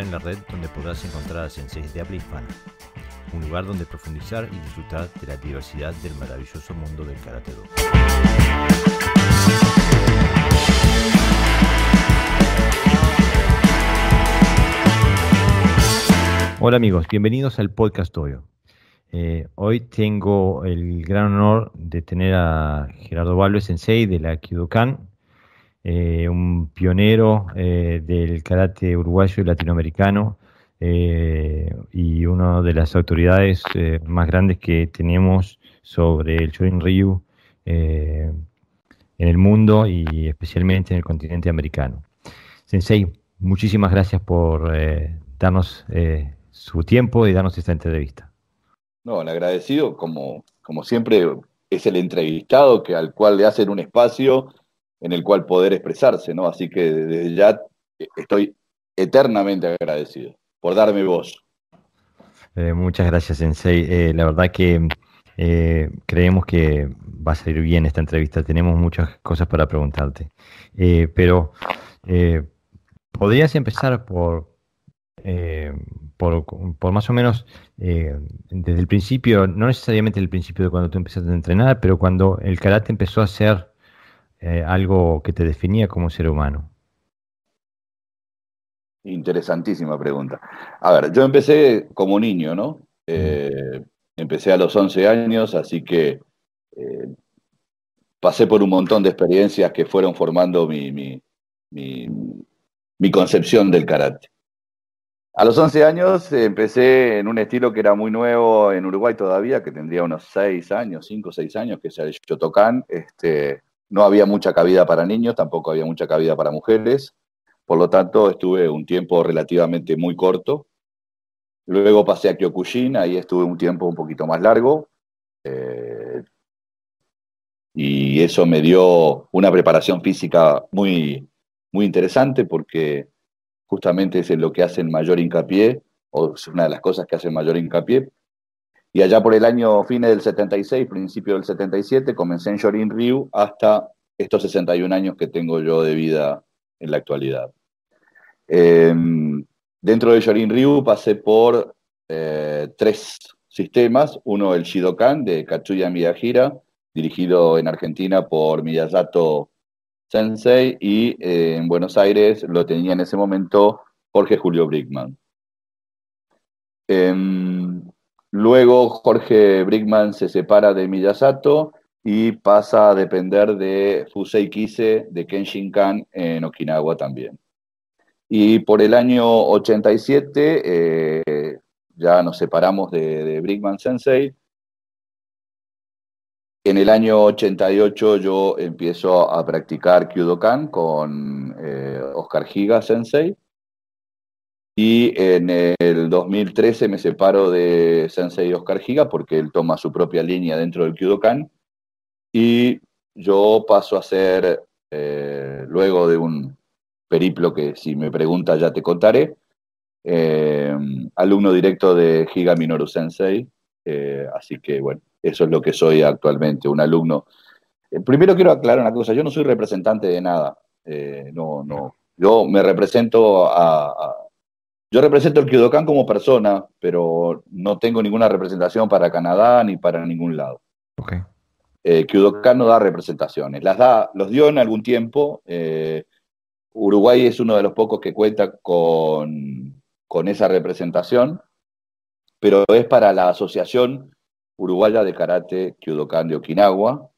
en la red donde podrás encontrar a Sensei de habla hispana, un lugar donde profundizar y disfrutar de la diversidad del maravilloso mundo del karate do. Hola amigos, bienvenidos al podcast Toyo. Eh, hoy tengo el gran honor de tener a Gerardo Valdez Sensei de la Kyudokan. Eh, un pionero eh, del karate uruguayo y latinoamericano eh, y una de las autoridades más grandes que tenemos sobre el Shorin Ryu en el mundo y especialmente en el continente americano. Sensei, muchísimas gracias por darnos su tiempo y darnos esta entrevista. No, le agradecido, como, siempre, es el entrevistado que, al cual le hacen un espacio en el cual poder expresarse, ¿no? Así que desde ya estoy eternamente agradecido por darme voz. Eh, muchas gracias, Sensei. Eh, la verdad que eh, creemos que va a salir bien esta entrevista. Tenemos muchas cosas para preguntarte. pero podrías empezar por, por, por, más o menos desde el principio, no necesariamente el principio de cuando tú empezaste a entrenar, pero cuando el karate empezó a ser eh, algo que te definía como ser humano? Interesantísima pregunta. A ver, yo empecé como niño, ¿no? Eh, empecé a los 11 años, así que eh, pasé por un montón de experiencias que fueron formando mi, mi, mi, concepción del karate. A los 11 años empecé en un estilo que era muy nuevo en Uruguay todavía, que tendría unos 6 años, 5 o 6 años, que es el Shotokan. Este, no había mucha cabida para niños, tampoco había mucha cabida para mujeres. Por lo tanto, estuve un tiempo relativamente muy corto. Luego pasé a Kyokushin, ahí estuve un tiempo un poquito más largo. Eh, y eso me dio una preparación física muy, muy interesante porque justamente es en lo que hacen mayor hincapié, o es una de las cosas que hacen mayor hincapié, y allá por el año fines del 76, principio del 77, comencé en Shorin Ryu hasta estos 61 años que tengo yo de vida en la actualidad. Em, dentro de Shorin Ryu pasé por eh, tres sistemas. Uno, el Shidokan de Katsuya Miyajira, dirigido en Argentina por Miyazato Sensei, y eh, en Buenos Aires lo tenía en ese momento Jorge Julio Brickman. Em, Luego Jorge Brickman se separa de Miyasato y pasa a depender de Fusei Kise, de Kenshin Kan en Okinawa también. Y por el año 87 eh, ya nos separamos de, de Brickman Sensei. En el año 88 yo empiezo a practicar Kan con eh, Oscar Giga Sensei y en el 2013 me separo de Sensei Oscar Giga porque él toma su propia línea dentro del Kyudokan. Y yo paso a ser, eh, luego de un periplo que si me pregunta ya te contaré, em, alumno directo de Giga Minoru Sensei. Eh, así que bueno, eso es lo que soy actualmente, un alumno. Eh, primero quiero aclarar una cosa, yo no soy representante de nada. no, no. Yo me represento a yo represento el Kyudokan como persona, pero no tengo ninguna representación para Canadá ni para ningún lado. Okay. Eh, no da representaciones, las da, los dio en algún tiempo. Eh, Uruguay es uno de los pocos que cuenta con, esa representación, pero es para la Asociación Uruguaya de Karate Kyudokan de Okinawa,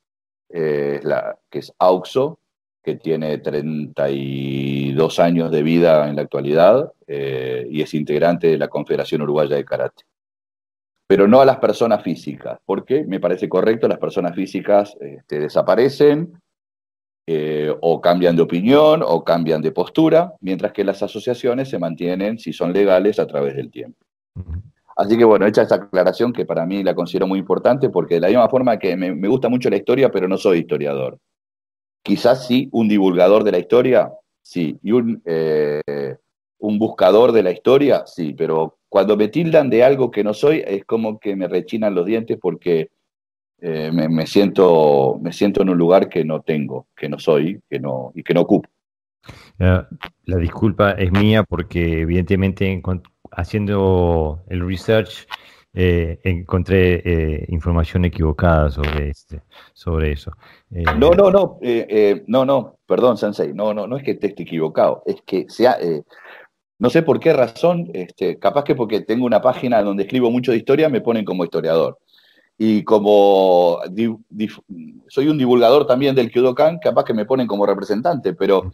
eh, que es AUXO, que tiene 32 años de vida en la actualidad eh, y es integrante de la Confederación Uruguaya de Karate. Pero no a las personas físicas, porque me parece correcto, las personas físicas este, desaparecen eh, o cambian de opinión o cambian de postura, mientras que las asociaciones se mantienen, si son legales, a través del tiempo. Así que bueno, hecha esta aclaración que para mí la considero muy importante porque de la misma forma que me gusta mucho la historia, pero no soy historiador. Quizás sí, un divulgador de la historia, sí, y eh, un, buscador de la historia, sí, pero cuando me tildan de algo que no soy, es como que me rechinan los dientes porque eh, me, siento, me siento en un lugar que no tengo, que no soy que no, y que no ocupo. la disculpa es mía porque evidentemente haciendo el research eh, encontré eh, información equivocada sobre, este, sobre eso. Eh, no, no, no, no, no, perdón, Sensei, no, no, no es que te esté equivocado, es que sea, no sé por qué razón, este, capaz que porque tengo una página donde escribo mucho de historia, me ponen como historiador. Y como soy un divulgador también del Kyudokan capaz que me ponen como representante, pero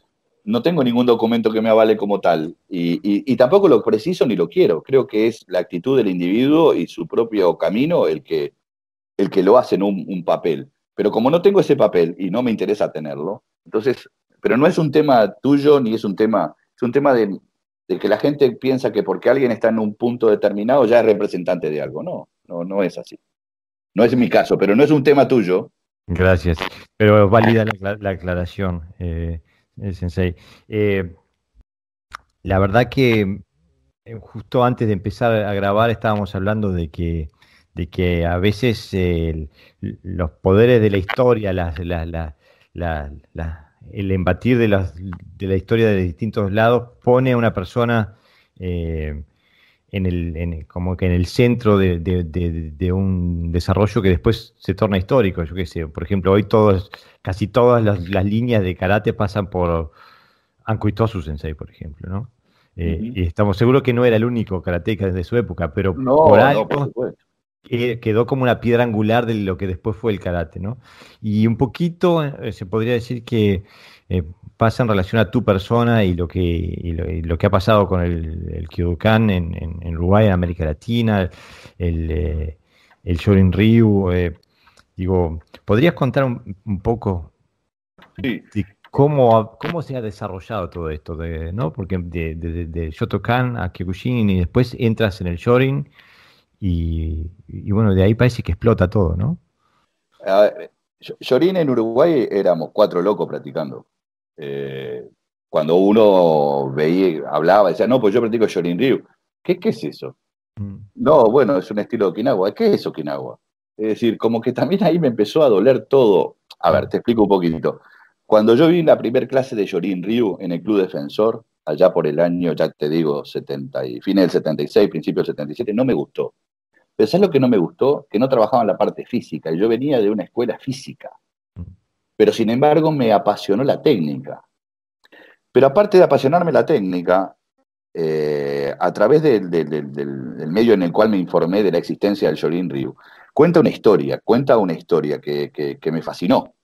no tengo ningún documento que me avale como tal y, tampoco lo preciso ni lo quiero. Creo que es la actitud del individuo y su propio camino el que, el que lo hace en un, papel. Pero como no tengo ese papel y no me interesa tenerlo, entonces, pero no es un tema tuyo ni es un tema, es un tema de, que la gente piensa que porque alguien está en un punto determinado ya es representante de algo. No, no, no es así. No es mi caso, pero no es un tema tuyo. Gracias. Pero valida la, aclaración. Eh, Sensei. Eh, la verdad que eh, justo antes de empezar a grabar estábamos hablando de que, de que a veces los poderes de la historia, las, el embatir de, la historia de distintos lados pone a una persona eh, en el, como que en el centro de, un desarrollo que después se torna histórico. Yo qué sé, por ejemplo, hoy todos, casi todas las, líneas de karate pasan por Ankuitosu Sensei, por ejemplo, ¿no? Eh, y estamos seguros que no era el único karateca desde su época, pero por algo quedó como una piedra angular de lo que después fue el karate, ¿no? Y un poquito eh, se podría decir que eh, pasa en relación a tu persona y lo que, lo, que ha pasado con el, el en, Uruguay, en América Latina, el, Shorin eh, Ryu. Eh, digo, ¿podrías contar un, poco cómo, se ha desarrollado todo esto? Porque de, de, Shotokan a Kyokushin y después entras en el Shorin y, bueno, de ahí parece que explota todo, ¿no? A Shorin en Uruguay éramos cuatro locos practicando. Eh, cuando uno veía, hablaba, decía, no, pues yo practico Shorin Ryu. ¿Qué, es eso? Mm. No, bueno, es un estilo de Okinawa. ¿Qué es eso Okinawa? Es decir, como que también ahí me empezó a doler todo. A ver, te explico un poquito. Cuando yo vi la primera clase de Shorin Ryu en el Club Defensor, allá por el año, ya te digo, 70 y, fines del 76, principio del 77, no me gustó. Pero ¿sabes lo que no me gustó? Que no trabajaba en la parte física. Yo venía de una escuela física pero sin embargo me apasionó la técnica. Pero aparte de apasionarme la técnica, eh, a través del, medio en el cual me informé de la existencia del Shorin Ryu, cuenta una historia, cuenta una historia que, me fascinó.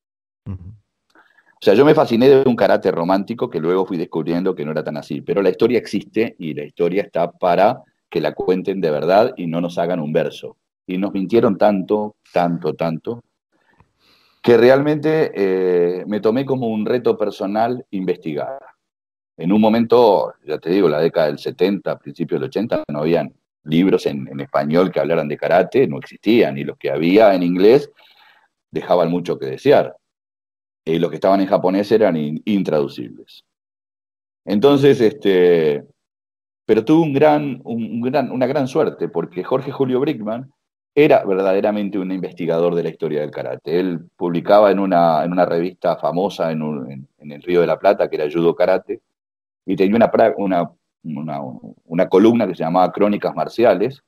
O sea, yo me fasciné de un carácter romántico que luego fui descubriendo que no era tan así, pero la historia existe y la historia está para que la cuenten de verdad y no nos hagan un verso. Y nos mintieron tanto, tanto, tanto, que realmente eh, me tomé como un reto personal investigar. En un momento, ya te digo, la década del 70, principios del 80, no habían libros en, español que hablaran de karate, no existían, y los que había en inglés dejaban mucho que desear. Y eh, los que estaban en japonés eran intraducibles. Entonces, este, pero tuve una gran suerte, porque Jorge Julio Brickman era verdaderamente un investigador de la historia del karate. Él publicaba en una, revista famosa en, el Río de la Plata, que era Judo Karate, y tenía una, columna que se llamaba Crónicas Marciales,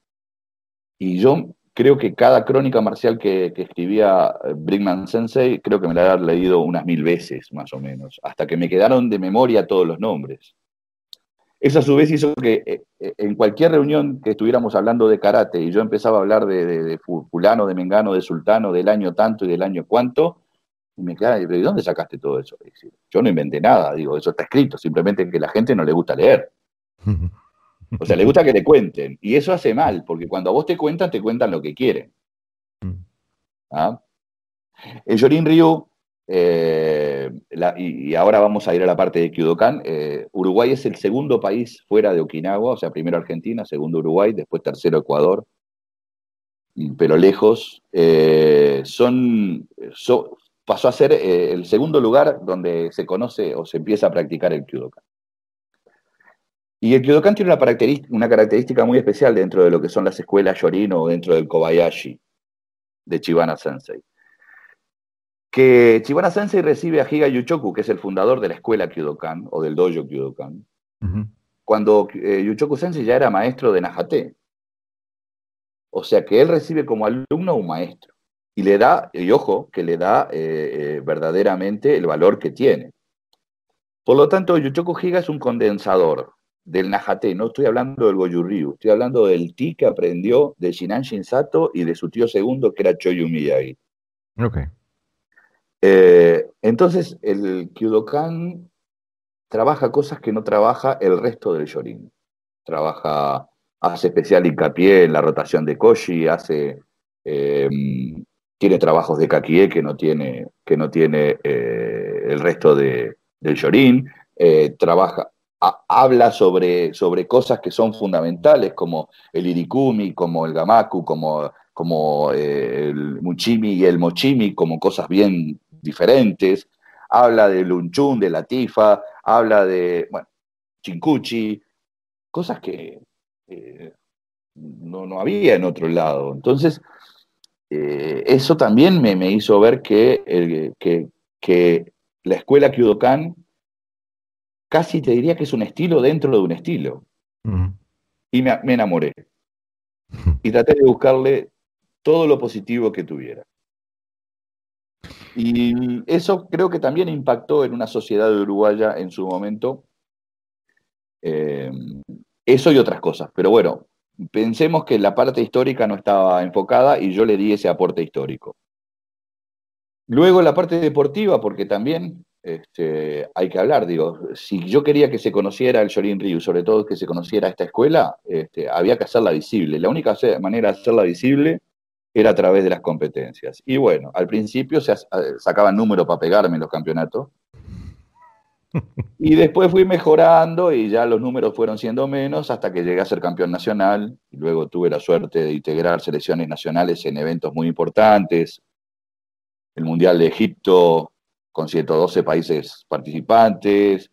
y yo creo que cada crónica marcial que, que escribía eh, Brinkman Sensei, creo que me la he leído unas mil veces, más o menos, hasta que me quedaron de memoria todos los nombres. Eso a su vez hizo que eh, eh, en cualquier reunión que estuviéramos hablando de karate y yo empezaba a hablar de, de fulano, de mengano, de sultano, del año tanto y del año cuánto, y me quedaba, ¿de dónde sacaste todo eso? yo no inventé nada, digo, eso está escrito, simplemente que la gente no le gusta leer. O sea, le gusta que le cuenten. Y eso hace mal, porque cuando a vos te cuentan, te cuentan lo que quieren. Mm. ¿Ah? El Yorin Ryu eh, y, ahora vamos a ir a la parte de Kyudokan. Eh, Uruguay es el segundo país fuera de Okinawa, o sea, primero Argentina, segundo Uruguay, después tercero Ecuador, pero lejos. Eh, son, pasó a ser eh, el segundo lugar donde se conoce o se empieza a practicar el Kyudokan. Y el Kyudokan tiene una característica, muy especial dentro de lo que son las escuelas Yorin o dentro del Kobayashi de Chibana Sensei que Chibana Sensei recibe a Higa Yuchoku, que es el fundador de la escuela Kyudokan, o del dojo Kyudokan, cuando eh, Yuchoku Sensei ya era maestro de Najate. O sea que él recibe como alumno un maestro. Y le da, y ojo, que le da eh, eh, verdaderamente el valor que tiene. Por lo tanto, Yuchoku Higa es un condensador del Nahate. No estoy hablando del Goyurryu, estoy hablando del ti que aprendió de Shinan Shinsato y de su tío segundo, que era Choyu Miyagi. Okay. Eh, entonces, el Kyudokan trabaja cosas que no trabaja el resto del Yorin. Trabaja, hace especial hincapié en la rotación de Koshi, hace, eh, tiene trabajos de Kakie que no tiene, que no tiene eh, el resto del yorin, trabaja, habla sobre, sobre cosas que son fundamentales, como el Irikumi, como el Gamaku, como como el Muchimi y el Mochimi, como cosas bien diferentes, habla de Lunchun, de Latifa, habla de, bueno, Chincuchi, cosas que eh, no, no, había en otro lado. Entonces, eh, eso también me, hizo ver que, que, que la escuela Kyudokan casi te diría que es un estilo dentro de un estilo. Y me, enamoré. Y traté de buscarle todo lo positivo que tuviera. Y eso creo que también impactó en una sociedad uruguaya en su momento. Eh, eso y otras cosas. Pero bueno, pensemos que la parte histórica no estaba enfocada y yo le di ese aporte histórico. Luego la parte deportiva, porque también este, hay que hablar, digo, si yo quería que se conociera el Shorin Ryu, sobre todo que se conociera esta escuela, este, había que hacerla visible. La única manera de hacerla visible era a través de las competencias. Y bueno, al principio se eh, sacaban números para pegarme en los campeonatos. Y después fui mejorando y ya los números fueron siendo menos hasta que llegué a ser campeón nacional. Y luego tuve la suerte de integrar selecciones nacionales en eventos muy importantes. El Mundial de Egipto con 112 países participantes.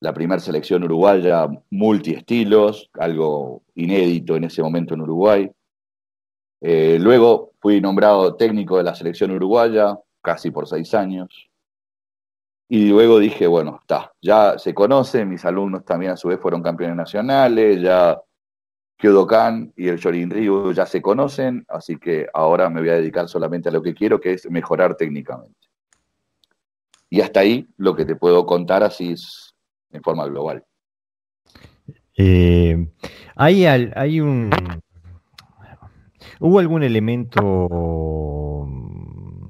La primera selección uruguaya multiestilos, algo inédito en ese momento en Uruguay. Eh, luego fui nombrado técnico de la selección uruguaya, casi por seis años. Y luego dije, bueno, está, ya se conoce, mis alumnos también a su vez fueron campeones nacionales, ya Kyodokan y el Shorin Ryu ya se conocen, así que ahora me voy a dedicar solamente a lo que quiero, que es mejorar técnicamente. Y hasta ahí lo que te puedo contar así es en forma global. Eh, hay un, ¿Hubo algún elemento mm,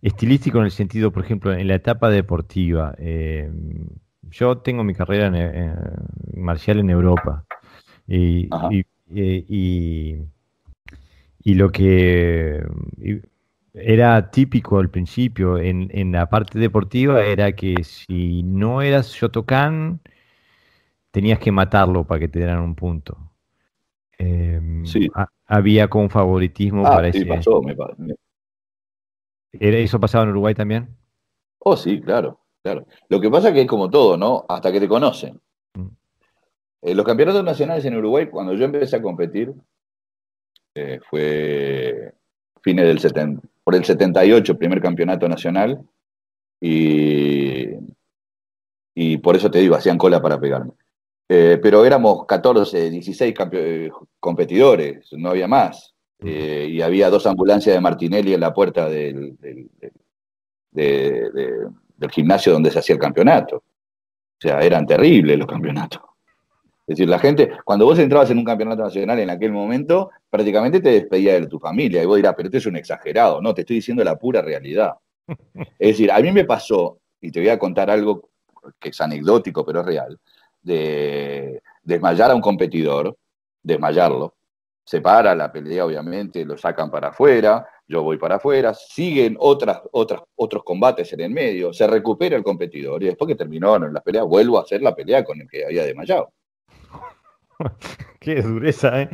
estilístico en el sentido, por ejemplo, en la etapa deportiva? Eh, yo tengo mi carrera eh, marcial en Europa y, eh, lo que era típico al principio en, la parte deportiva era que si no eras Shotokan, tenías que matarlo para que te dieran un punto. Em, había con favoritismo ah, para sí, pasó, ¿Eso pasaba en Uruguay también? Oh, sí, claro, claro. Lo que pasa es que es como todo, ¿no? Hasta que te conocen. Mm. Eh, los campeonatos nacionales en Uruguay, cuando yo empecé a competir, eh, fue fines del por el 78, primer campeonato nacional, y, y por eso te digo, hacían cola para pegarme. Eh, pero éramos 14, 16 competidores, no había más. Eh, y había dos ambulancias de Martinelli en la puerta del, gimnasio donde se hacía el campeonato. O sea, eran terribles los campeonatos. Es decir, la gente, cuando vos entrabas en un campeonato nacional en aquel momento, prácticamente te despedía de tu familia. Y vos dirás, pero este es un exagerado. No, te estoy diciendo la pura realidad. Es decir, a mí me pasó, y te voy a contar algo que es anecdótico, pero es real de desmayar a un competidor, desmayarlo, se para la pelea, obviamente, lo sacan para afuera, yo voy para afuera, siguen otras, otras, otros combates en el medio, se recupera el competidor y después que terminó la pelea, vuelvo a hacer la pelea con el que había desmayado. Qué dureza, ¿eh?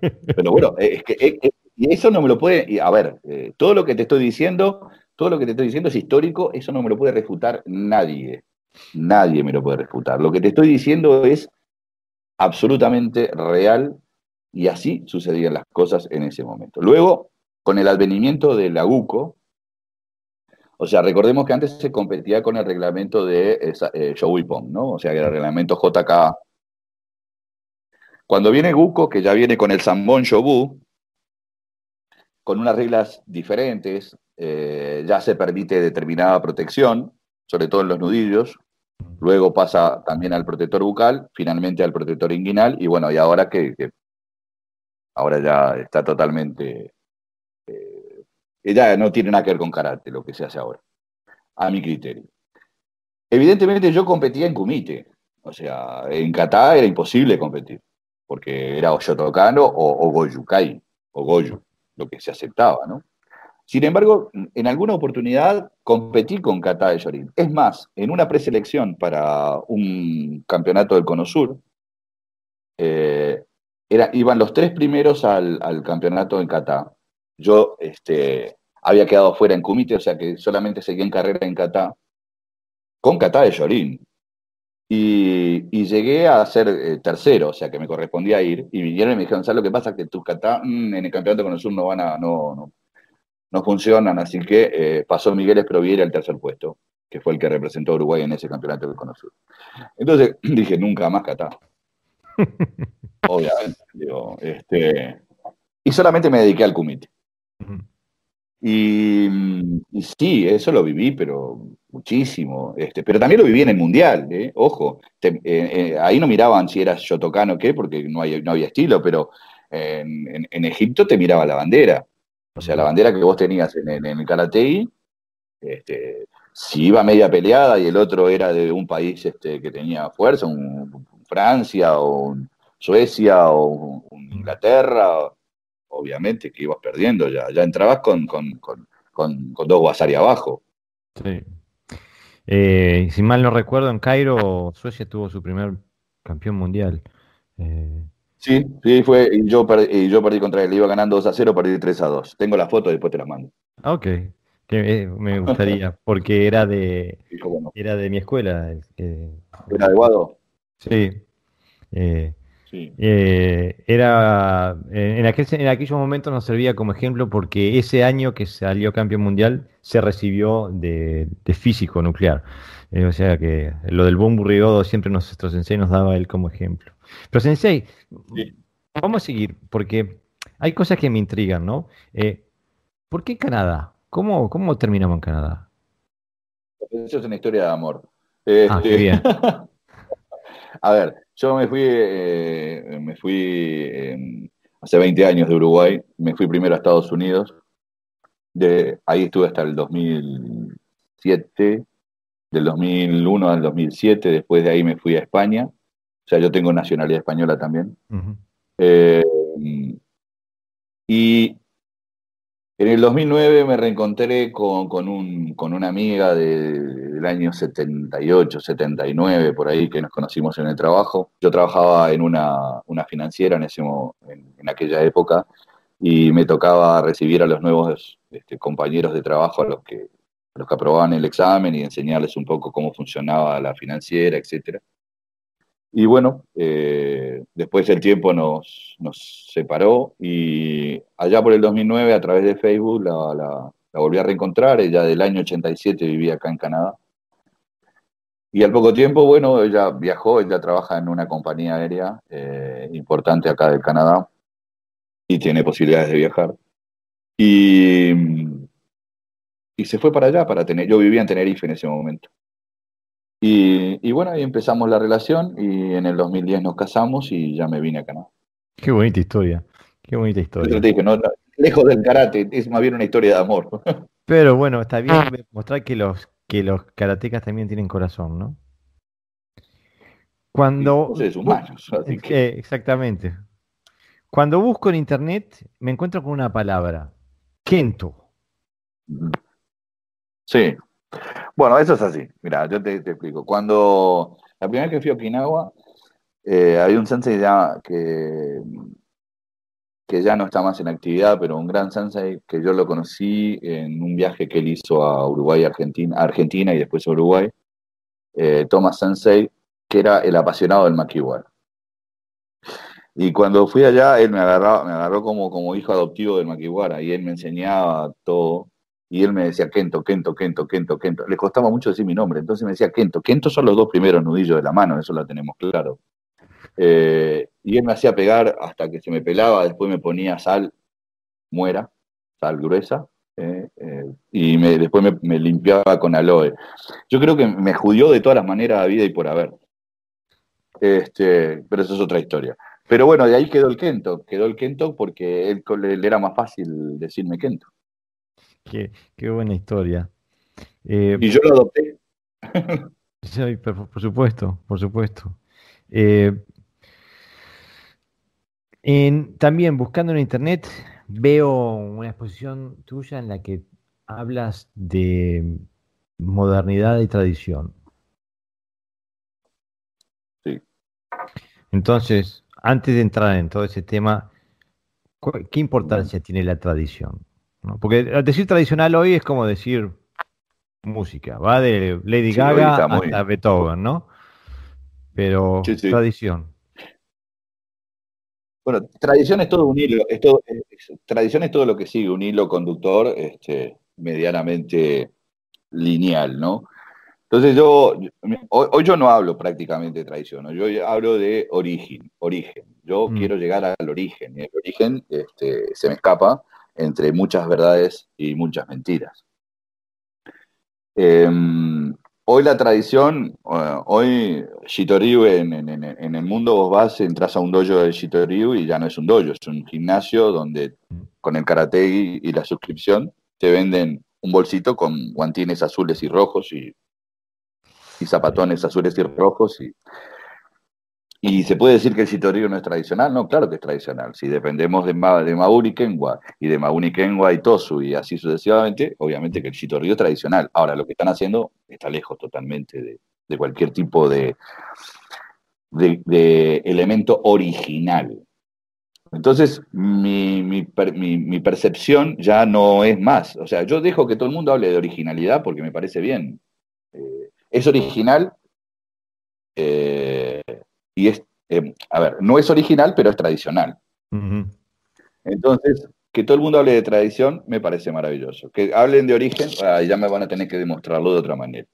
Pero bueno, eh, es que eh, eh, eso no me lo puede. A ver, todo lo que te estoy diciendo, todo lo que te estoy diciendo es histórico, eso no me lo puede refutar nadie. Nadie me lo puede refutar. Lo que te estoy diciendo es absolutamente real y así sucedían las cosas en ese momento. Luego, con el advenimiento de la Guco, o sea, recordemos que antes se competía con el reglamento de esa, eh, ¿no? O sea, que el reglamento JK. Cuando viene Guco, que ya viene con el Zambón Shobu, con unas reglas diferentes, eh, ya se permite determinada protección, sobre todo en los nudillos. Luego pasa también al protector bucal, finalmente al protector inguinal y bueno, y ahora que, ahora ya está totalmente... Eh, ya no tiene nada que ver con karate lo que se hace ahora, a mi criterio. Evidentemente yo competía en kumite, o sea, en kata era imposible competir, porque era o Shotokano o, o Goyukai, o Goyu, lo que se aceptaba, ¿no? Sin embargo, en alguna oportunidad competí con Catá de Llorín. Es más, en una preselección para un campeonato del Cono Sur, eh, iban los tres primeros al, campeonato en Catá. Yo este, había quedado fuera en Kumite, o sea que solamente seguía en carrera en Catá, con Catá de Llorín. Y, llegué a ser eh, tercero, o sea que me correspondía ir. Y vinieron y me dijeron: ¿Sabes lo que pasa? Que tus Catá mm, en el campeonato de Cono sur no van a. No, no, no funcionan, así que eh, pasó Miguel Esproviera al tercer puesto, que fue el que representó a Uruguay en ese campeonato que Cono Entonces dije, nunca más Catá. Obviamente, este, y solamente me dediqué al comité. y, sí, eso lo viví, pero muchísimo. Este, pero también lo viví en el Mundial, ¿eh? ojo. Eh, ahí no miraban si eras yotocán o qué, porque no, hay, no había estilo, pero en Egipto te miraba la bandera. O sea, la bandera que vos tenías en, el karate, este, si iba media peleada y el otro era de un país este, que tenía fuerza, un, Francia o un Suecia o un Inglaterra, obviamente que ibas perdiendo ya, ya entrabas con, con, con, dos Guasari abajo. Sí. Eh, si mal no recuerdo, en Cairo Suecia tuvo su primer campeón mundial. Eh, Sí, sí, fue. Y yo, perdí, y yo perdí contra él. Iba ganando 2 a 0, perdí 3 a 2. Tengo la foto y después te las mando. Ok. Eh, me gustaría, porque era de, era de mi escuela. ¿Era de Guado? Sí. Eh, eh, era en, aquel, en aquellos momentos nos servía como ejemplo porque ese año que salió campeón mundial se recibió de, físico nuclear. o sea que lo del Bumburrigodo siempre nuestros enseños nos daba él como ejemplo. Pero Sensei, vamos a seguir, porque hay cosas que me intrigan, ¿no? Eh, ¿Por qué Canadá? ¿Cómo, ¿Cómo terminamos en Canadá? Eso es una historia de amor. Este, ah, a ver, yo me fui, eh, me fui em, hace 20 años de Uruguay, me fui primero a Estados Unidos, de, ahí estuve hasta el 2007, del 2001 al 2007, después de ahí me fui a España, o sea, yo tengo nacionalidad española también. Eh, y en el 2009 me reencontré con, con, un, con una amiga del año 78, 79, por ahí, que nos conocimos en el trabajo. Yo trabajaba en una, una financiera en, aquella época y me tocaba recibir a los nuevos este, compañeros de trabajo, a los, que, los que aprobaban el examen y enseñarles un poco cómo funcionaba la financiera, etcétera. Y bueno, eh, después el tiempo nos, nos, separó y allá por el 2009 a través de Facebook la, volví a reencontrar, ella del año 87 vivía acá en Canadá. Y al poco tiempo, bueno, ella viajó, ella trabaja en una compañía aérea eh, importante acá del Canadá y tiene posibilidades de viajar. Y, mm, y se fue para allá, para tener, yo vivía en Tenerife en ese momento. Y, bueno, ahí empezamos la relación y en el 2010 nos casamos y ya me vine acá ¿no? Qué bonita historia, qué bonita historia. lejos del karate, es más bien una historia de amor. Pero bueno, está bien mostrar que los, que los karatecas también tienen corazón, ¿no? Cuando... Eh, exactamente. Cuando busco en internet me encuentro con una palabra, Kento. Mm. Sí. Bueno, eso es así. Mira, yo te, explico. Cuando la primera vez que fui a Okinawa, eh, había un sensei ya que, que ya no está más en actividad, pero un gran sensei que yo lo conocí en un viaje que él hizo a Uruguay, Argentina, Argentina y después a Uruguay, eh, Thomas Sensei, que era el apasionado del makiwara. Y cuando fui allá, él me, me agarró como, como hijo adoptivo del makiwara, y él me enseñaba todo. Y él me decía Kento, Kento, Kento, Kento, Kento. Le costaba mucho decir mi nombre, entonces me decía Kento. Kento son los dos primeros nudillos de la mano, eso lo tenemos claro. Eh, y él me hacía pegar hasta que se me pelaba, después me ponía sal muera, sal gruesa, eh, eh, y me, después me, limpiaba con aloe. Yo creo que me judió de todas las maneras de vida y por haber. Este, pero eso es otra historia. Pero bueno, de ahí quedó el Kento, quedó el Kento porque él, le era más fácil decirme Kento. Qué, buena historia. Eh, y yo lo adopté. por, supuesto, por supuesto. Eh, también buscando en internet veo una exposición tuya en la que hablas de modernidad y tradición. Sí. Entonces, antes de entrar en todo ese tema, ¿qué importancia tiene la tradición? ¿no? Porque decir tradicional hoy es como decir música, va de Lady Gaga hasta Beethoven, ¿no? Pero tradición. Bueno, tradición es todo un hilo, tradición es todo lo que sigue, un hilo conductor este, medianamente lineal, ¿no? Entonces yo, hoy, yo no hablo prácticamente de tradición, yo hablo de origen, origen. Yo mm. quiero llegar al origen, y el origen este, se me escapa, entre muchas verdades y muchas mentiras. Em, hoy la tradición, eh, hoy Shitoriu, en, el mundo vos vas, entras a un dojo de Shitoriu y ya no es un dojo, es un gimnasio donde con el karate y la suscripción te venden un bolsito con guantines azules y rojos y, y zapatones azules y rojos y y se puede decir que el río no es tradicional, no, claro que es tradicional. Si dependemos de, de Mauri Kengua y de Mauri Kengua y Tosu y así sucesivamente, obviamente que el chitorío es tradicional. Ahora, lo que están haciendo está lejos totalmente de, cualquier tipo de, de, elemento original. Entonces, mi, percepción ya no es más. O sea, yo dejo que todo el mundo hable de originalidad porque me parece bien. Eh, es original. Eh, y es, eh, a ver, no es original, pero es tradicional. Entonces, que todo el mundo hable de tradición me parece maravilloso. Que hablen de origen, ah, ya me van a tener que demostrarlo de otra manera.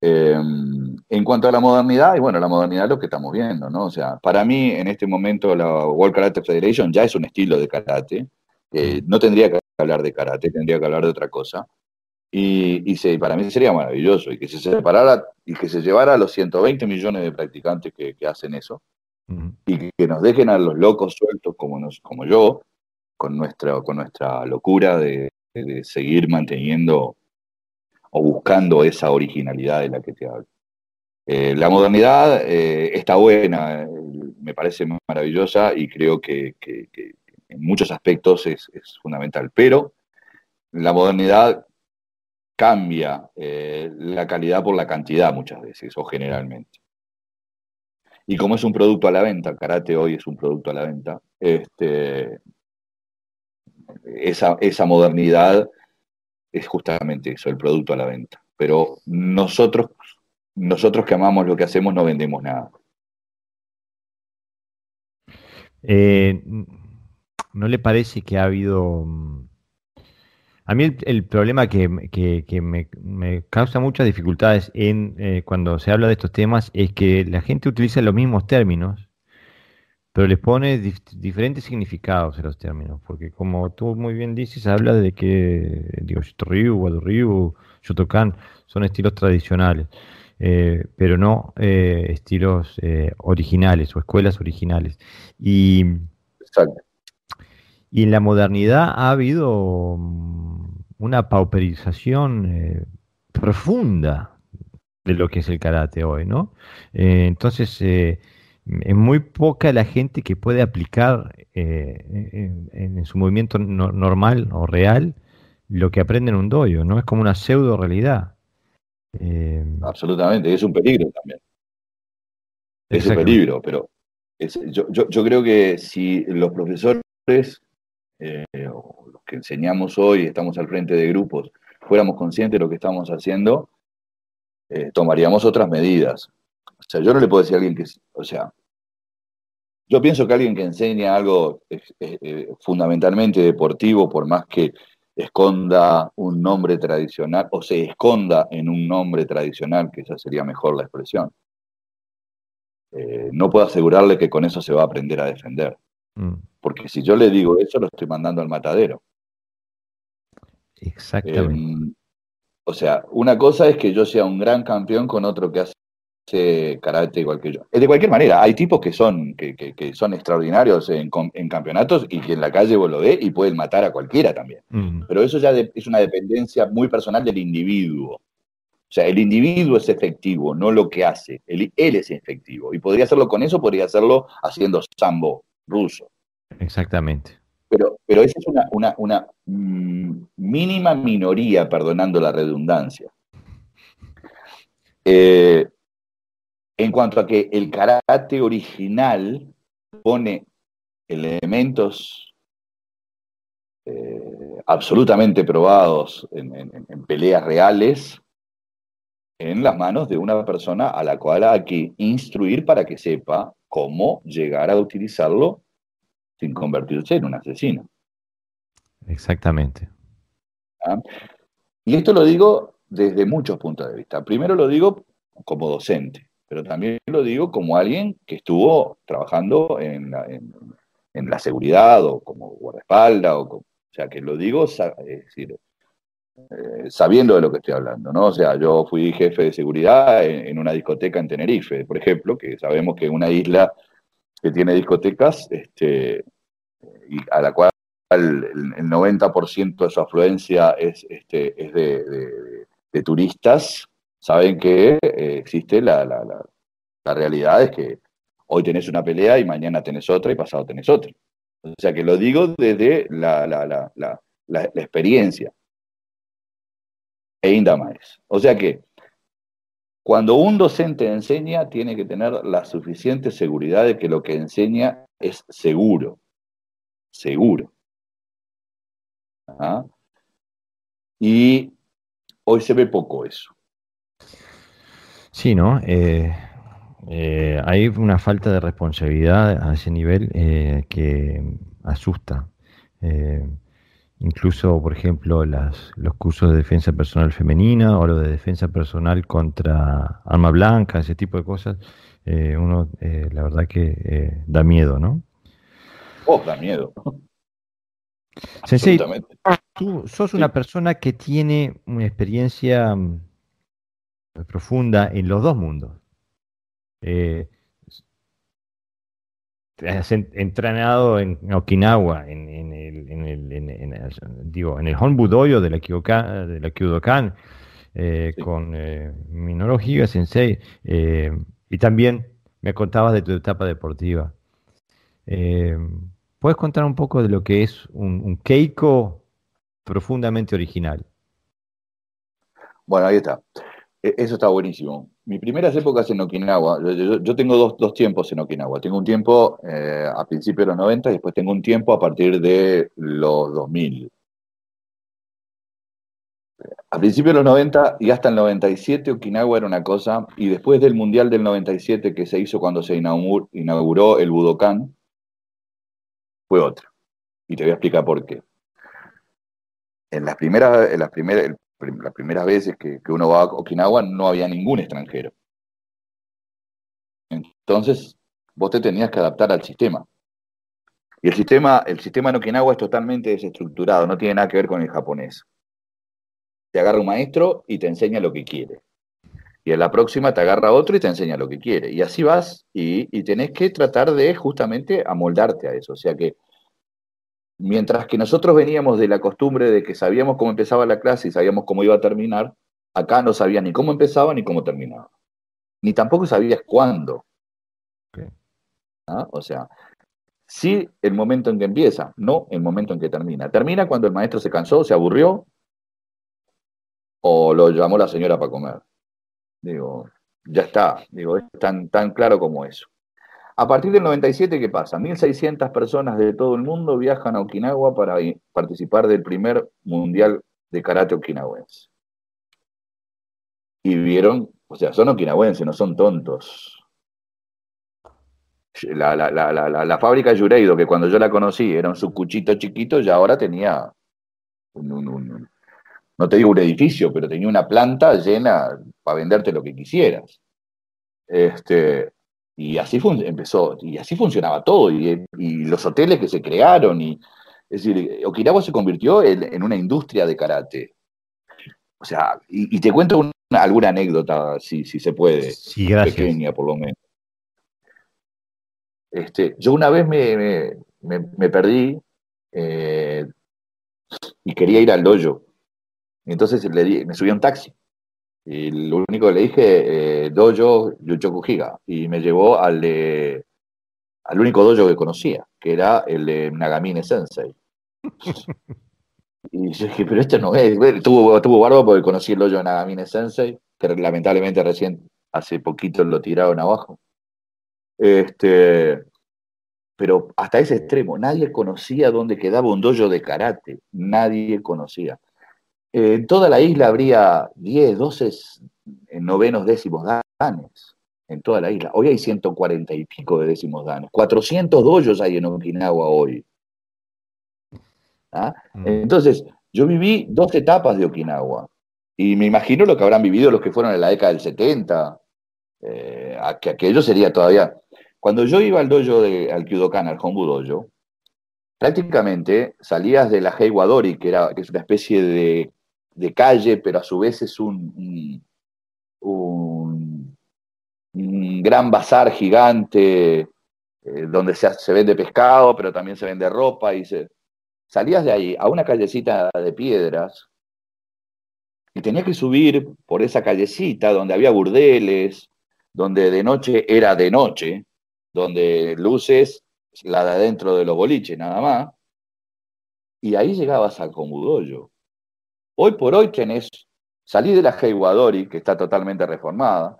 Em, en cuanto a la modernidad, y bueno, la modernidad es lo que estamos viendo, ¿no? O sea, para mí en este momento la World Karate Federation ya es un estilo de karate. Eh, no tendría que hablar de karate, tendría que hablar de otra cosa. Y, para mí sería maravilloso y que se separara y que se llevara a los 120 millones de practicantes que, hacen eso y que, nos dejen a los locos sueltos como, nos, como yo, con nuestra, con nuestra locura de, seguir manteniendo o buscando esa originalidad de la que te hablo. Eh, la modernidad eh, está buena, eh, me parece maravillosa y creo que, en muchos aspectos es fundamental, pero la modernidad cambia eh, la calidad por la cantidad muchas veces o generalmente. Y como es un producto a la venta, karate hoy es un producto a la venta, este, esa, esa modernidad es justamente eso, el producto a la venta. Pero nosotros, nosotros que amamos lo que hacemos no vendemos nada. Eh, ¿No le parece que ha habido mm, a mí el, problema que, que, me, causa muchas dificultades en, eh, cuando se habla de estos temas es que la gente utiliza los mismos términos, pero les pone diferentes significados a los términos. Porque como tú muy bien dices, habla de que, digo, Shitoryu, Wadurryu, Shotokan son estilos tradicionales, eh, pero no eh, estilos originales o escuelas originales. Y, Exacto. Y en la modernidad ha habido mm, una pauperización eh, profunda de lo que es el karate hoy, ¿no? Eh, entonces, es eh, muy poca la gente que puede aplicar en, su movimiento normal o real lo que aprende en un doyo, ¿no? Es como una pseudo realidad. Absolutamente, es un peligro también. Es un peligro, pero yo creo que si los profesores eh, o los que enseñamos hoy, estamos al frente de grupos, fuéramos conscientes de lo que estamos haciendo, eh, tomaríamos otras medidas. O sea, yo no le puedo decir a alguien que, o sea, yo pienso que alguien que enseña algo eh, fundamentalmente deportivo, por más que esconda un nombre tradicional o se esconda en un nombre tradicional, que esa sería mejor la expresión. no puedo asegurarle que con eso se va a aprender a defender. Mm. Porque si yo le digo eso, lo estoy mandando al matadero. Exactamente. Em, o sea, una cosa es que yo sea un gran campeón con otro que hace karate igual que yo. De cualquier manera, hay tipos que son, que, son extraordinarios en, campeonatos y que en la calle vos lo ves y pueden matar a cualquiera también. Mm. Pero eso ya es una dependencia muy personal del individuo. O sea, el individuo es efectivo, no lo que hace. Él, él es efectivo. Y podría hacerlo con eso, podría hacerlo haciendo sambo ruso. Exactamente. Pero, esa es una, mm, mínima minoría, perdonando la redundancia. Eh, en cuanto a que el karate original pone elementos eh, absolutamente probados en peleas reales en las manos de una persona a la cual hay que instruir para que sepa cómo llegar a utilizarlo sin convertirse en un asesino. Exactamente. ¿Ah? Y esto lo digo desde muchos puntos de vista. Primero lo digo como docente, pero también lo digo como alguien que estuvo trabajando en la, seguridad o como guardaespaldas, o, como, o sea, que lo digo eh, sabiendo de lo que estoy hablando, ¿no? O sea, yo fui jefe de seguridad en, una discoteca en Tenerife, por ejemplo, que sabemos que una isla que tiene discotecas, este, y a la cual el, 90% de su afluencia es, este, es de, turistas, saben que eh, existe la, la, la, la, realidad es que hoy tenés una pelea y mañana tenés otra y pasado tenés otra. O sea que lo digo desde la, la experiencia. E o sea que cuando un docente enseña, tiene que tener la suficiente seguridad de que lo que enseña es seguro. Seguro. ¿Ah? Y hoy se ve poco eso. Sí, ¿no? Eh, eh, hay una falta de responsabilidad a ese nivel eh, que asusta incluso, por ejemplo, las, los cursos de defensa personal femenina o los de defensa personal contra arma blanca, ese tipo de cosas, eh, uno, eh, la verdad que eh, da miedo, ¿no? Oh, da miedo. Sensei, tú sos una persona que tiene una experiencia mm, profunda en los dos mundos. Eh, has entrenado en Okinawa, en, el, en el, digo, en el Honbudoyo de la, de la Kyudokan, eh, con eh, Minoru Higa Sensei, y también me contabas de tu etapa deportiva. Eh, ¿Puedes contar un poco de lo que es un, un Keiko profundamente original? Bueno, ahí está. E, eso está buenísimo. Mis primeras épocas en Okinawa, yo, tengo dos, dos, tiempos en Okinawa. Tengo un tiempo eh, a principios de los 90 y después tengo un tiempo a partir de los 2000. A principios de los 90 y hasta el 97 Okinawa era una cosa, y después del Mundial del 97 que se hizo cuando se inauguró, el Budokan, fue otra. Y te voy a explicar por qué. En las primeras, en las primeras, las primeras veces que, uno va a Okinawa no había ningún extranjero. Entonces, vos te tenías que adaptar al sistema. Y el sistema, el sistema en Okinawa es totalmente desestructurado, no tiene nada que ver con el japonés. Te agarra un maestro y te enseña lo que quiere. Y en la próxima te agarra otro y te enseña lo que quiere. Y así vas y, y tenés que tratar de justamente amoldarte a eso. O sea que Mientras que nosotros veníamos de la costumbre de que sabíamos cómo empezaba la clase y sabíamos cómo iba a terminar, acá no sabías ni cómo empezaba ni cómo terminaba. Ni tampoco sabías cuándo. ¿Ah? O sea, sí el momento en que empieza, no el momento en que termina. Termina cuando el maestro se cansó, se aburrió o lo llamó la señora para comer. Digo, ya está, digo, es tan, tan claro como eso. A partir del 97, ¿qué pasa? 1.600 personas de todo el mundo viajan a Okinawa para participar del primer mundial de karate okinawense. Y vieron, o sea, son okinawenses, no son tontos. La, la, la, la, fábrica Yureido, que cuando yo la conocí era un sucuchito chiquito, ya ahora tenía un, no te digo un edificio, pero tenía una planta llena para venderte lo que quisieras. Este, y así empezó, y así funcionaba todo, y, los hoteles que se crearon, y es decir, Okinawa se convirtió en, una industria de karate. O sea, y, te cuento alguna anécdota, si, si se puede, sí, pequeña por lo menos. Este, yo una vez me, me, perdí eh, y quería ir al dojo. Entonces le me subí a un taxi y lo único que le dije, eh, dojo Yuchoku Higa. Y me llevó al, eh, al único dojo que conocía, que era el de Nagamine Sensei. y yo dije, pero este no es. Tuvo, tuvo barba porque conocí el dojo de Nagamine Sensei, que lamentablemente recién, hace poquito lo tiraron abajo. Este, pero hasta ese extremo, nadie conocía dónde quedaba un dojo de karate, nadie conocía en eh, toda la isla habría 10, 12 novenos décimos danes, en toda la isla. Hoy hay 140 y pico de décimos danes. 400 doyos hay en Okinawa hoy. ¿Ah? Mm. Entonces, yo viví dos etapas de Okinawa. Y me imagino lo que habrán vivido los que fueron en la década del 70, eh, aquello sería todavía. Cuando yo iba al dojo de, al Kyudokan, al Hongu Dojo, prácticamente salías de la Heiwadori, que, era, que es una especie de de calle, pero a su vez es un, un, gran bazar gigante eh, donde se, vende pescado, pero también se vende ropa. Y salías de ahí a una callecita de piedras y tenías que subir por esa callecita donde había burdeles, donde de noche era de noche, donde luces, la de adentro de los boliches nada más. Y ahí llegabas al Comudollo Hoy por hoy tenés, salís de la Heiwadori, que está totalmente reformada,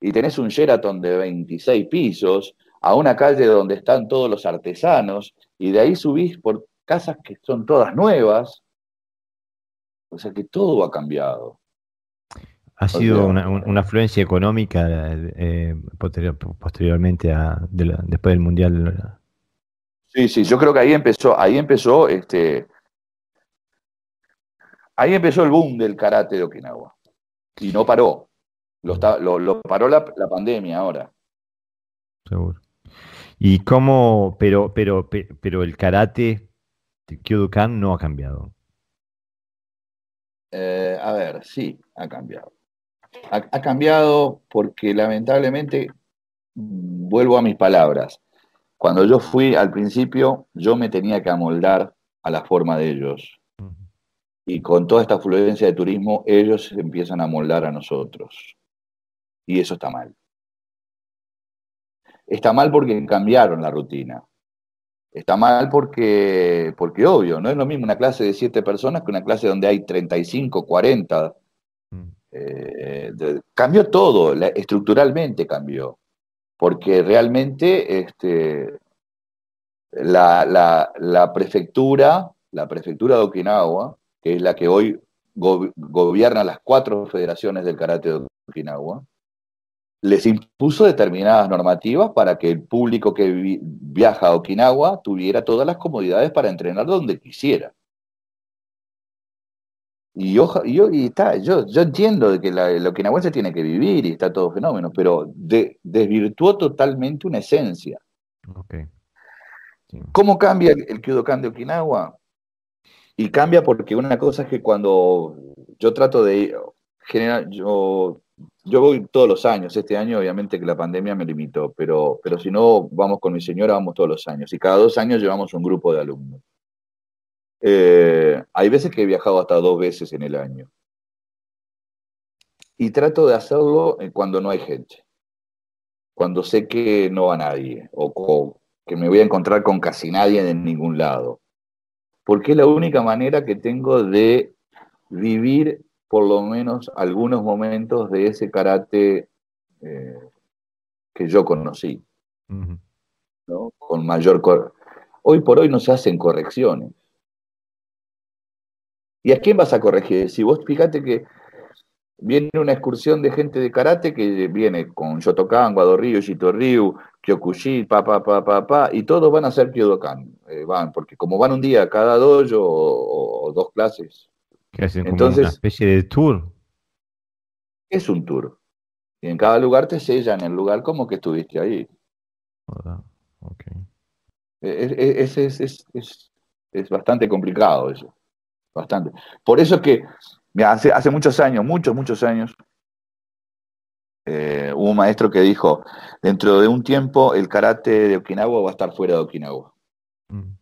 y tenés un Sheraton de 26 pisos, a una calle donde están todos los artesanos, y de ahí subís por casas que son todas nuevas. O sea que todo ha cambiado. Ha sido una, afluencia económica eh, posteriormente a, después del Mundial. Sí, sí, yo creo que ahí empezó, ahí empezó este, Ahí empezó el boom del karate de Okinawa. Y no paró. Lo, paró la, pandemia ahora. Seguro. ¿Y cómo, pero, pero, pero el karate de Kyodokan no ha cambiado? Eh, a ver, sí, ha cambiado. ha cambiado porque lamentablemente, mm, vuelvo a mis palabras, cuando yo fui al principio, yo me tenía que amoldar a la forma de ellos. Y con toda esta afluencia de turismo, ellos empiezan a moldar a nosotros. Y eso está mal. Está mal porque cambiaron la rutina. Está mal porque, porque obvio, no es lo mismo una clase de siete personas que una clase donde hay 35, 40. Mm. Eh, cambió todo, estructuralmente cambió. Porque realmente este, la, la, la prefectura, la prefectura de Okinawa, que es la que hoy gobierna las cuatro federaciones del karate de Okinawa, les impuso determinadas normativas para que el público que viaja a Okinawa tuviera todas las comodidades para entrenar donde quisiera. Y yo, yo, entiendo que el okinawense tiene que vivir y está todo fenómeno, pero desvirtuó totalmente una esencia. ¿Cómo cambia el, el Kyudokan de Okinawa? Y cambia porque una cosa es que cuando yo trato de ir yo, yo voy todos los años, este año obviamente que la pandemia me limitó, pero, pero si no, vamos con mi señora, vamos todos los años. Y cada dos años llevamos un grupo de alumnos. Eh, hay veces que he viajado hasta dos veces en el año. Y trato de hacerlo eh, cuando no hay gente, cuando sé que no va nadie o, o que me voy a encontrar con casi nadie en ningún lado porque es la única manera que tengo de vivir por lo menos algunos momentos de ese karate eh, que yo conocí, ¿no? con mayor Hoy por hoy no se hacen correcciones. ¿Y a quién vas a corregir? Si vos fíjate que viene una excursión de gente de karate que viene con Shotokan, Guadorrío, Chito Kyokushi, pa, pa, pa, pa, pa, y todos van a ser Kyodokan, eh, van, porque como van un día cada dojo o, dos clases. Que una especie de tour. Es un tour. Y en cada lugar te sellan el lugar como que estuviste ahí. Okay. E, e, e, es, es, es, bastante complicado eso. Bastante. Por eso es que, hace, hace muchos años, muchos, muchos años, eh, hubo un maestro que dijo, dentro de un tiempo el karate de Okinawa va a estar fuera de Okinawa. Mm.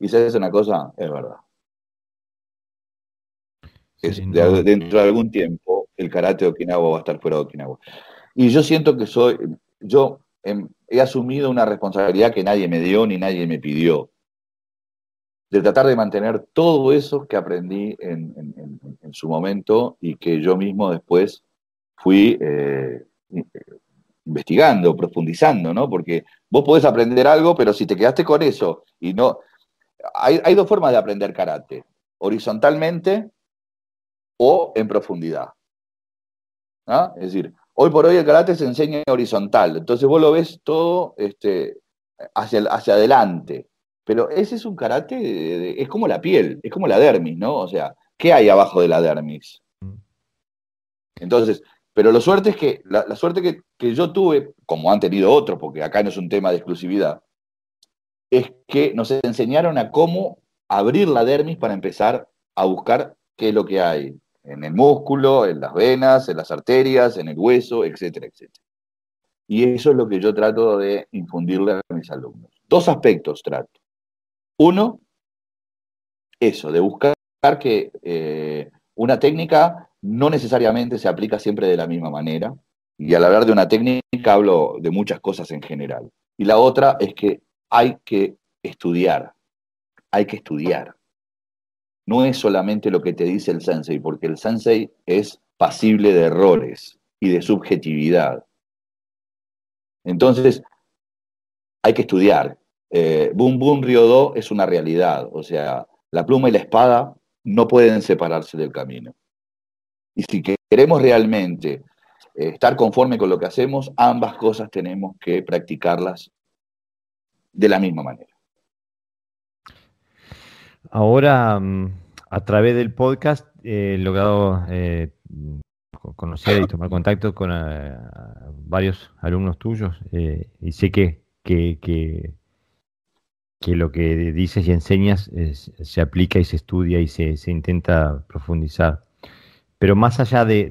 Y si es una cosa, es verdad. dentro de algún tiempo el karate de Okinawa va a estar fuera de Okinawa. Y yo siento que soy, yo em, he asumido una responsabilidad que nadie me dio ni nadie me pidió de tratar de mantener todo eso que aprendí en, su momento y que yo mismo después fui eh, investigando, profundizando, ¿no? Porque vos podés aprender algo, pero si te quedaste con eso y no... Hay, hay dos formas de aprender karate, horizontalmente o en profundidad. ¿no? Es decir, hoy por hoy el karate se enseña horizontal, entonces vos lo ves todo este, hacia, hacia adelante, pero ese es un karate, es como la piel, es como la dermis, ¿no? O sea, ¿qué hay abajo de la dermis? Mm. Entonces, pero suerte es que, la, suerte que, yo tuve, como han tenido otros, porque acá no es un tema de exclusividad, es que nos enseñaron a cómo abrir la dermis para empezar a buscar qué es lo que hay en el músculo, en las venas, en las arterias, en el hueso, etcétera, etcétera. Y eso es lo que yo trato de infundirle a mis alumnos. Dos aspectos trato. Uno, eso, de buscar que eh, una técnica no necesariamente se aplica siempre de la misma manera. Y al hablar de una técnica hablo de muchas cosas en general. Y la otra es que hay que estudiar, hay que estudiar. No es solamente lo que te dice el sensei, porque el sensei es pasible de errores y de subjetividad. Entonces, hay que estudiar. Eh, boom Boom Ryodo es una realidad, o sea, la pluma y la espada no pueden separarse del camino. Y si queremos realmente eh, estar conforme con lo que hacemos, ambas cosas tenemos que practicarlas de la misma manera. Ahora, mm, a través del podcast, eh, he logrado eh, conocer y tomar contacto con varios alumnos tuyos y sé que, que, lo que dices y enseñas se aplica y se estudia y se, se intenta profundizar. Pero más allá de,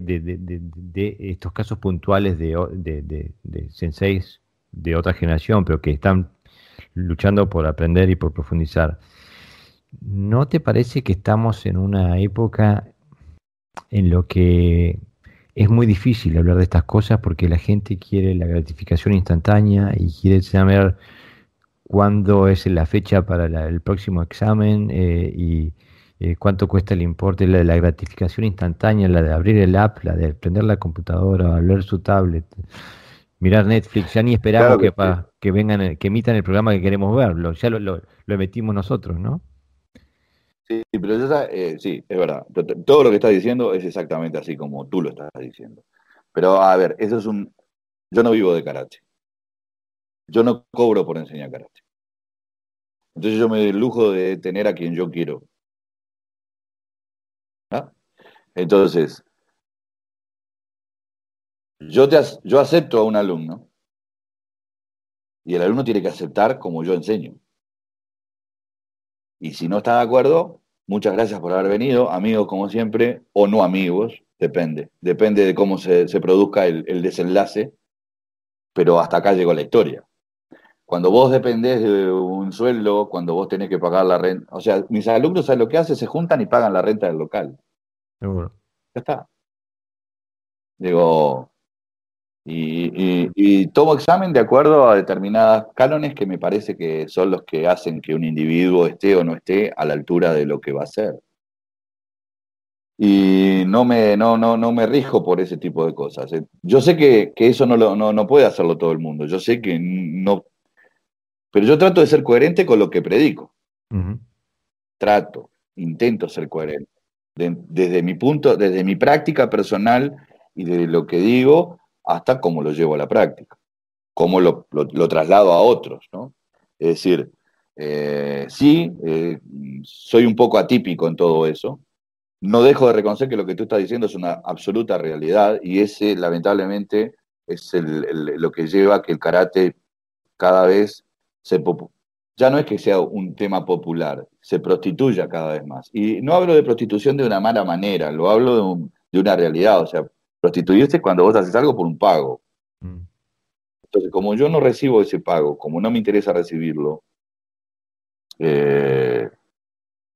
estos casos puntuales de, senseis de otra generación, pero que están luchando por aprender y por profundizar, ¿no te parece que estamos en una época en lo que es muy difícil hablar de estas cosas porque la gente quiere la gratificación instantánea y quiere saber cuándo es la fecha para el próximo examen eh, y eh, cuánto cuesta el importe, la de la gratificación instantánea, la de abrir el app, la de prender la computadora, leer su tablet, mirar Netflix, ya ni esperamos que, vengan, que emitan el programa que queremos verlo, ya lo, lo, emitimos nosotros, ¿no? Sí, pero eso eh, sí, es verdad. Todo lo que estás diciendo es exactamente así como tú lo estás diciendo. Pero a ver, eso es un. Yo no vivo de karate. Yo no cobro por enseñar karate. Entonces yo me doy el lujo de tener a quien yo quiero entonces, yo, yo acepto a un alumno y el alumno tiene que aceptar como yo enseño. Y si no está de acuerdo, muchas gracias por haber venido, amigos como siempre, o no amigos, depende, depende de cómo se, produzca el, desenlace, pero hasta acá llegó la historia. Cuando vos dependés de un sueldo, cuando vos tenés que pagar la renta, o sea, mis alumnos, saben lo que hacen? Se juntan y pagan la renta del local. Seguro. Ya está. Digo, y, tomo examen de acuerdo a determinados cánones que me parece que son los que hacen que un individuo esté o no esté a la altura de lo que va a ser. Y no me, no, no, me rijo por ese tipo de cosas. Eh. Yo sé que, que eso no, lo, no, puede hacerlo todo el mundo. Yo sé que no. Pero yo trato de ser coherente con lo que predico. Trato, intento ser coherente desde mi punto, desde mi práctica personal y de lo que digo, hasta cómo lo llevo a la práctica, cómo lo, traslado a otros, ¿no? Es decir, eh, sí, eh, soy un poco atípico en todo eso. No dejo de reconocer que lo que tú estás diciendo es una absoluta realidad y ese lamentablemente es lo que lleva a que el karate cada vez se, ya no es que sea un tema popular, se prostituya cada vez más. Y no hablo de prostitución de una mala manera, lo hablo de, una realidad. O sea, prostituirse cuando vos haces algo por un pago. Mm. Entonces, como yo no recibo ese pago, como no me interesa recibirlo, eh,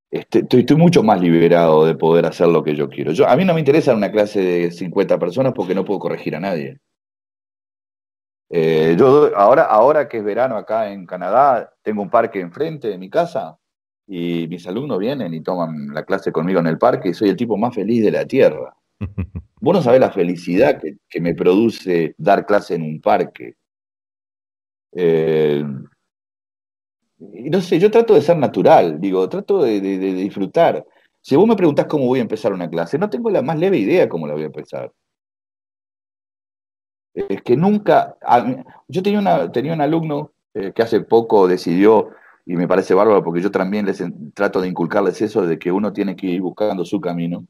este, estoy, mucho más liberado de poder hacer lo que yo quiero. Yo, a mí no me interesa una clase de 50 personas porque no puedo corregir a nadie. Eh, yo ahora, ahora que es verano acá en Canadá, tengo un parque enfrente de mi casa y mis alumnos vienen y toman la clase conmigo en el parque y soy el tipo más feliz de la tierra. Vos no sabés la felicidad que, me produce dar clase en un parque. Eh, no sé, yo trato de ser natural, digo, trato de, disfrutar. Si vos me preguntás cómo voy a empezar una clase, no tengo la más leve idea cómo la voy a empezar. Es eh, que nunca... yo tenía, tenía un alumno eh, que hace poco decidió, y me parece bárbaro porque yo también les trato de inculcarles eso, de que uno tiene que ir buscando su camino.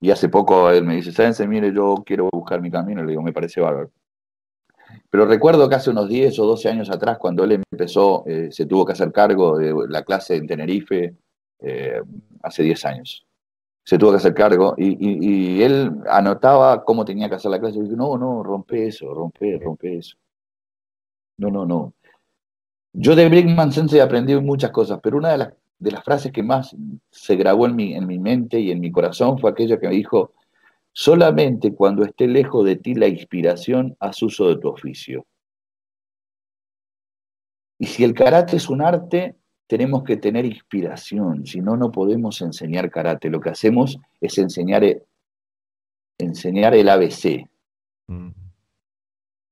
Y hace poco él me dice, Sáense, mire, yo quiero buscar mi camino. le digo, me parece bárbaro. Pero recuerdo que hace unos 10 o 12 años atrás, cuando él empezó, eh, se tuvo que hacer cargo de la clase en Tenerife, hace 10 años se tuvo que hacer cargo y, él anotaba cómo tenía que hacer la clase. Y yo, no, no, rompe eso, rompe, rompe eso. No, no, no. Yo de Brinkman Sensei aprendí muchas cosas, pero una de las, de las frases que más se grabó en mi, en mi mente y en mi corazón fue aquella que me dijo, solamente cuando esté lejos de ti la inspiración, haz uso de tu oficio. Y si el karate es un arte, tenemos que tener inspiración, si no, no podemos enseñar karate. Lo que hacemos es enseñar, eh, enseñar el ABC. Mm.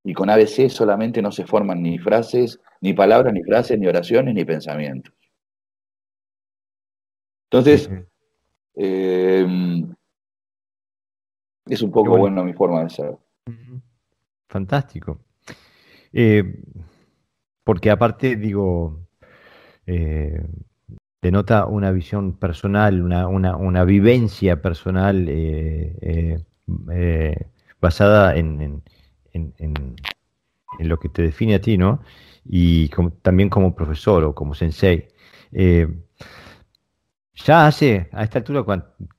Y con ABC solamente no se forman ni frases, ni palabras, ni frases, ni oraciones, ni pensamientos. Entonces, em, es un poco bueno. mi forma de ser. Fantástico. Eh, porque aparte, digo, eh, denota una visión personal, una, una, vivencia personal eh, eh, basada en, en, lo que te define a ti, ¿no? Y también como profesor o como sensei. ya hace, a esta altura,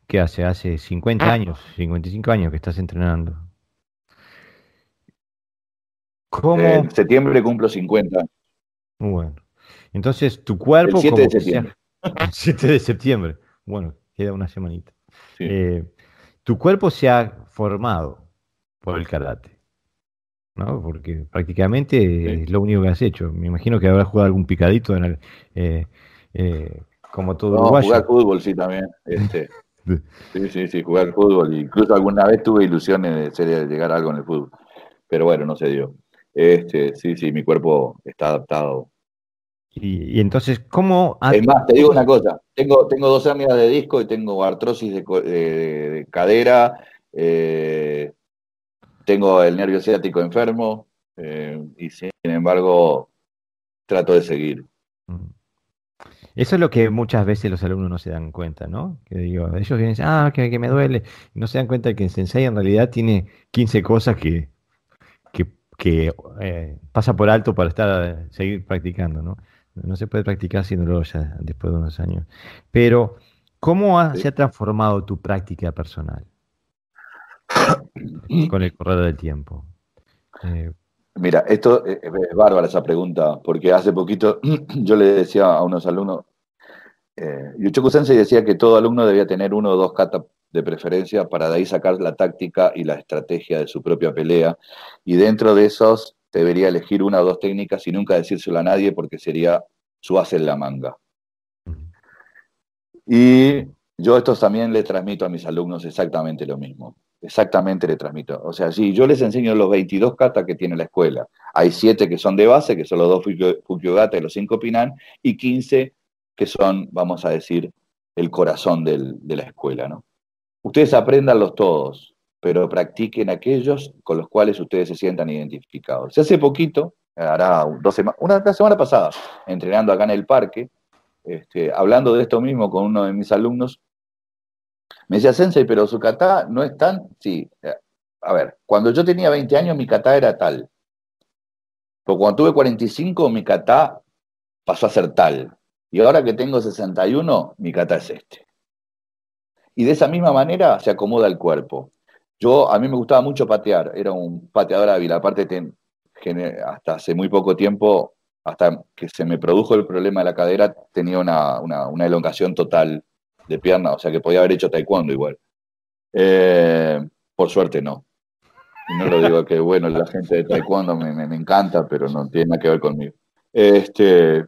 ¿qué hace? Hace 50 ah. años, 55 años que estás entrenando. ¿Cómo? En septiembre cumplo 50. Bueno. Entonces, tu cuerpo... 7 de septiembre. 7 de septiembre. Bueno, queda una semanita. Eh, tu cuerpo se ha formado por el karate, ¿no? Porque prácticamente es lo único que has hecho. Me imagino que habrás jugado algún picadito en el... Eh, eh como todo no, jugar fútbol, sí, también. Este. sí, sí, sí, jugar fútbol. Incluso alguna vez tuve ilusiones de llegar a algo en el fútbol. Pero bueno, no se dio. Este, sí, sí, mi cuerpo está adaptado y, entonces, ¿cómo...? además Es más, te digo una cosa, tengo, tengo dos hernias de disco y tengo artrosis de, cadera, eh, tengo el nervio ciático enfermo eh, y sin embargo trato de seguir. Mm. Eso es lo que muchas veces los alumnos no se dan cuenta, ¿no? Que digo, ellos vienen y dicen, ah, que, me duele, no se dan cuenta que el sensei en realidad tiene 15 cosas que, que, eh, pasa por alto para estar, seguir practicando, ¿no? no se puede practicar sin dolor ya después de unos años. Pero, ¿cómo se ha transformado tu práctica personal con el correr del tiempo? Eh, Mira, esto eh, eh, es bárbara esa pregunta, porque hace poquito yo le decía a unos alumnos, eh, Yuchoku decía que todo alumno debía tener uno o dos kata de preferencia para de ahí sacar la táctica y la estrategia de su propia pelea, y dentro de esos debería elegir una o dos técnicas y nunca decírselo a nadie porque sería su base en la manga. Y yo esto también le transmito a mis alumnos exactamente lo mismo. Exactamente le transmito. O sea, sí, yo les enseño los 22 katas que tiene la escuela. Hay 7 que son de base, que son los dos Fukyogata y los 5 Pinan, y 15 que son, vamos a decir, el corazón de la escuela. ¿no? Ustedes los todos, pero practiquen aquellos con los cuales ustedes se sientan identificados. hace poquito, hará una, semana pasada, entrenando acá en el parque, este, hablando de esto mismo con uno de mis alumnos, me decía, Sensei, pero su kata no es tan... Sí, eh, a ver, cuando yo tenía 20 años mi kata era tal, pero cuando tuve 45 mi kata pasó a ser tal, y ahora que tengo 61 mi kata es este. Y de esa misma manera se acomoda el cuerpo. Yo, a mí me gustaba mucho patear, era un pateador hábil, aparte hasta hace muy poco tiempo, hasta que se me produjo el problema de la cadera, tenía una, elongación total de pierna, o sea que podía haber hecho taekwondo igual. Eh, por suerte no. No lo digo que, bueno, la gente de taekwondo me, me, encanta, pero no tiene nada que ver conmigo. Este,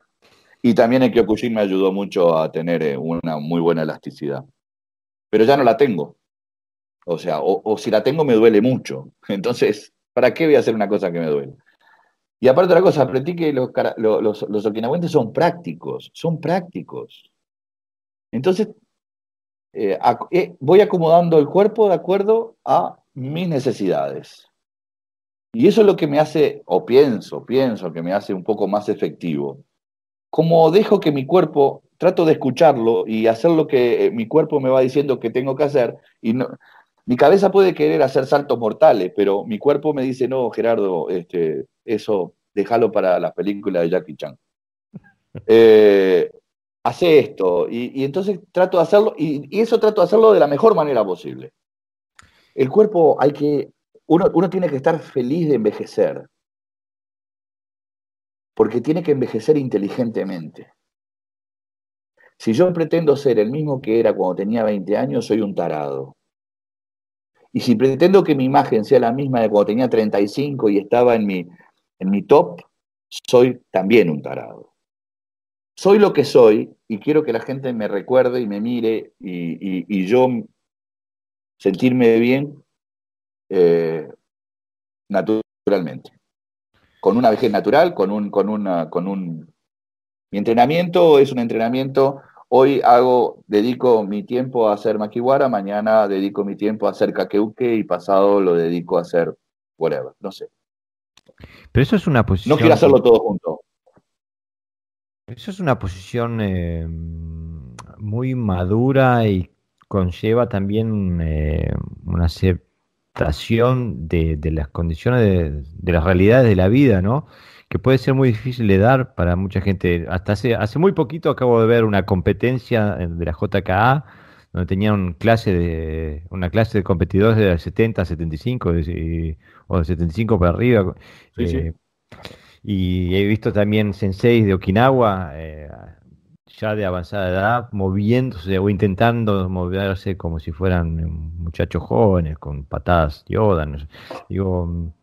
y también el Kyokushin me ayudó mucho a tener eh, una muy buena elasticidad. Pero ya no la tengo. O sea, o, si la tengo me duele mucho. Entonces, ¿para qué voy a hacer una cosa que me duele? Y aparte otra cosa, aprendí que los, los, son prácticos, son prácticos. Entonces, eh, eh, voy acomodando el cuerpo de acuerdo a mis necesidades. Y eso es lo que me hace, o pienso, pienso que me hace un poco más efectivo. Como dejo que mi cuerpo, trato de escucharlo y hacer lo que eh, mi cuerpo me va diciendo que tengo que hacer, y no, mi cabeza puede querer hacer saltos mortales, pero mi cuerpo me dice, no, Gerardo, este, eso déjalo para las películas de Jackie Chan. Eh, hace esto. Y, entonces trato de hacerlo, y, eso trato de hacerlo de la mejor manera posible. El cuerpo hay que, uno, uno tiene que estar feliz de envejecer, porque tiene que envejecer inteligentemente. Si yo pretendo ser el mismo que era cuando tenía 20 años, soy un tarado. Y si pretendo que mi imagen sea la misma de cuando tenía 35 y estaba en mi, en mi top, soy también un tarado. Soy lo que soy y quiero que la gente me recuerde y me mire y, yo sentirme bien eh, naturalmente. Con una vejez natural, con un, con con un. Mi entrenamiento es un entrenamiento Hoy hago, dedico mi tiempo a hacer maquiwara, mañana dedico mi tiempo a hacer kakeuke y pasado lo dedico a hacer whatever, no sé. Pero eso es una posición. No quiero hacerlo todo junto. Eso es una posición eh, muy madura y conlleva también eh, una aceptación de, las condiciones, de, de, las realidades de la vida, ¿no? que puede ser muy difícil de dar para mucha gente. Hasta hace, hace muy poquito acabo de ver una competencia eh, de la JKA donde tenían clase de, una clase de competidores de 70 75 o de 75 para arriba. Eh, y he visto también senseis de Okinawa, eh, ya de avanzada edad, moviéndose o intentando moverse como si fueran muchachos jóvenes, con patadas de Digo,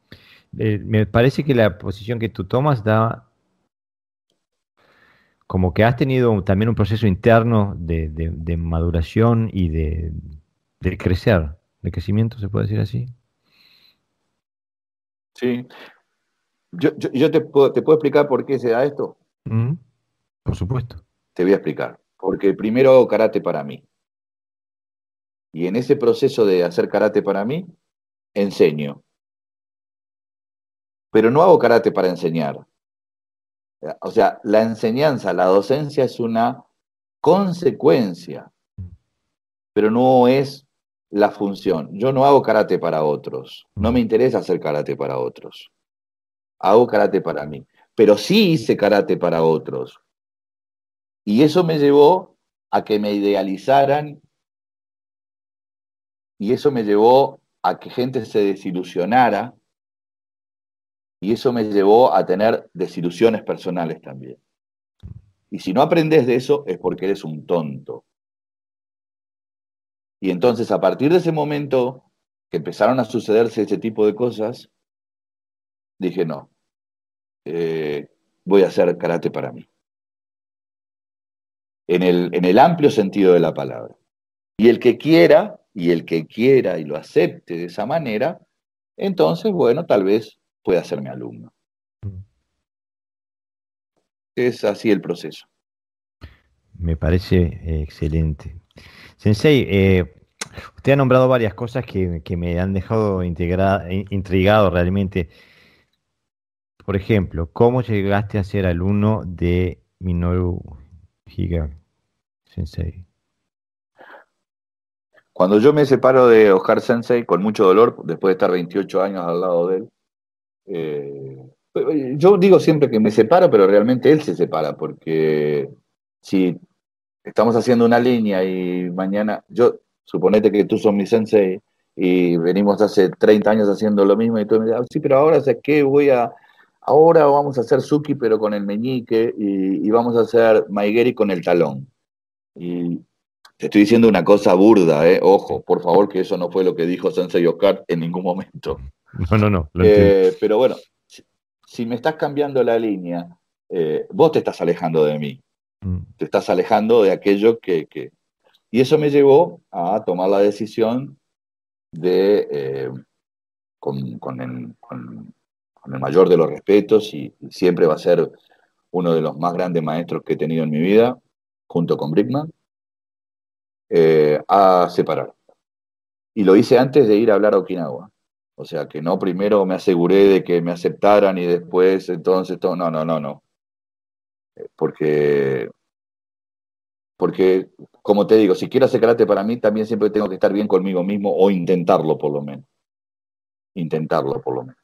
eh, me parece que la posición que tú tomas da como que has tenido también un proceso interno de, maduración y de, crecer, de crecimiento, se puede decir así. Sí. Yo, te, puedo, explicar por qué se da esto. Mm, por supuesto. Te voy a explicar. Porque primero hago karate para mí. Y en ese proceso de hacer karate para mí, enseño pero no hago karate para enseñar. O sea, la enseñanza, la docencia es una consecuencia, pero no es la función. Yo no hago karate para otros, no me interesa hacer karate para otros. Hago karate para mí, pero sí hice karate para otros. Y eso me llevó a que me idealizaran y eso me llevó a que gente se desilusionara y eso me llevó a tener desilusiones personales también. Y si no aprendes de eso es porque eres un tonto. Y entonces a partir de ese momento que empezaron a sucederse ese tipo de cosas, dije, no, eh, voy a hacer karate para mí. En el, en el amplio sentido de la palabra. Y el que quiera, y el que quiera y lo acepte de esa manera, entonces, bueno, tal vez pueda ser alumno. Mm. Es así el proceso. Me parece eh, excelente. Sensei, eh, usted ha nombrado varias cosas que, me han dejado eh, intrigado realmente. Por ejemplo, ¿cómo llegaste a ser alumno de Minoru Higa Sensei? Cuando yo me separo de Oscar Sensei, con mucho dolor, después de estar 28 años al lado de él, eh, yo digo siempre que me separo, pero realmente él se separa, porque si estamos haciendo una línea y mañana, yo suponete que tú sos mi sensei y venimos hace 30 años haciendo lo mismo y tú me dices, ah, sí, pero ahora sé qué voy a, ahora vamos a hacer Suki pero con el meñique y, vamos a hacer Maigeri con el talón. Y te estoy diciendo una cosa burda, eh, ojo, por favor que eso no fue lo que dijo Sensei Oscar en ningún momento. No, no, no. Eh, pero bueno, si me estás cambiando la línea, eh, vos te estás alejando de mí. Mm. Te estás alejando de aquello que, Y eso me llevó a tomar la decisión de, eh, con, con, el, con, el, mayor de los respetos, y, siempre va a ser uno de los más grandes maestros que he tenido en mi vida, junto con Brickman, a separar. Y lo hice antes de ir a hablar a Okinawa. O sea, que no primero me aseguré de que me aceptaran y después entonces No, no, no, no. Eh, porque, porque como te digo, si quiero hacer para mí, también siempre tengo que estar bien conmigo mismo o intentarlo por lo menos. Intentarlo por lo menos.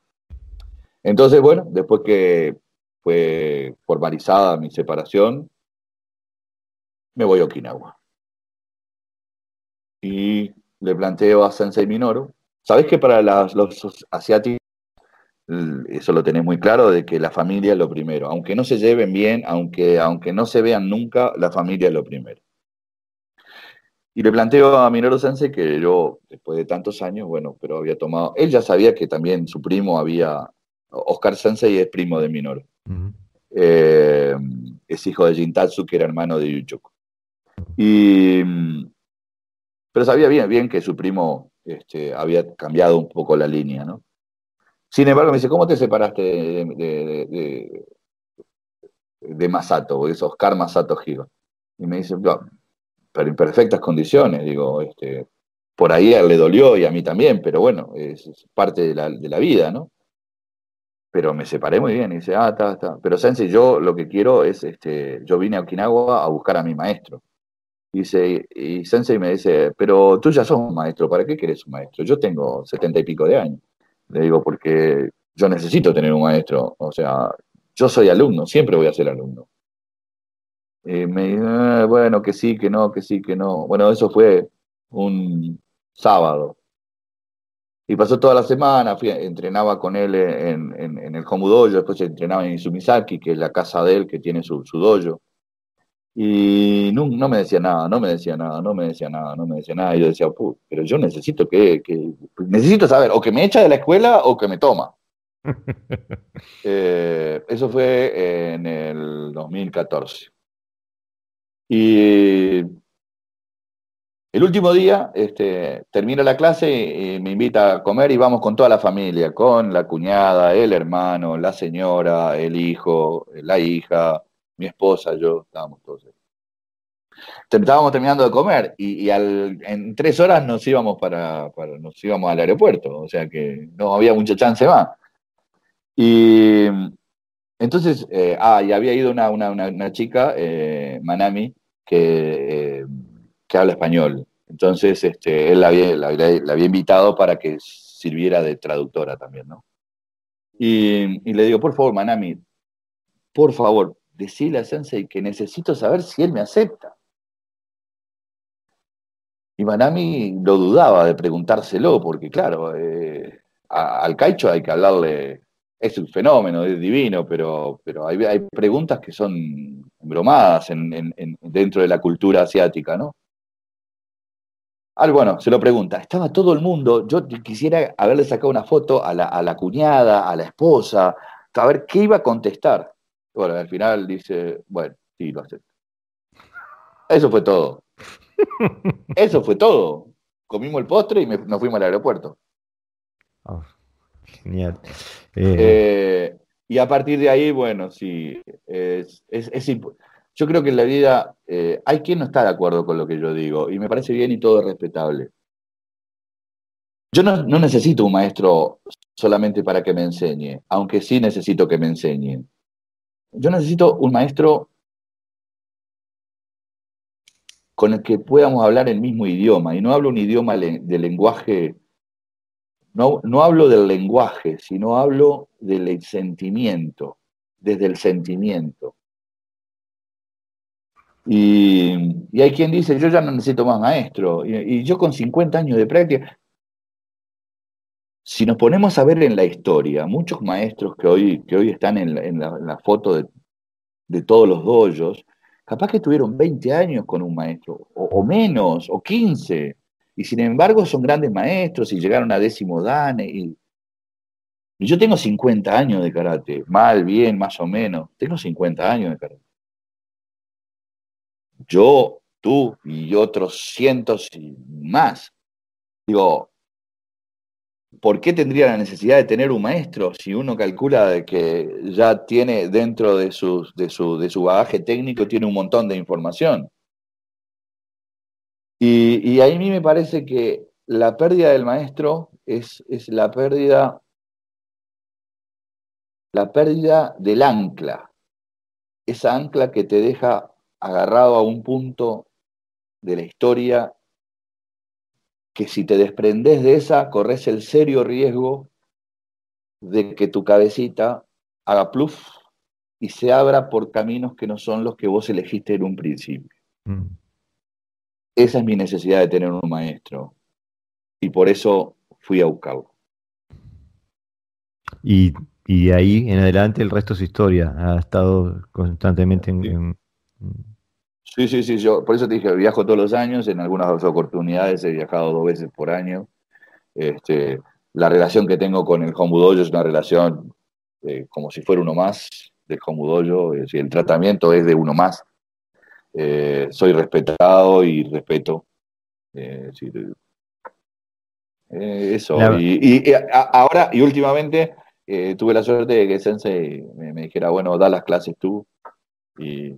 Entonces, bueno, después que fue formalizada mi separación, me voy a Okinawa. Y le planteo a Sensei Minoru Sabés que para los asiáticos eso lo tenés muy claro, de que la familia es lo primero. Aunque no se lleven bien, aunque, aunque no se vean nunca, la familia es lo primero. Y le planteo a Minoru Sensei que yo, después de tantos años, bueno, pero había tomado... Él ya sabía que también su primo había... Oscar Sensei es primo de Minoru. Eh, es hijo de Jintatsu, que era hermano de Yuchoku. Y... Pero sabía bien, bien que su primo este, había cambiado un poco la línea, ¿no? Sin embargo, me dice, ¿cómo te separaste de, de, de, Masato? Oscar Masato Giva. Y me dice, pero en perfectas condiciones, digo, este, por ahí le dolió y a mí también, pero bueno, es, parte de la, vida, ¿no? Pero me separé muy bien, y dice, ah, está, está. Pero Sensei, yo lo que quiero es, este, yo vine a Okinawa a buscar a mi maestro. Y, Sensei me dice, pero tú ya sos maestro, ¿para qué querés un maestro? Yo tengo setenta y pico de años. Le digo, porque yo necesito tener un maestro. O sea, yo soy alumno, siempre voy a ser alumno. Y me dice, ah, bueno, que sí, que no, que sí, que no. Bueno, eso fue un sábado. Y pasó toda la semana, entrenaba con él en, en, el Homudoyo, después entrenaba en Izumisaki, que es la casa de él, que tiene su, su dojo. Y no, me decía nada, no me decía nada, no me decía nada, no me decía nada. Y yo decía, pero yo necesito que, necesito saber, o que me echa de la escuela o que me toma. Eh, eso fue en el 2014. Y el último día este, termina la clase y me invita a comer y vamos con toda la familia, con la cuñada, el hermano, la señora, el hijo, la hija, mi esposa, yo, estábamos todos Estábamos terminando de comer y, al, en tres horas nos íbamos para, nos íbamos al aeropuerto, o sea que no había mucha chance más. Y entonces, eh, ah, y había ido una, una, chica, eh, Manami, que, eh, que, habla español. Entonces, este, él la había, había invitado para que sirviera de traductora también, ¿no? Y, y, le digo, por favor, Manami, por favor, decirle a Sensei que necesito saber si él me acepta. Y Manami lo dudaba de preguntárselo, porque claro, eh, al Caicho hay que hablarle, es un fenómeno, es divino, pero, pero hay, preguntas que son bromadas dentro de la cultura asiática, ¿no? al ah, bueno, se lo pregunta. Estaba todo el mundo. Yo quisiera haberle sacado una foto a la, a la cuñada, a la esposa, a ver qué iba a contestar bueno, al final dice, bueno, sí, lo acepto. Eso fue todo. Eso fue todo. Comimos el postre y nos fuimos al aeropuerto. Oh, genial. Eh, eh, y a partir de ahí, bueno, sí, es, yo creo que en la vida eh, hay quien no está de acuerdo con lo que yo digo y me parece bien y todo es respetable. Yo no, no necesito un maestro solamente para que me enseñe, aunque sí necesito que me enseñen. Yo necesito un maestro con el que podamos hablar el mismo idioma. Y no hablo un idioma de lenguaje, no, no hablo del lenguaje, sino hablo del sentimiento, desde el sentimiento. Y, hay quien dice, yo ya no necesito más maestro. Y, y, yo con 50 años de práctica, si nos ponemos a ver en la historia, muchos maestros que hoy, que hoy están en la, foto de, todos los doyos, capaz que tuvieron 20 años con un maestro, o, menos, o 15, y sin embargo son grandes maestros y llegaron a décimo dan. Y, yo tengo 50 años de karate, mal, bien, más o menos, tengo 50 años de karate. Yo, tú y otros cientos y más. Digo, ¿por qué tendría la necesidad de tener un maestro si uno calcula que ya tiene dentro de, su, bagaje técnico, tiene un montón de información? Y, a mí me parece que la pérdida del maestro es, es la pérdida la pérdida del ancla, esa ancla que te deja agarrado a un punto de la historia que si te desprendes de esa, corres el serio riesgo de que tu cabecita haga pluf y se abra por caminos que no son los que vos elegiste en un principio. Mm. Esa es mi necesidad de tener un maestro. Y por eso fui a Ucal Y, de ahí en adelante el resto es historia. Ha estado constantemente en Sí, sí, sí, yo por eso te dije, viajo todos los años, en algunas oportunidades he viajado dos veces por año. Este, la relación que tengo con el Homudoyo es una relación eh, como si fuera uno más del Homudoyo, es decir, el tratamiento es de uno más. Eh, soy respetado y respeto. Eh, eso. Y, ahora, y últimamente, tuve la suerte de que Sensei me, me dijera, bueno, da las clases tú. Y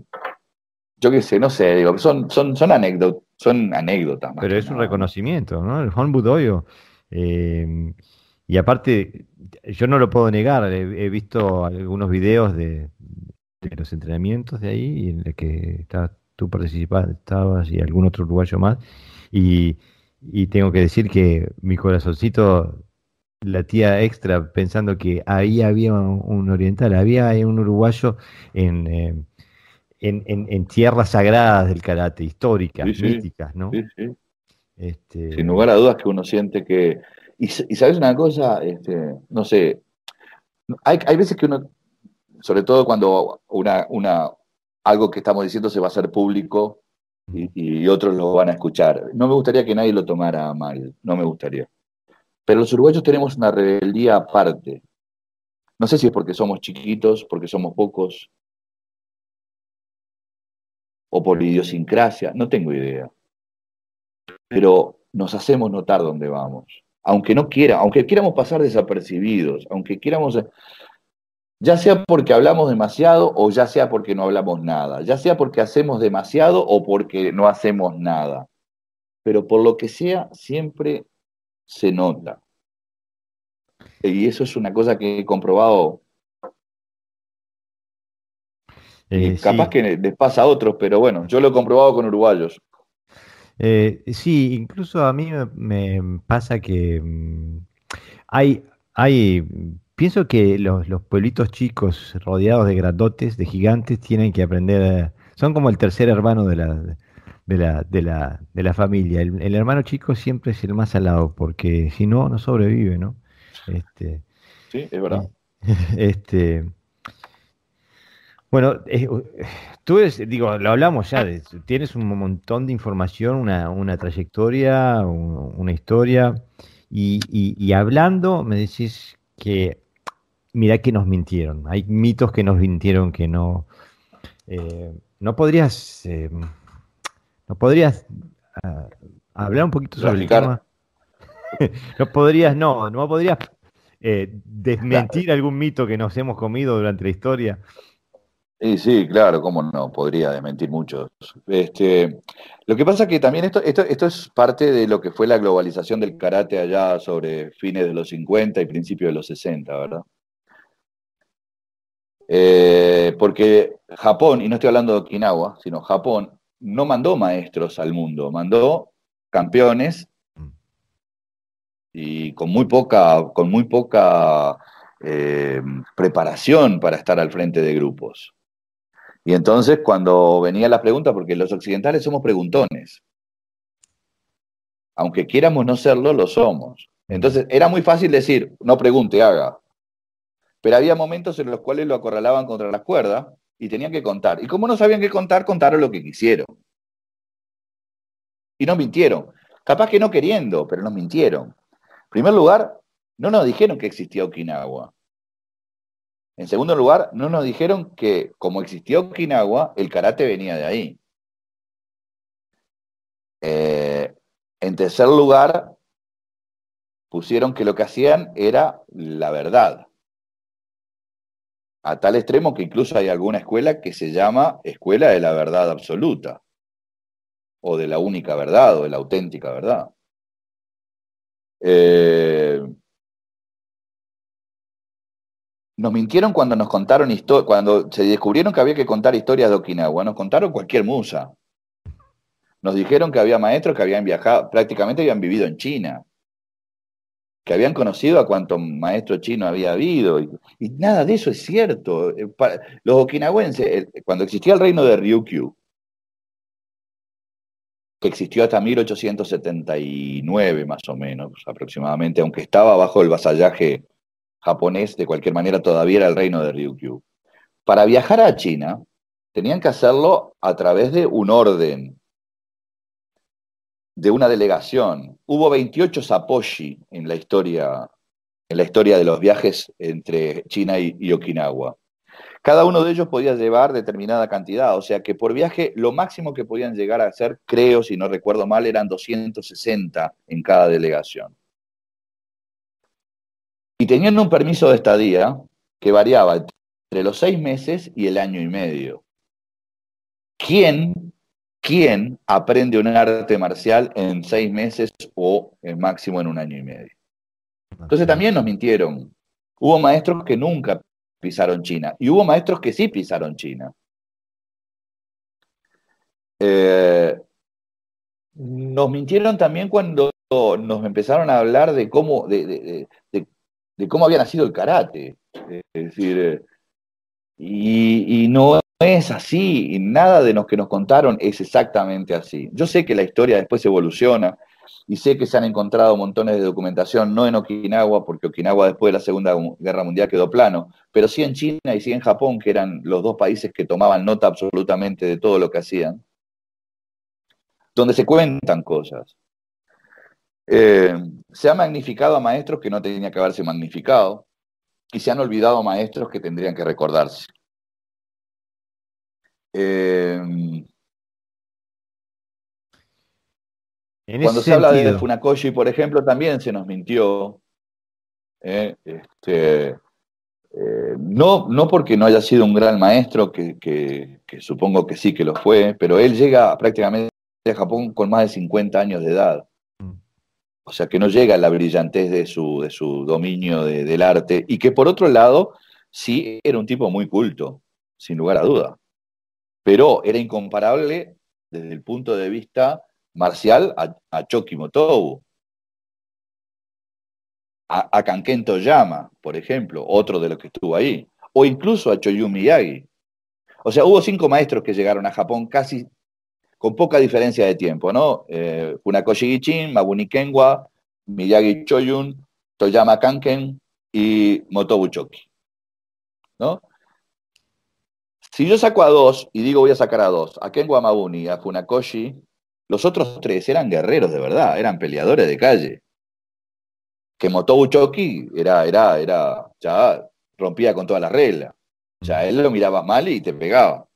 yo qué sé, no sé, son, son, son anécdotas, son anécdotas. Pero es un reconocimiento, ¿no? El Juan Budoyo. Eh, y aparte, yo no lo puedo negar, he, visto algunos videos de, los entrenamientos de ahí, en los que está, tú participabas y algún otro uruguayo más, y, tengo que decir que mi corazoncito latía extra pensando que ahí había un, oriental, había un uruguayo en... Eh, en, tierras sagradas del karate, históricas, ¿no? Sí, sí. Este, Sin lugar a dudas que uno siente que... Y, y sabes una cosa, este, no sé, hay, veces que uno, sobre todo cuando algo que estamos diciendo se va a hacer público y otros lo van a escuchar, no me gustaría que nadie lo tomara mal, no me gustaría. Pero los uruguayos tenemos una rebeldía aparte. No sé si es porque somos chiquitos, porque somos pocos, o por idiosincrasia, no tengo idea. Pero nos hacemos notar dónde vamos. Aunque no quiera, aunque quieramos pasar desapercibidos, aunque quieramos ya sea porque hablamos demasiado o ya sea porque no hablamos nada, ya sea porque hacemos demasiado o porque no hacemos nada. Pero por lo que sea, siempre se nota. Y eso es una cosa que he comprobado eh, capaz que les pasa a otros, pero bueno, yo lo he comprobado con uruguayos. Eh, sí, incluso a mí me, pasa que mm, hay, hay pienso que los, pueblitos chicos rodeados de grandotes, de gigantes, tienen que aprender, son como el tercer hermano de la, de la, familia. El, hermano chico siempre es el más alado, porque si no, no sobrevive, ¿no? Este, sí, es verdad. Eh, este, bueno, eh, tú es, digo, lo hablamos ya, tienes un montón de información, una, trayectoria, una historia, y, hablando me decís que, mira que nos mintieron, hay mitos que nos mintieron que no, eh, no podrías, em, no podrías ah, hablar un poquito sobre el tema. no podrías, no, no podrías eh, desmentir algún mito que nos hemos comido durante la historia. Sí, sí, claro, cómo no, podría desmentir muchos. Este, lo que pasa es que también esto, esto, es parte de lo que fue la globalización del karate allá sobre fines de los 50 y principios de los 60, ¿verdad? Eh, porque Japón, y no estoy hablando de Okinawa, sino Japón, no mandó maestros al mundo, mandó campeones y con muy poca, con muy poca eh, preparación para estar al frente de grupos. Y entonces cuando venía la pregunta, porque los occidentales somos preguntones, aunque quieramos no serlo, lo somos. Entonces era muy fácil decir, no pregunte, haga. Pero había momentos en los cuales lo acorralaban contra las cuerdas y tenían que contar. Y como no sabían qué contar, contaron lo que quisieron. Y no mintieron. Capaz que no queriendo, pero nos mintieron. En primer lugar, no nos dijeron que existía Okinawa. En segundo lugar, no nos dijeron que, como existió Okinawa, el karate venía de ahí. Eh, en tercer lugar, pusieron que lo que hacían era la verdad. A tal extremo que incluso hay alguna escuela que se llama Escuela de la Verdad Absoluta, o de la única verdad, o de la auténtica verdad. Eh, nos mintieron cuando nos contaron cuando se descubrieron que había que contar historias de Okinawa, nos contaron cualquier musa. Nos dijeron que había maestros que habían viajado, prácticamente habían vivido en China, que habían conocido a cuánto maestro chino había habido, y, nada de eso es cierto. Eh, los okinawenses, cuando existía el reino de Ryukyu, que existió hasta 1879 más o menos aproximadamente, aunque estaba bajo el vasallaje japonés, de cualquier manera, todavía era el reino de Ryukyu. Para viajar a China, tenían que hacerlo a través de un orden, de una delegación. Hubo 28 saposhi en la historia, en la historia de los viajes entre China y, y Okinawa. Cada uno de ellos podía llevar determinada cantidad, o sea que por viaje lo máximo que podían llegar a hacer, creo, si no recuerdo mal, eran 260 en cada delegación y teniendo un permiso de estadía que variaba entre los seis meses y el año y medio. ¿Quién, quién aprende un arte marcial en seis meses o el máximo en un año y medio? Entonces también nos mintieron. Hubo maestros que nunca pisaron China y hubo maestros que sí pisaron China. Eh, nos mintieron también cuando nos empezaron a hablar de cómo, de cómo había nacido el karate. Es decir, eh, y, y no es así, y nada de lo que nos contaron es exactamente así. Yo sé que la historia después evoluciona, y sé que se han encontrado montones de documentación, no en Okinawa, porque Okinawa después de la Segunda Guerra Mundial quedó plano, pero sí en China y sí en Japón, que eran los dos países que tomaban nota absolutamente de todo lo que hacían, donde se cuentan cosas. Eh, se ha magnificado a maestros que no tenían que haberse magnificado y se han olvidado maestros que tendrían que recordarse. Eh, cuando se habla de Funakoshi, por ejemplo, también se nos mintió. Eh, este, no, no porque no haya sido un gran maestro, que, que, supongo que sí que lo fue, pero él llega prácticamente a Japón con más de 50 años de edad o sea, que no llega a la brillantez de su, dominio del arte, y que por otro lado, sí era un tipo muy culto, sin lugar a duda, pero era incomparable desde el punto de vista marcial a, Chokimotou. Choki Motobu, a, a Kanken Toyama, por ejemplo, otro de los que estuvo ahí, o incluso a Choyumi Miyagi. O sea, hubo cinco maestros que llegaron a Japón casi con poca diferencia de tiempo, ¿no? Eh, Funakoshi Gichin, Mabuni Kenwa, Miyagi Choyun, Toyama Kanken y Motobu Choki, ¿no? Si yo saco a dos y digo voy a sacar a dos, a Kenwa Mabuni, a Funakoshi, los otros tres eran guerreros de verdad, eran peleadores de calle. Que Motobu Choki era, era, era, ya rompía con todas las reglas. Ya él lo miraba mal y te pegaba.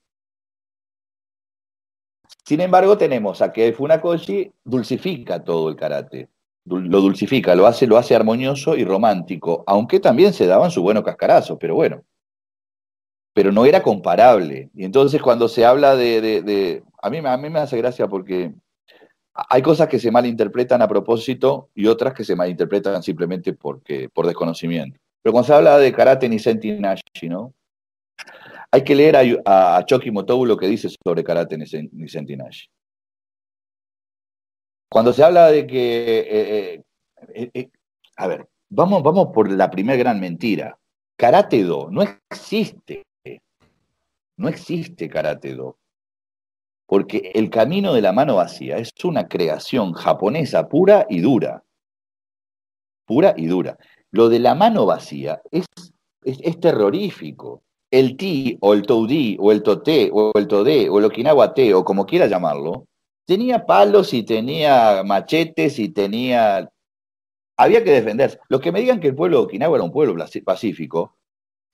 Sin embargo, tenemos a que Funakoshi dulcifica todo el karate, lo dulcifica, lo hace, lo hace armonioso y romántico, aunque también se daban su buenos cascarazos, pero bueno. Pero no era comparable. Y entonces cuando se habla de... a, mí, a mí me hace gracia porque hay cosas que se malinterpretan a propósito y otras que se malinterpretan simplemente porque, por desconocimiento. Pero cuando se habla de karate ni senti ¿no? Hay que leer a, a Choki Motobu lo que dice sobre karate Nisentinashi. Cuando se habla de que. Eh, eh, eh, a ver, vamos, vamos por la primera gran mentira. Karate Do no existe. No existe Karate Do. Porque el camino de la mano vacía es una creación japonesa pura y dura. Pura y dura. Lo de la mano vacía es, es terrorífico el Ti o el Toudí o el Toté o el Todé o el Okinawa o como quiera llamarlo, tenía palos y tenía machetes y tenía... Había que defenderse. Los que me digan que el pueblo de Okinawa era un pueblo pacífico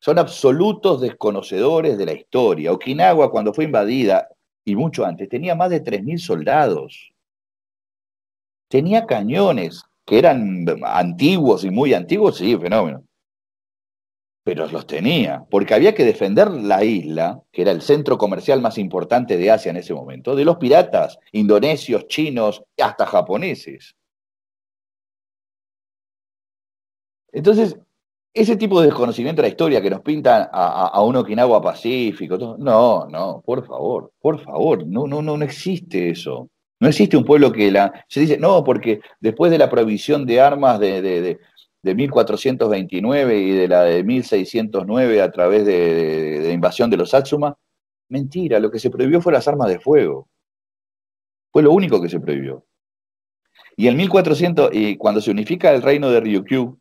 son absolutos desconocedores de la historia. Okinawa cuando fue invadida y mucho antes tenía más de 3.000 soldados. Tenía cañones que eran antiguos y muy antiguos, sí, fenómeno pero los tenía, porque había que defender la isla, que era el centro comercial más importante de Asia en ese momento, de los piratas indonesios, chinos y hasta japoneses. Entonces, ese tipo de desconocimiento de la historia que nos pintan a, a, un Okinawa pacífico, no, no, por favor, por favor, no, no, no, no existe eso. No existe un pueblo que la. Se dice, no, porque después de la prohibición de armas de de 1429 y de la de 1609 a través de, invasión de los Satsuma, mentira, lo que se prohibió fue las armas de fuego. Fue lo único que se prohibió. Y en 1400, y cuando se unifica el reino de Ryukyu,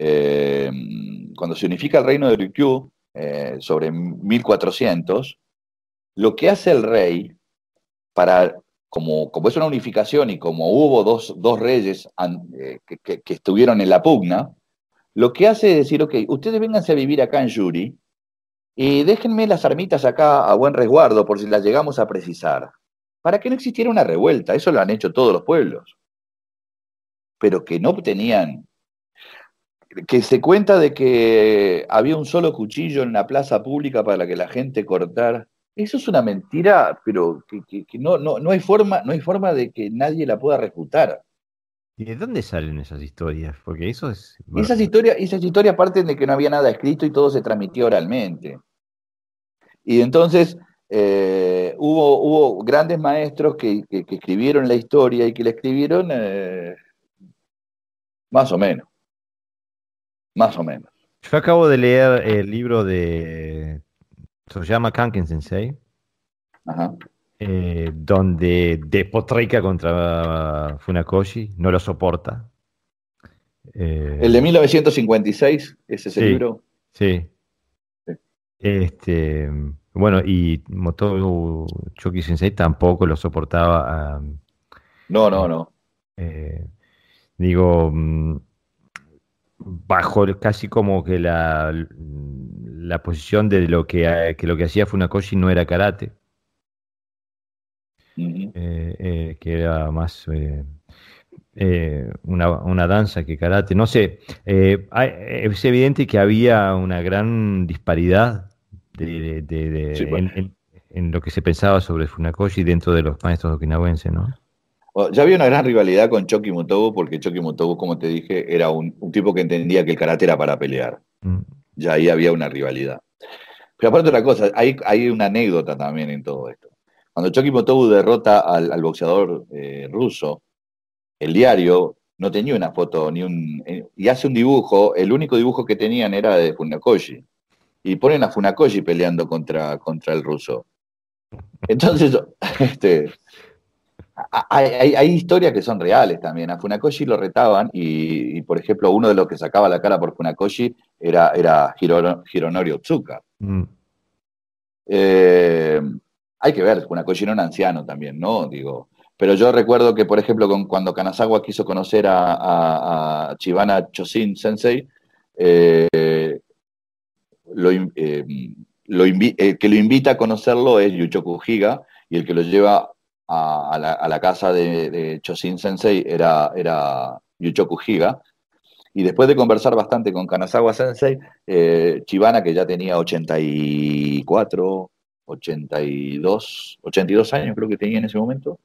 eh, cuando se unifica el reino de Ryukyu eh, sobre 1400, lo que hace el rey para como, como es una unificación y como hubo dos, dos reyes eh, que, estuvieron en la pugna, lo que hace es decir, ok, ustedes vénganse a vivir acá en Yuri y déjenme las armitas acá a buen resguardo por si las llegamos a precisar, para que no existiera una revuelta, eso lo han hecho todos los pueblos, pero que no tenían que se cuenta de que había un solo cuchillo en la plaza pública para que la gente cortara eso es una mentira, pero que, no, no, hay forma, no hay forma de que nadie la pueda refutar. ¿Y de dónde salen esas historias? Porque eso es. Esas historias, esas parten de que no había nada escrito y todo se transmitió oralmente. Y entonces eh, hubo, hubo grandes maestros que, escribieron la historia y que la escribieron eh, más o menos. Más o menos. Yo acabo de leer el libro de se llama Kanken Sensei, Ajá. Eh, donde despotrica contra Funakoshi, no lo soporta. Eh, el de 1956, ese es el libro. Sí. Este, bueno, y Motobu Chucky Sensei tampoco lo soportaba. Ah, no, no, no. Eh, digo, mm, bajo casi como que la, la posición de lo que, lo que hacía Funakoshi no era karate. Eh, eh, que era más eh, una, una, danza que karate. No sé, es evidente que había una gran disparidad de, pues. en, lo que se pensaba sobre Funakoshi dentro de los maestros okinawenses, ¿no? ya había una gran rivalidad con Choki Motobu porque Choki Motobu, como te dije, era un, tipo que entendía que el karate era para pelear. Mm. Ya ahí había una rivalidad. Pero aparte otra cosa, hay, hay una anécdota también en todo esto. Cuando Choki Motobu derrota al, boxeador eh, ruso, el diario no tenía una foto ni un. Eh, y hace un dibujo, el único dibujo que tenían era de Funakoshi. Y ponen a Funakoshi peleando contra, contra el ruso. Entonces, este, Ah, hay, historias que son reales también. A Funakoshi lo retaban y, por ejemplo, uno de los que sacaba la cara por Funakoshi era, era Hironori Otsuka. Mm. Eh, hay que ver, Funakoshi era un anciano también, ¿no? Digo, pero yo recuerdo que, por ejemplo, cuando Kanazawa quiso conocer a, a, Chibana Chosin Sensei, eh, eh, el que lo invita a conocerlo es Yuchoku Higa, y el que lo lleva a, la, casa de, Chosin Sensei era, era Yuchoku Higa. Y después de conversar bastante con Kanazawa Sensei, eh, Chibana, que ya tenía 84, 82, 82 años creo que tenía en ese momento.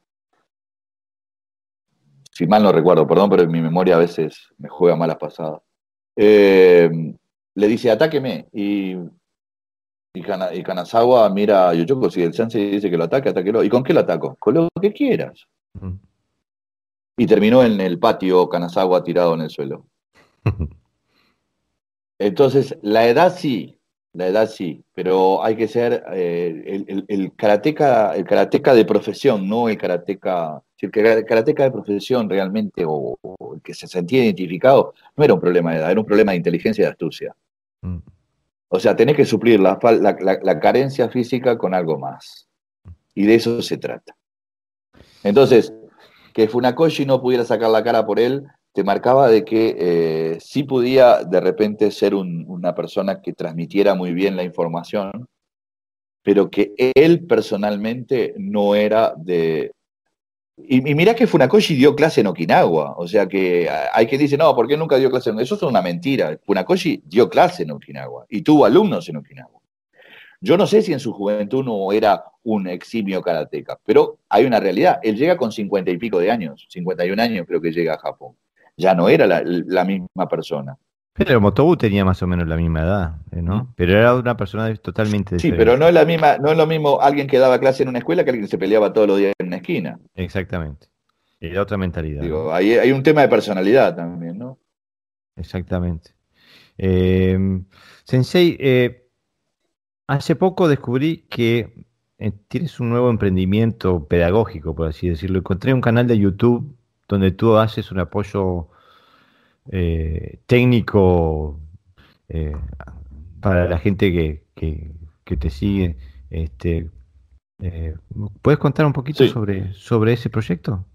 Si mal no recuerdo, perdón, pero mi memoria a veces me juega malas pasadas. Eh, le dice, atáqueme. Y y, Kanazawa mira a Yoyoko si el sensei dice que lo ataque, ataquelo. ¿Y con qué lo ataco? Con lo que quieras. Y terminó en el patio Kanazawa tirado en el suelo. Entonces, la edad sí, la edad sí, pero hay que ser eh, el, karateka el, karateka de profesión, no el karateka el karateka de profesión realmente, o, el que se sentía identificado, no era un problema de edad, era un problema de inteligencia y de astucia. Mm. O sea, tenés que suplir la, carencia física con algo más. Y de eso se trata. Entonces, que Funakoshi no pudiera sacar la cara por él, te marcaba de que eh, sí podía de repente ser una persona que transmitiera muy bien la información, pero que él personalmente no era de y, mirá mira que Funakoshi dio clase en Okinawa, o sea que hay que decir, no, ¿por qué nunca dio clase en Eso es una mentira. Funakoshi dio clase en Okinawa y tuvo alumnos en Okinawa. Yo no sé si en su juventud no era un eximio karateca, pero hay una realidad. Él llega con cincuenta y pico de años, cincuenta y un años creo que llega a Japón. Ya no era la misma persona. Pero Motobu tenía más o menos la misma edad, eh, ¿no? Pero era una persona totalmente diferente. Sí, pero no es la misma, no es lo mismo alguien que daba clase en una escuela que alguien que se peleaba todos los días en una esquina. Exactamente. Era otra mentalidad. Digo, hay, un tema de personalidad también, ¿no? Exactamente. Eh, sensei, eh, hace poco descubrí que tienes un nuevo emprendimiento pedagógico, por así decirlo. Encontré un canal de YouTube donde tú haces un apoyo eh, técnico eh, para la gente que, te sigue. Este, eh, ¿Puedes contar un poquito sobre, sobre ese proyecto?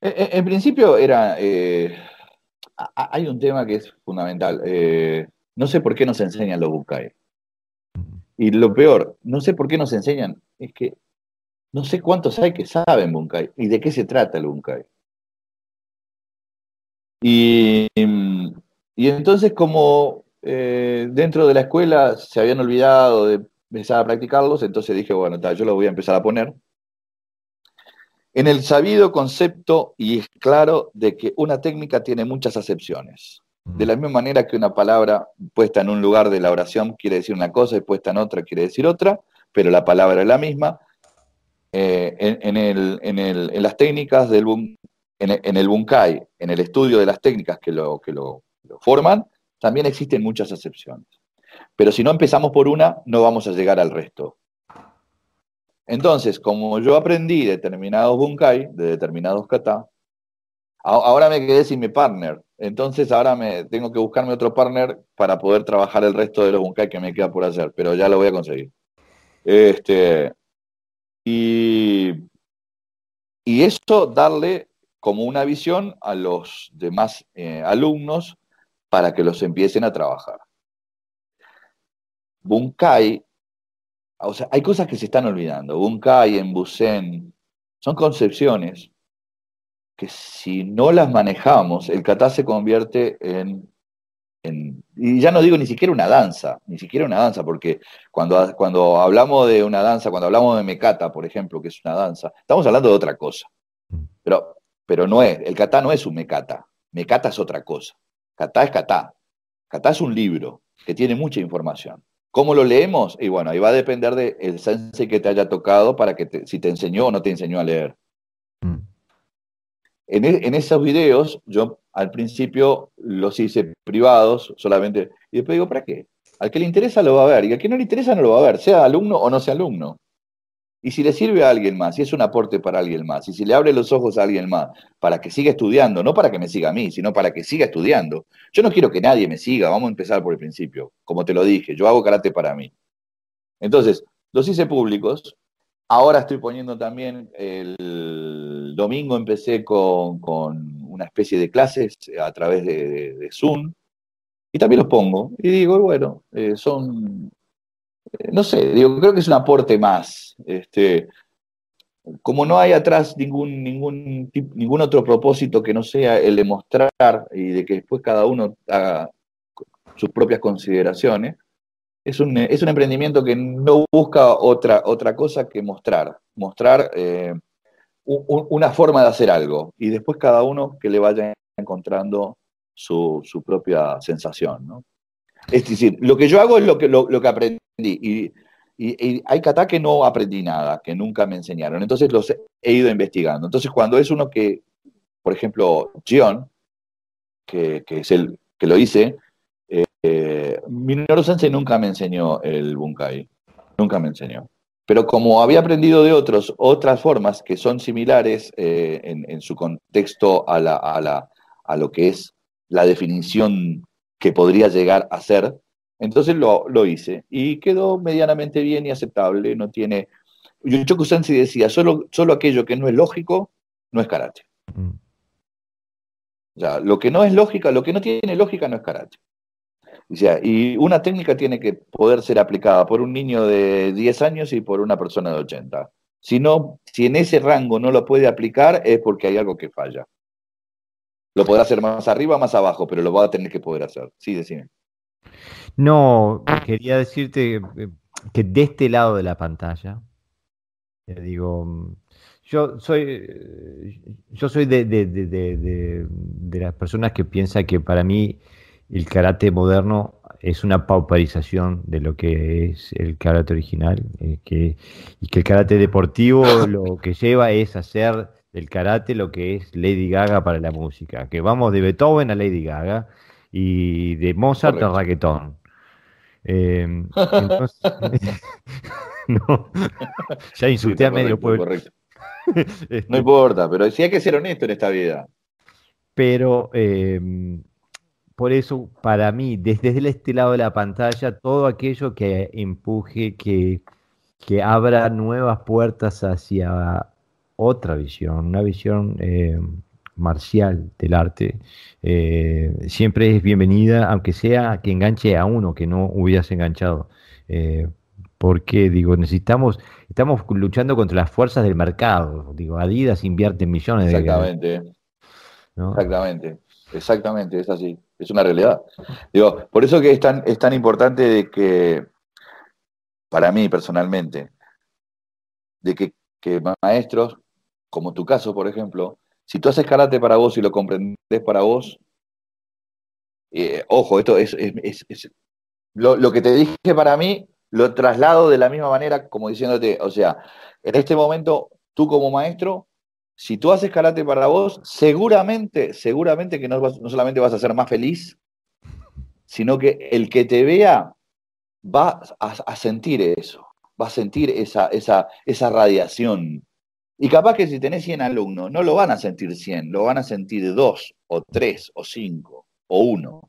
En, principio era... hay un tema que es fundamental. no sé por qué nos enseñan los Bunkai mm. Y lo peor, no sé por qué nos enseñan, es que no sé cuántos hay que saben Bunkai y de qué se trata el Bunkai. Y, entonces como eh, dentro de la escuela se habían olvidado de empezar a practicarlos, entonces dije, bueno, yo lo voy a empezar a poner. En el sabido concepto y es claro de que una técnica tiene muchas acepciones. De la misma manera que una palabra puesta en un lugar de la oración quiere decir una cosa y puesta en otra quiere decir otra, pero la palabra es la misma. Eh, en, en, las técnicas del, en, el Bunkai, en el estudio de las técnicas que lo, que lo, forman, también existen muchas excepciones. Pero si no empezamos por una, no vamos a llegar al resto. Entonces, como yo aprendí determinados bunkai, de determinados kata, ahora me quedé sin mi partner. Entonces ahora me tengo que buscarme otro partner para poder trabajar el resto de los bunkai que me queda por hacer, pero ya lo voy a conseguir. Este, y, y eso darle como una visión a los demás eh, alumnos para que los empiecen a trabajar. Bunkai, hay cosas que se están olvidando. Bunkai, Embusen, son concepciones que si no las manejamos, el kata se convierte en, en, Y ya no digo ni siquiera una danza, ni siquiera una danza, porque cuando, cuando hablamos de una danza, cuando hablamos de mekata, por ejemplo, que es una danza, estamos hablando de otra cosa. Mm. Pero pero no es, el Catá no es un Mecata. mekata es otra cosa. kata es kata, kata es un libro que tiene mucha información. ¿Cómo lo leemos? Y bueno, ahí va a depender del el sensei que te haya tocado para que si te enseñó o no te enseñó a leer. Mm. E, en, esos videos, yo al principio los hice privados solamente, y después digo, ¿para qué? Al que le interesa lo va a ver, y al que no le interesa no lo va a ver, sea alumno o no sea alumno. Y si le sirve a alguien más, si es un aporte para alguien más, y si le abre los ojos a alguien más para que siga estudiando, no para que me siga a mí, sino para que siga estudiando. Yo no quiero que nadie me siga, vamos a empezar por el principio. Como te lo dije, yo hago karate para mí. Entonces, los hice públicos. Ahora estoy poniendo también, el domingo empecé con, una especie de clases a través de, Zoom, y también los pongo. Y digo, bueno, eh, son eh, no sé, creo que es un aporte más. Este, como no hay atrás ningún, otro propósito que no sea el de mostrar y de que después cada uno haga sus propias consideraciones, es un, emprendimiento que no busca otra, otra cosa que mostrar, mostrar eh, una forma de hacer algo y después cada uno que le vaya encontrando su, su propia sensación. ¿no? Es decir, lo que yo hago es lo que, lo, que aprendí. Y, hay kata que no aprendí nada, que nunca me enseñaron. Entonces los he ido investigando. Entonces cuando es uno que, por ejemplo, Gion, que, es el que lo hice, eh, Minoru Sensei nunca me enseñó el Bunkai. Nunca me enseñó. Pero como había aprendido de otros otras formas que son similares eh, en, su contexto a, la, a lo que es la definición que podría llegar a ser. Entonces lo, lo hice y quedó medianamente bien y aceptable. No tiene. Yucho Kusansi decía: solo, solo aquello que no es lógico no es karate. Mm. O sea, lo que no es lógica, lo que no tiene lógica no es karate. y una técnica tiene que poder ser aplicada por un niño de 10 años y por una persona de 80. Si, no, si en ese rango no lo puede aplicar es porque hay algo que falla. Lo podrá hacer más arriba, más abajo, pero lo va a tener que poder hacer. Sí, decime. No, quería decirte eh, que de este lado de la pantalla, digo, mm, yo soy, eh, yo soy de, las personas que piensan que para mí el karate moderno es una pauperización de lo que es el karate original, eh, y que el karate deportivo lo que lleva es hacer del karate lo que es Lady Gaga para la música, que vamos de Beethoven a Lady Gaga y de Mozart a Raquetón em, ya insulté a medio pueblo. Este no importa, pero si hay que ser honesto en esta vida. Pero em, por eso, para mí, desde, este lado de la pantalla, todo aquello que empuje, que, que abra nuevas puertas hacia otra visión, una visión eh, marcial del arte. Eh, siempre es bienvenida, aunque sea que enganche a uno que no hubiese enganchado. Eh, porque, digo, necesitamos, estamos luchando contra las fuerzas del mercado. Digo, Adidas invierte millones de Exactamente. Exactamente. Exactamente, es así. Es una realidad. Digo, por eso que es tan, es tan importante de que, para mí personalmente, de que, que maestros como tu caso, por ejemplo, si tú haces karate para vos y lo comprendes para vos, eh, ojo, esto es, lo, que te dije para mí, lo traslado de la misma manera como diciéndote, o sea, en este momento tú como maestro, si tú haces karate para vos, seguramente, seguramente que no, solamente vas a ser más feliz, sino que el que te vea va a, a sentir eso, va a sentir esa, esa, esa radiación, y capaz que si tenés 100 alumnos, no lo van a sentir 100, lo van a sentir 2 o 3 o 5 o 1.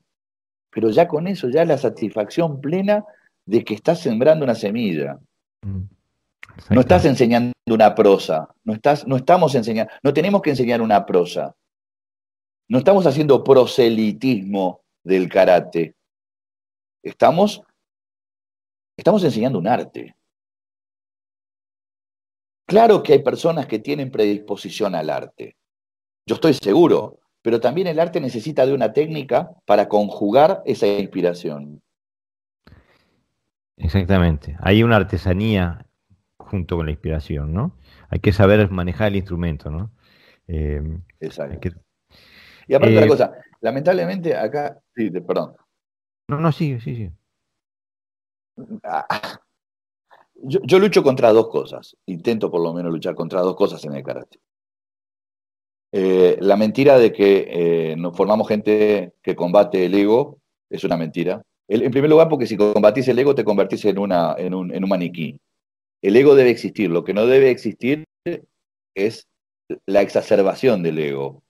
Pero ya con eso, ya la satisfacción plena de que estás sembrando una semilla. Mm. No estás enseñando una prosa, no, estás, no estamos enseñando, no tenemos que enseñar una prosa. No estamos haciendo proselitismo del karate. Estamos, estamos enseñando un arte. Claro que hay personas que tienen predisposición al arte, yo estoy seguro, pero también el arte necesita de una técnica para conjugar esa inspiración. Exactamente, hay una artesanía junto con la inspiración, ¿no? Hay que saber manejar el instrumento, ¿no? Eh, Exacto. y aparte otra eh, cosa, lamentablemente acá, sí, perdón. No, no, sigue, sí, sí. Yo, lucho contra dos cosas, intento por lo menos luchar contra dos cosas en el carácter. Eh, la mentira de que eh, nos formamos gente que combate el ego es una mentira. en primer lugar, porque si combatís el ego te convertís en, una, en, un, en un maniquí. El ego debe existir, lo que no debe existir es la exacerbación del ego.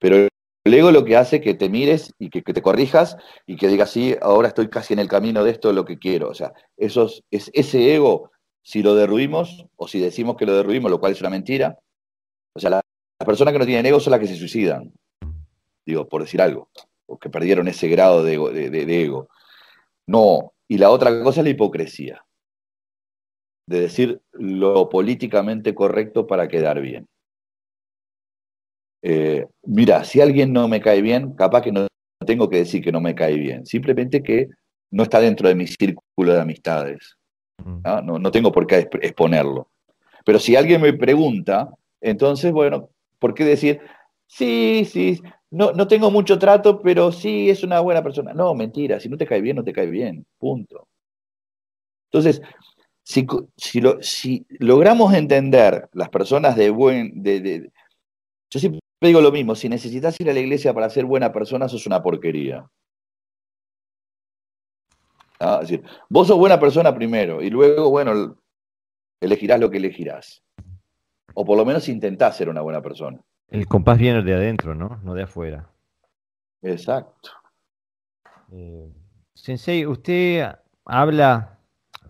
Pero el ego lo que hace que te mires y que, te corrijas y que digas, sí, ahora estoy casi en el camino de esto, lo que quiero. O sea, esos, es, ese ego, si lo derruimos o si decimos que lo derruimos, lo cual es una mentira, o sea, las personas que no tienen ego son las que se suicidan, digo, por decir algo, o que perdieron ese grado de ego, de ego. No, y la otra cosa es la hipocresía, de decir lo políticamente correcto para quedar bien. Eh, mira, si alguien no me cae bien, capaz que no tengo que decir que no me cae bien, simplemente que no está dentro de mi círculo de amistades. Mm. No, tengo por qué exponerlo. Pero si alguien me pregunta, entonces, bueno, ¿por qué decir, sí, sí, no, no tengo mucho trato, pero sí es una buena persona? No, mentira, si no te cae bien, no te cae bien, punto. Entonces, si, si, logramos entender las personas de buen, de, yo pero digo lo mismo, si necesitas ir a la iglesia para ser buena persona, sos una porquería. Ah, vos sos buena persona primero y luego, bueno, elegirás lo que elegirás. O por lo menos intentás ser una buena persona. El compás viene de adentro, ¿no? No de afuera. Exacto. Eh, sensei, usted habla,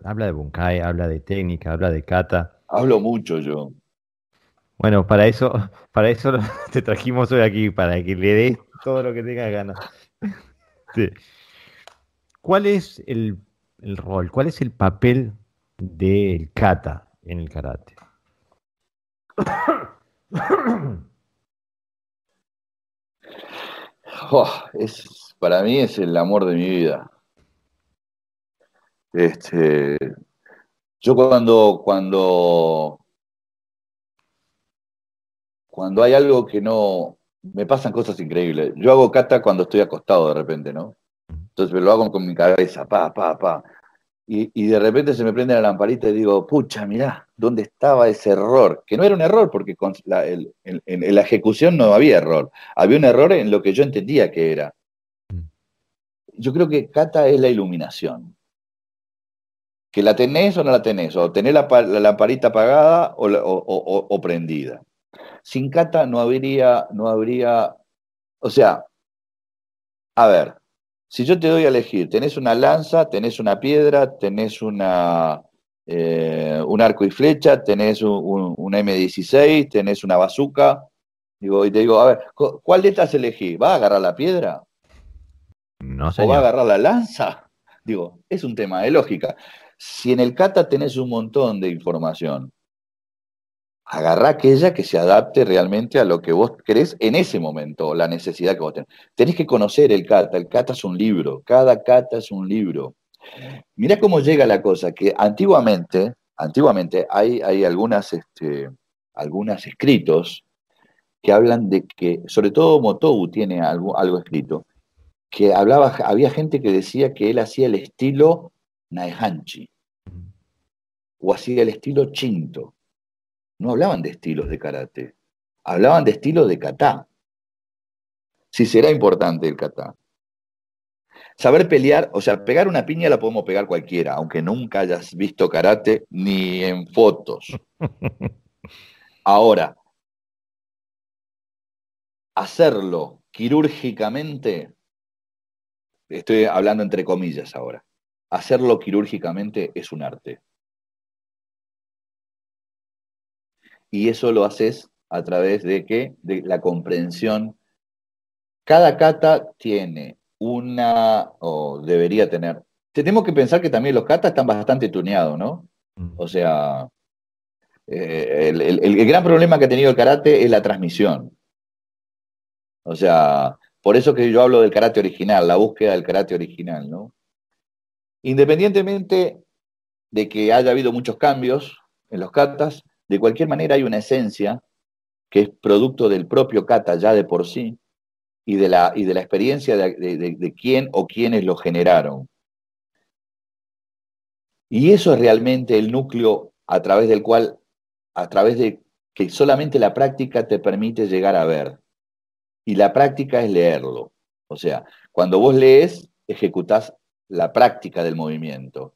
habla de Bunkai, habla de técnica, habla de kata. Hablo mucho yo. Bueno, para eso, para eso te trajimos hoy aquí, para que le des todo lo que tengas ganas. ¿Cuál es el, rol, cuál es el papel del kata en el karate? es, para mí es el amor de mi vida. Este, yo cuando, cuando cuando hay algo que no... Me pasan cosas increíbles. Yo hago cata cuando estoy acostado de repente, ¿no? Entonces me lo hago con mi cabeza, pa, pa, pa. Y, y, de repente se me prende la lamparita y digo, pucha, mirá, ¿dónde estaba ese error? Que no era un error, porque en la ejecución no había error. Había un error en lo que yo entendía que era. Mm. Yo creo que cata es la iluminación. Que la tenés o no la tenés, o tenés la, lamparita apagada o, o prendida. Sin Cata no habría, no habría, o sea, a ver, si yo te doy a elegir, tenés una lanza, tenés una piedra, tenés una, eh, un arco y flecha, tenés un, M16, tenés una bazuca, digo, y te digo, a ver, ¿cuál de estas elegí? ¿Va a agarrar la piedra? No sé. ¿O va a agarrar la lanza? Digo, es un tema de lógica. Si en el Cata tenés un montón de información, agarrá aquella que se adapte realmente a lo que vos querés en ese momento, la necesidad que vos tenés. Tenés que conocer el kata, el kata es un libro, cada kata es un libro. Mirá cómo llega la cosa, que antiguamente, antiguamente hay, hay algunas, este, escritos que hablan de que, sobre todo Motobu tiene algo, algo escrito, que hablaba, había gente que decía que él hacía el estilo Naihanchi, o hacía el estilo Chinto, no hablaban de estilos de karate, hablaban de estilos de kata. Sí será importante el kata. Saber pelear, o sea, pegar una piña la podemos pegar cualquiera, aunque nunca hayas visto karate ni en fotos. Ahora, hacerlo quirúrgicamente, estoy hablando entre comillas ahora, hacerlo quirúrgicamente es un arte. Y eso lo haces a través de qué? De la comprensión. Cada kata tiene una, o debería tener. Tenemos que pensar que también los katas están bastante tuneados, ¿no? Mm. O sea, eh, el, el, gran problema que ha tenido el karate es la transmisión. O sea, por eso que yo hablo del karate original, la búsqueda del karate original, ¿no? Independientemente de que haya habido muchos cambios en los katas, de cualquier manera hay una esencia que es producto del propio kata ya de por sí y de la, y de la experiencia de, de quién o quiénes lo generaron. Y eso es realmente el núcleo a través del cual, a través de que solamente la práctica te permite llegar a ver. Y la práctica es leerlo. O sea, cuando vos lees, ejecutás la práctica del movimiento.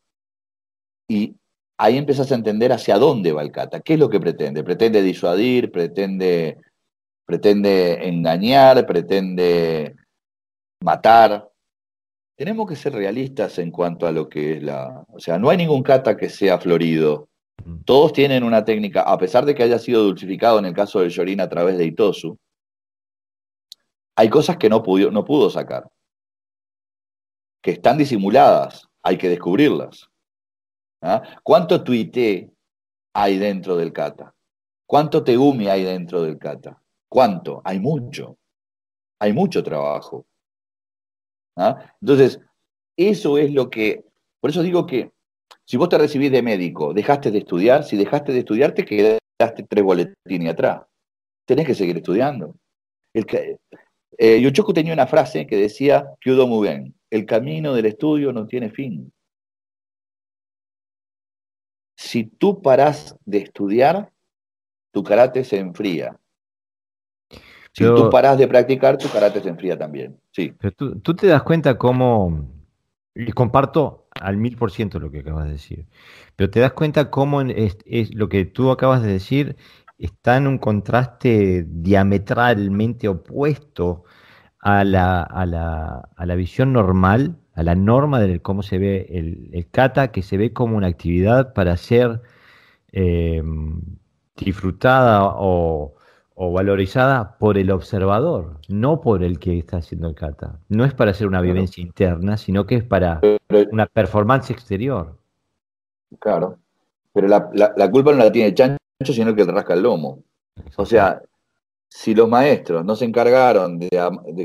Y ahí empiezas a entender hacia dónde va el kata qué es lo que pretende. Pretende disuadir, pretende, pretende engañar, pretende matar. Tenemos que ser realistas en cuanto a lo que es la... O sea, no hay ningún kata que sea florido. Mm. Todos tienen una técnica, a pesar de que haya sido dulcificado en el caso de Yorin a través de Itosu, hay cosas que no pudo, no pudo sacar, que están disimuladas, hay que descubrirlas. ¿Ah? ¿Cuánto tuité hay dentro del kata? ¿Cuánto tegumi hay dentro del kata? ¿Cuánto? Hay mucho. Hay mucho trabajo. ¿Ah? Entonces, eso es lo que... Por eso digo que si vos te recibís de médico, dejaste de estudiar, si dejaste de estudiar, te quedaste tres boletines atrás. Tenés que seguir estudiando. El, eh, Yuchoku tenía una frase que decía, muy bien: el camino del estudio no tiene fin. Si tú parás de estudiar, tu karate se enfría. Si tú parás de practicar, tu karate se enfría también. Sí. tú, te das cuenta cómo, y comparto al mil por ciento lo que acabas de decir. Pero te das cuenta cómo lo que tú acabas de decir está en un contraste diametralmente opuesto a la, a la visión normal a la norma de cómo se ve el, kata, que se ve como una actividad para ser em, disfrutada o, valorizada por el observador, no por el que está haciendo el kata. No es para hacer una vivencia interna, sino que es para una performance exterior. Claro, pero la, culpa no la tiene el chancho, sino que le rasca el lomo. O sea, si los maestros no se encargaron de,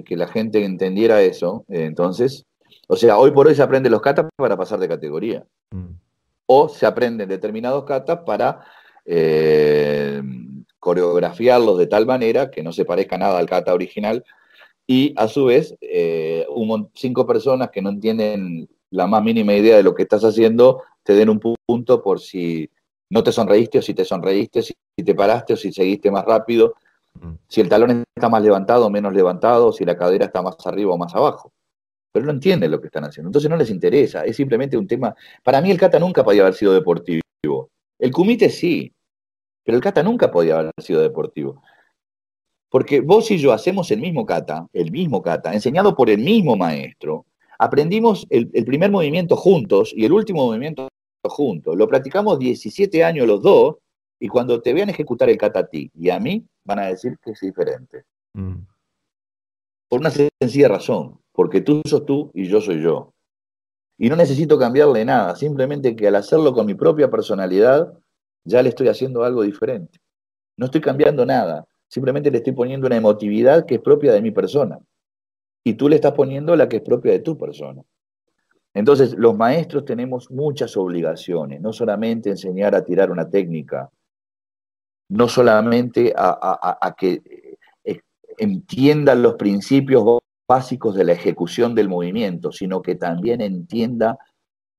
que la gente entendiera eso, eh, entonces o sea, hoy por hoy se aprenden los katas para pasar de categoría. Mm. O se aprenden determinados catas para eh, coreografiarlos de tal manera que no se parezca nada al kata original. Y a su vez, eh, cinco personas que no entienden la más mínima idea de lo que estás haciendo, te den un punto por si no te sonreíste o si te sonreíste, si te paraste o si seguiste más rápido, mm. si el talón está más levantado o menos levantado, si la cadera está más arriba o más abajo pero no entienden lo que están haciendo. Entonces no les interesa, es simplemente un tema. Para mí el kata nunca podía haber sido deportivo. El Kumite sí, pero el kata nunca podía haber sido deportivo. Porque vos y yo hacemos el mismo kata, el mismo kata, enseñado por el mismo maestro. Aprendimos el, primer movimiento juntos y el último movimiento juntos. Lo practicamos 17 años los dos y cuando te vean ejecutar el kata a ti y a mí, van a decir que es diferente. Mm. Por una sencilla razón porque tú sos tú y yo soy yo. Y no necesito cambiarle nada, simplemente que al hacerlo con mi propia personalidad, ya le estoy haciendo algo diferente. No estoy cambiando nada, simplemente le estoy poniendo una emotividad que es propia de mi persona. Y tú le estás poniendo la que es propia de tu persona. Entonces, los maestros tenemos muchas obligaciones, no solamente enseñar a tirar una técnica, no solamente a, que eh, entiendan los principios básicos de la ejecución del movimiento, sino que también entienda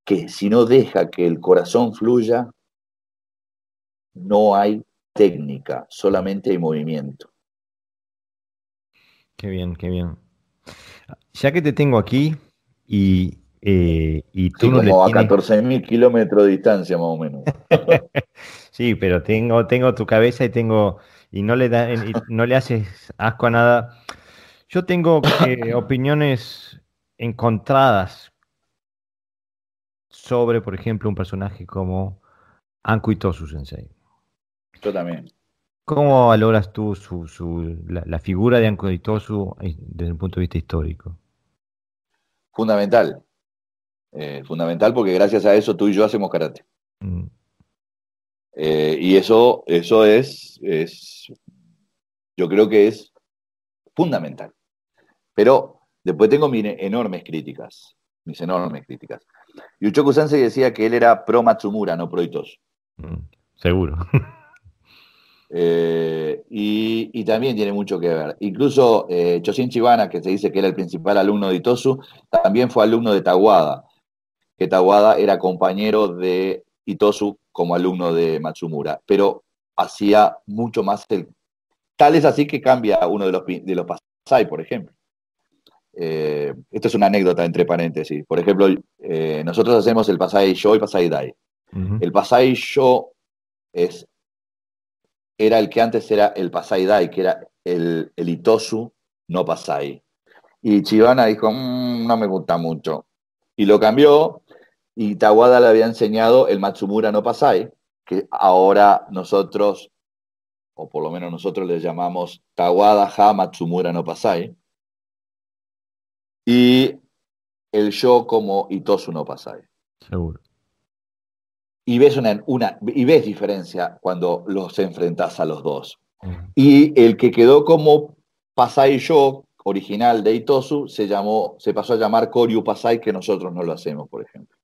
que si no deja que el corazón fluya, no hay técnica, solamente hay movimiento. Qué bien, qué bien. Ya que te tengo aquí y, eh, y tú no como a 14.000 kilómetros de distancia más o menos. sí, pero tengo, tengo tu cabeza y tengo y no le da, y no le haces asco a nada. Yo tengo eh, opiniones encontradas sobre, por ejemplo, un personaje como Anku Sensei. Yo también. ¿Cómo valoras tú su, su, la, figura de Ankuitosu eh, desde el punto de vista histórico? Fundamental. Eh, fundamental porque gracias a eso tú y yo hacemos karate. Mm. y eso, eso es, es, yo creo que es fundamental. Pero después tengo mis enormes críticas, mis enormes críticas. Yucho se decía que él era pro Matsumura, no pro Itosu. Mm, seguro. Eh, y, también tiene mucho que ver. Incluso eh, Choshin Chibana, que se dice que era el principal alumno de Itosu, también fue alumno de Tawada, que Tawada era compañero de Itosu como alumno de Matsumura, pero hacía mucho más el... Tal es así que cambia uno de los, de los Pasai, por ejemplo. Eh, esto es una anécdota entre paréntesis. Por ejemplo, eh, nosotros hacemos el Pasai Yo y Pasai Dai. El Pasai Yo es, era el que antes era el Pasai Dai, que era el, el Itosu no Pasai. Y Chivana dijo, mm, no me gusta mucho. Y lo cambió y Tawada le había enseñado el Matsumura no Pasai, que ahora nosotros, o por lo menos nosotros le llamamos Tawada Ha Matsumura no Pasai y el yo como Itosu no Pasai. Seguro. Y ves, una, y ves diferencia cuando los enfrentás a los dos. Y el que quedó como Pasai yo, original de Itosu, se, se pasó a llamar Koryu Pasai, que nosotros no lo hacemos, por ejemplo.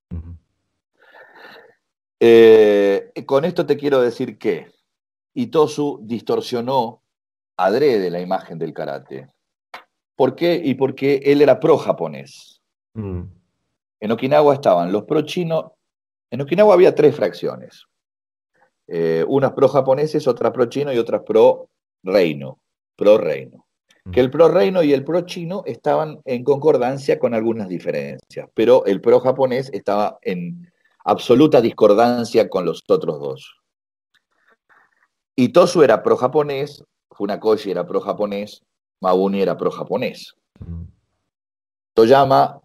Eh, con esto te quiero decir que Itosu distorsionó adrede la imagen del karate ¿Por qué? Y porque él era pro-japonés. Mm. En Okinawa estaban los pro-chinos. En Okinawa había tres fracciones. Eh, unas pro-japoneses, otras pro-chino y otras pro-reino. Pro-reino. Mm. Que el pro-reino y el pro-chino estaban en concordancia con algunas diferencias, pero el pro-japonés estaba en absoluta discordancia con los otros dos. Itosu era pro-japonés, Funakoshi era pro-japonés, Mabuni era pro-japonés. Toyama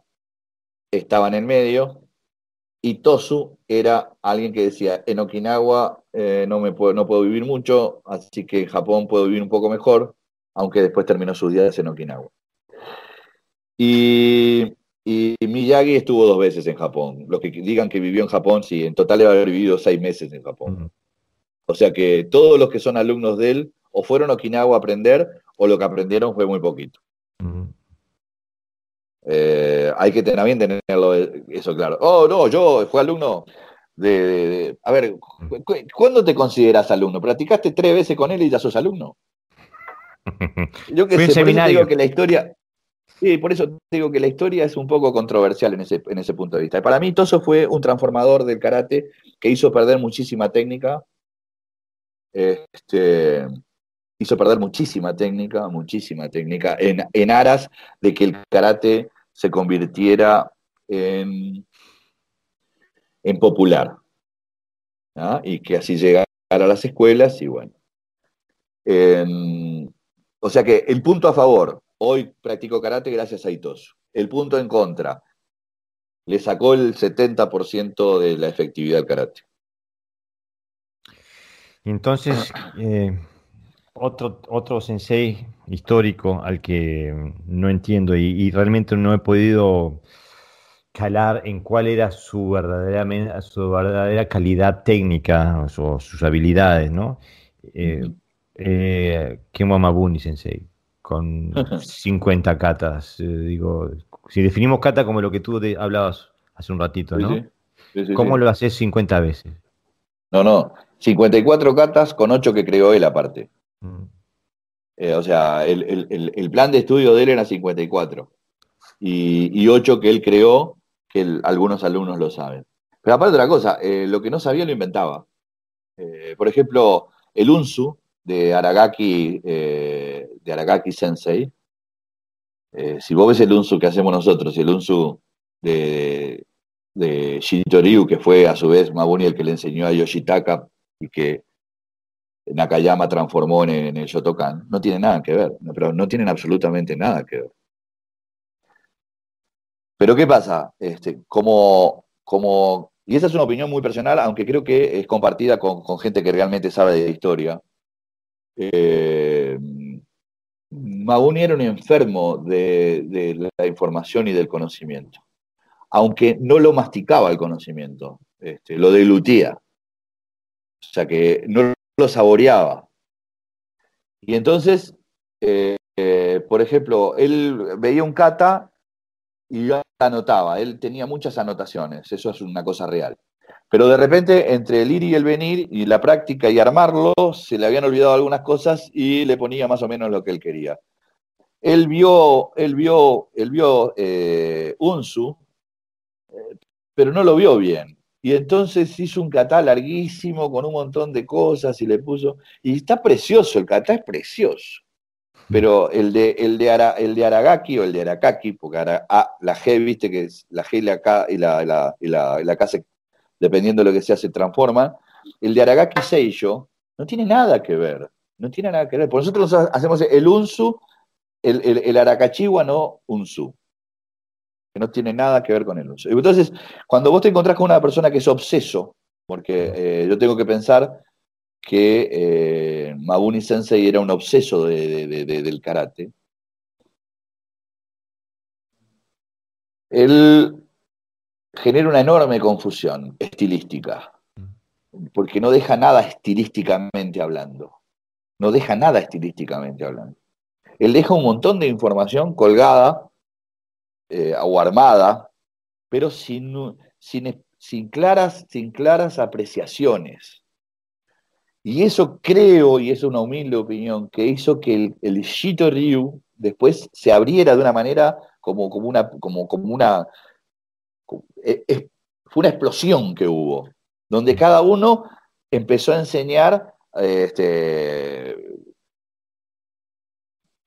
estaba en el medio y Tosu era alguien que decía, en Okinawa eh, no, me puedo, no puedo vivir mucho, así que en Japón puedo vivir un poco mejor, aunque después terminó sus días en Okinawa. Y, Miyagi estuvo dos veces en Japón. Los que digan que vivió en Japón, sí, en total a haber vivido seis meses en Japón. O sea que todos los que son alumnos de él o fueron a Okinawa a aprender o lo que aprendieron fue muy poquito. Eh, hay que tener bien tenerlo eh, eso claro. Oh, no, yo fui alumno de, a ver, ¿cuándo te consideras alumno? ¿Practicaste tres veces con él y ya sos alumno? Yo que sé, Digo que la historia, Sí, por eso digo que la historia es un poco controversial en ese, en ese punto de vista. Para mí, Toso fue un transformador del karate que hizo perder muchísima técnica. Este, hizo perder muchísima técnica, muchísima técnica, en, aras de que el karate se convirtiera en, popular. Y que así llegara a las escuelas y bueno. Em, o sea que el punto a favor, hoy practico karate gracias a Itosu. El punto en contra, le sacó el 70% de la efectividad al karate. Entonces, eh, otro, otro sensei histórico al que mm, no entiendo y, realmente no he podido calar en cuál era su verdadera, su verdadera calidad técnica o sus habilidades, ¿no? Eh, eh Sensei, con 50 katas eh, digo, si definimos kata como lo que tú hablabas hace un ratito, ¿no? ¿Cómo lo haces 50 veces? No, no, 54 katas con 8 que creó él aparte. Mm. Eh, o sea, el, el, el, plan de estudio de él era 54 y, y 8 que él creó, que algunos alumnos lo saben. Pero aparte de otra cosa, eh, lo que no sabía lo inventaba. Eh, por ejemplo, el Unsu de Aragaki, de Aragaki Sensei. si vos ves el Unsu que hacemos nosotros y el Unsu de, de que fue a su vez Mabuni el que le enseñó a Yoshitaka y que Nakayama transformó en, el Shotokan, no tiene nada que ver, pero no tienen absolutamente nada que ver. Pero ¿qué pasa? Este, como, como, y esa es una opinión muy personal, aunque creo que es compartida con, gente que realmente sabe de historia. Eh, Maguni era un enfermo de, la información y del conocimiento, aunque no lo masticaba el conocimiento, este, lo dilutía O sea que no lo saboreaba. Y entonces, eh, eh, por ejemplo, él veía un kata y yo anotaba, él tenía muchas anotaciones, eso es una cosa real. Pero de repente, entre el ir y el venir y la práctica y armarlo, se le habían olvidado algunas cosas y le ponía más o menos lo que él quería. Él vio, él vio, él vio un eh, Unsu, pero no lo vio bien. Y entonces hizo un catá larguísimo con un montón de cosas y le puso. Y está precioso, el catá es precioso. Pero el de, el de, Ara, el de Aragaki o el de Arakaki, porque ah, la G, viste que es la G y la K y la, la, dependiendo de lo que sea, se transforma El de Aragaki Seisho no tiene nada que ver. No tiene nada que ver. Por nosotros hacemos el Unsu, el, el, el Arakachiwa no Unsu que no tiene nada que ver con el uso. Entonces, cuando vos te encontrás con una persona que es obseso, porque eh, yo tengo que pensar que eh, Mabuni Sensei era un obseso del karate, él genera una enorme confusión estilística, porque no deja nada estilísticamente hablando, no deja nada estilísticamente hablando. Él deja un montón de información colgada eh, o armada, pero sin, sin, claras, sin claras apreciaciones. Y eso creo, y es una humilde opinión, que hizo que el, Shito Ryu después se abriera de una manera como, como una, como, como una eh, fue una explosión que hubo, donde cada uno empezó a enseñar eh, este,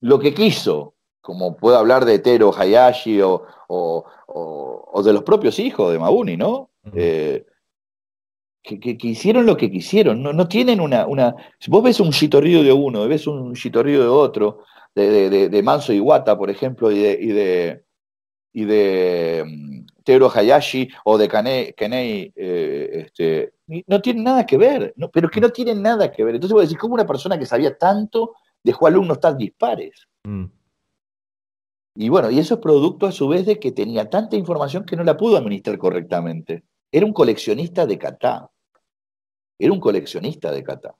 lo que quiso, como puedo hablar de Tero Hayashi o, o, o, de los propios hijos de Mabuni, ¿no? Eh, que, que, hicieron lo que quisieron, no, no tienen una, una... Vos ves un chitorrío de uno, ves un chitorrío de otro, de, Manso Iwata, por ejemplo, y de, y de, mm, Tero Hayashi o de Kanei, eh, este, no tienen nada que ver, Pero pero que no tienen nada que ver. Entonces vos decir, ¿cómo una persona que sabía tanto dejó alumnos tan dispares? Mm. Y bueno, y eso es producto a su vez de que tenía tanta información que no la pudo administrar correctamente. Era un coleccionista de catá. Era un coleccionista de catá.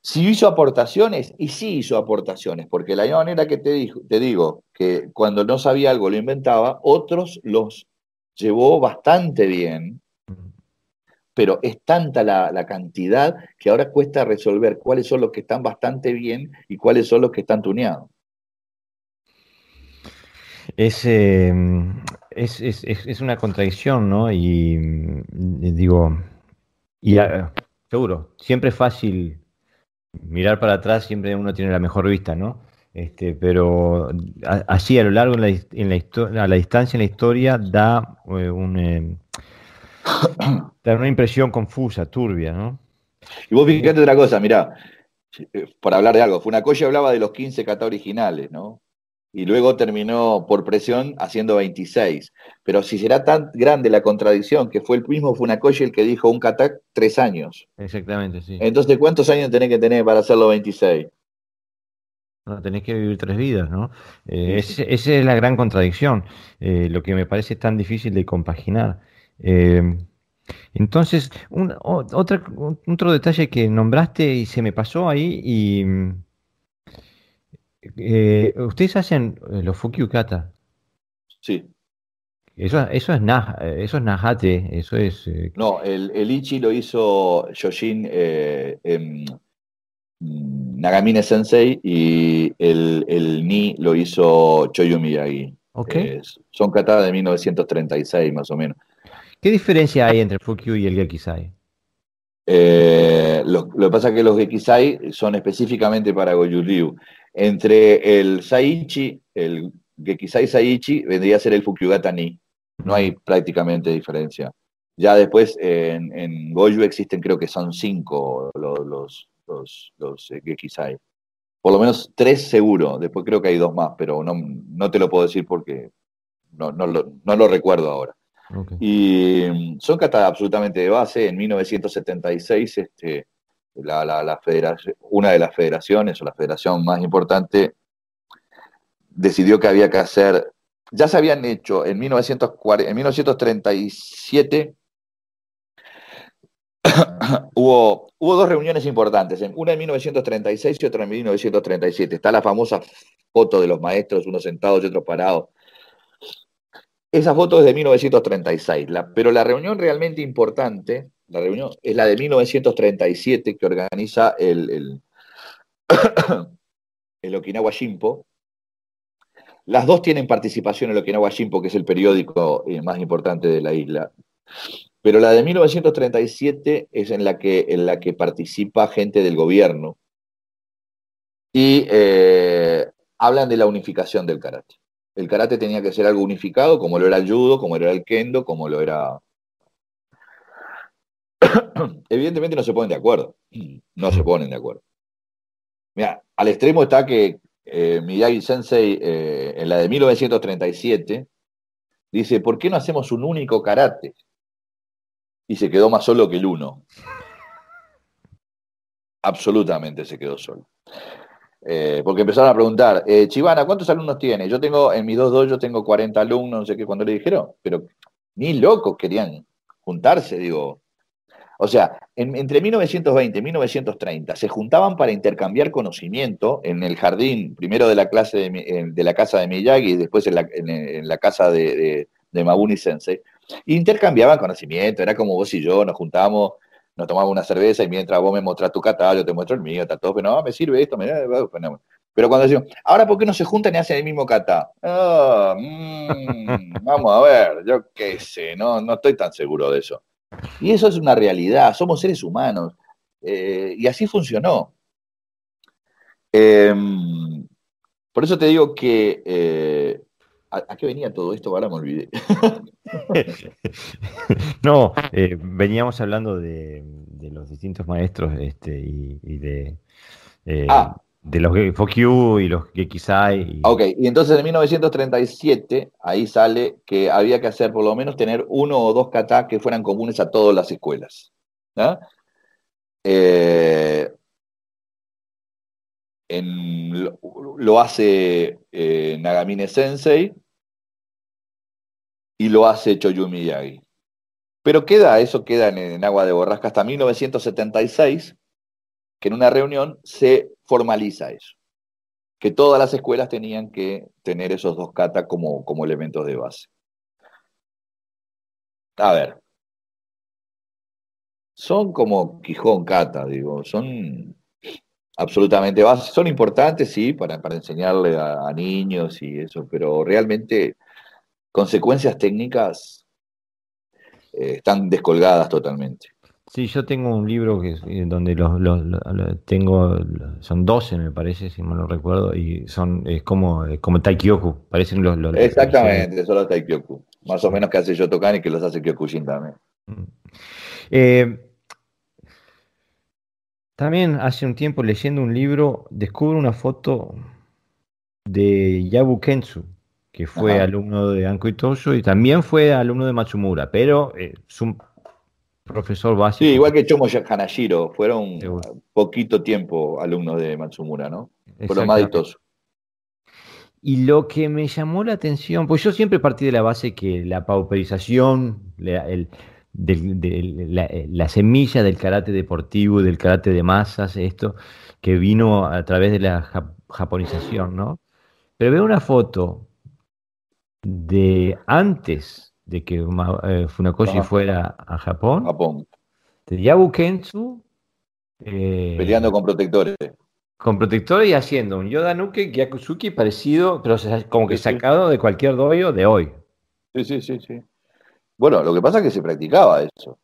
Si hizo aportaciones, y sí hizo aportaciones, porque la misma manera que te, te digo que cuando no sabía algo lo inventaba, otros los llevó bastante bien, pero es tanta la, cantidad que ahora cuesta resolver cuáles son los que están bastante bien y cuáles son los que están tuneados. Em, es, es, una contradicción, ¿no? Y mm, digo, y ah, seguro, siempre es fácil mirar para atrás, siempre uno tiene la mejor vista, ¿no? Este, pero así a lo largo, en la, a la distancia en la historia, eh, em, da, una impresión confusa, turbia, ¿no? Y vos fíjate otra cosa, mirá, eh, por hablar de algo, Funakoshi hablaba de los 15 cata originales, ¿no? y luego terminó por presión haciendo 26. Pero si será tan grande la contradicción que fue el mismo Funakoshi el que dijo un catac tres años. Exactamente, sí. Entonces, ¿cuántos años tenés que tener para hacerlo 26? No, tenés que vivir tres vidas, ¿no? Eh, esa es la gran contradicción, eh, lo que me parece tan difícil de compaginar. Eh, entonces, otro detalle que nombraste y se me pasó ahí y eh, ¿Ustedes hacen eh, los Kata? Sí. Eso, es eh, eso es Nahate, eso es... no, el, Ichi lo hizo Yoshin em, Nagamine Sensei y el, Ni lo hizo Choyu Miyagi. son kata de 1936 más o menos. ¿Qué diferencia hay entre el Fukyu y el Gekisai? Eh, lo, que pasa es que los Gekisai son específicamente para Goju-Ryu. Entre el Saichi, el Gekisai Saichi vendría a ser el Fukyugata No hay prácticamente diferencia. Ya después en, en, Goju existen, creo que son cinco los, los, eh, Gekisai. Por lo menos tres seguro. Después creo que hay dos más, pero no, te lo puedo decir porque no lo recuerdo ahora. Y mm, son catas absolutamente de base. En 1976, este, la, la, una de las federaciones, o la federación más importante, decidió que había que hacer. Ya se habían hecho en, en 1937. hubo, hubo dos reuniones importantes, una en 1936 y otra en 1937. Está la famosa foto de los maestros, uno sentado y otro parado, esas fotos es de 1936, pero la reunión realmente importante, la reunión es la de 1937 que organiza el, el, Okinawa Shimpo. Las dos tienen participación en el Okinawa Shimpo, que es el periódico eh, más importante de la isla. Pero la de 1937 es en la que, en la que participa gente del gobierno y eh, hablan de la unificación del karate el karate tenía que ser algo unificado, como lo era el judo, como lo era el kendo, como lo era... Evidentemente no se ponen de acuerdo, no se ponen de acuerdo. Mira, al extremo está que eh, Miyagi Sensei, eh, en la de 1937, dice, ¿por qué no hacemos un único karate? Y se quedó más solo que el uno. Absolutamente se quedó solo. Eh, porque empezaron a preguntar, eh, Chivana, ¿cuántos alumnos tiene? Yo tengo, en mi dos dos, yo tengo 40 alumnos, no sé qué, cuando le dijeron, pero ni locos querían juntarse, digo. O sea, entre 1920 y 1930 se juntaban para intercambiar conocimiento en el jardín, primero de la clase de, la casa de Miyagi y después en la, casa de, de Mabuni Sensei. Intercambiaban conocimiento, era como vos y yo, nos juntábamos nos tomamos una cerveza y mientras vos me mostrás tu catálogo, yo te muestro el mío, está todo, pero no, me sirve esto, me Pero cuando decimos, ahora ¿por qué no se juntan y hacen el mismo cata? Ah, mm, vamos a ver, yo qué sé, no, no estoy tan seguro de eso. Y eso es una realidad, somos seres humanos. Eh, y así funcionó. Em, por eso te digo que eh, ¿A, qué venía todo esto? Ahora me olvidé. no, eh, veníamos hablando de, los distintos maestros este, y, de, eh, ah. de los You y los Gekisai. quizá. Ok, y entonces en 1937 ahí sale que había que hacer por lo menos tener uno o dos katas que fueran comunes a todas las escuelas. ¿no? Eh, lo, hace eh, Nagamine Sensei y lo hace Choyumi Yagi. Pero queda, eso queda en, agua de borrasca hasta 1976, que en una reunión se formaliza eso. Que todas las escuelas tenían que tener esos dos kata como, como elementos de base. A ver. Son como Quijón kata, digo, son absolutamente Son importantes, sí, para, para enseñarle a, niños y eso, pero realmente consecuencias técnicas eh, están descolgadas totalmente. Sí, yo tengo un libro que eh, donde los, tengo, son 12 me parece, si no lo recuerdo, y son, es como, eh, como Taikyoku, parecen los... Exactamente, son los Taikyoku, más o menos que hace Yotokan y que los hace Kyokushin también. Mm. Eh, también hace un tiempo leyendo un libro descubro una foto de Yabu Kensu, que fue alumno de Anko Itosu y también fue alumno de Matsumura, pero eh, es un profesor básico. Sí, igual que Chomo Hanashiro, fueron un poquito tiempo alumnos de Matsumura, ¿no? Fueron más de Y lo que me llamó la atención, pues yo siempre partí de la base que la pauperización, el, de eh, la, semilla del karate deportivo, del karate de masas, esto que vino a través de la japonización, ¿no? Pero veo una foto de antes de que eh, Funakoshi fuera a Japón. Japón. De Yabu Kensu. Eh, Peleando con protectores. Con protectores y haciendo un Yodanuke Gyakusuki parecido, pero como que sacado de cualquier doyo de hoy. Sí, sí, sí, sí. Bueno, lo que pasa es que se practicaba eso.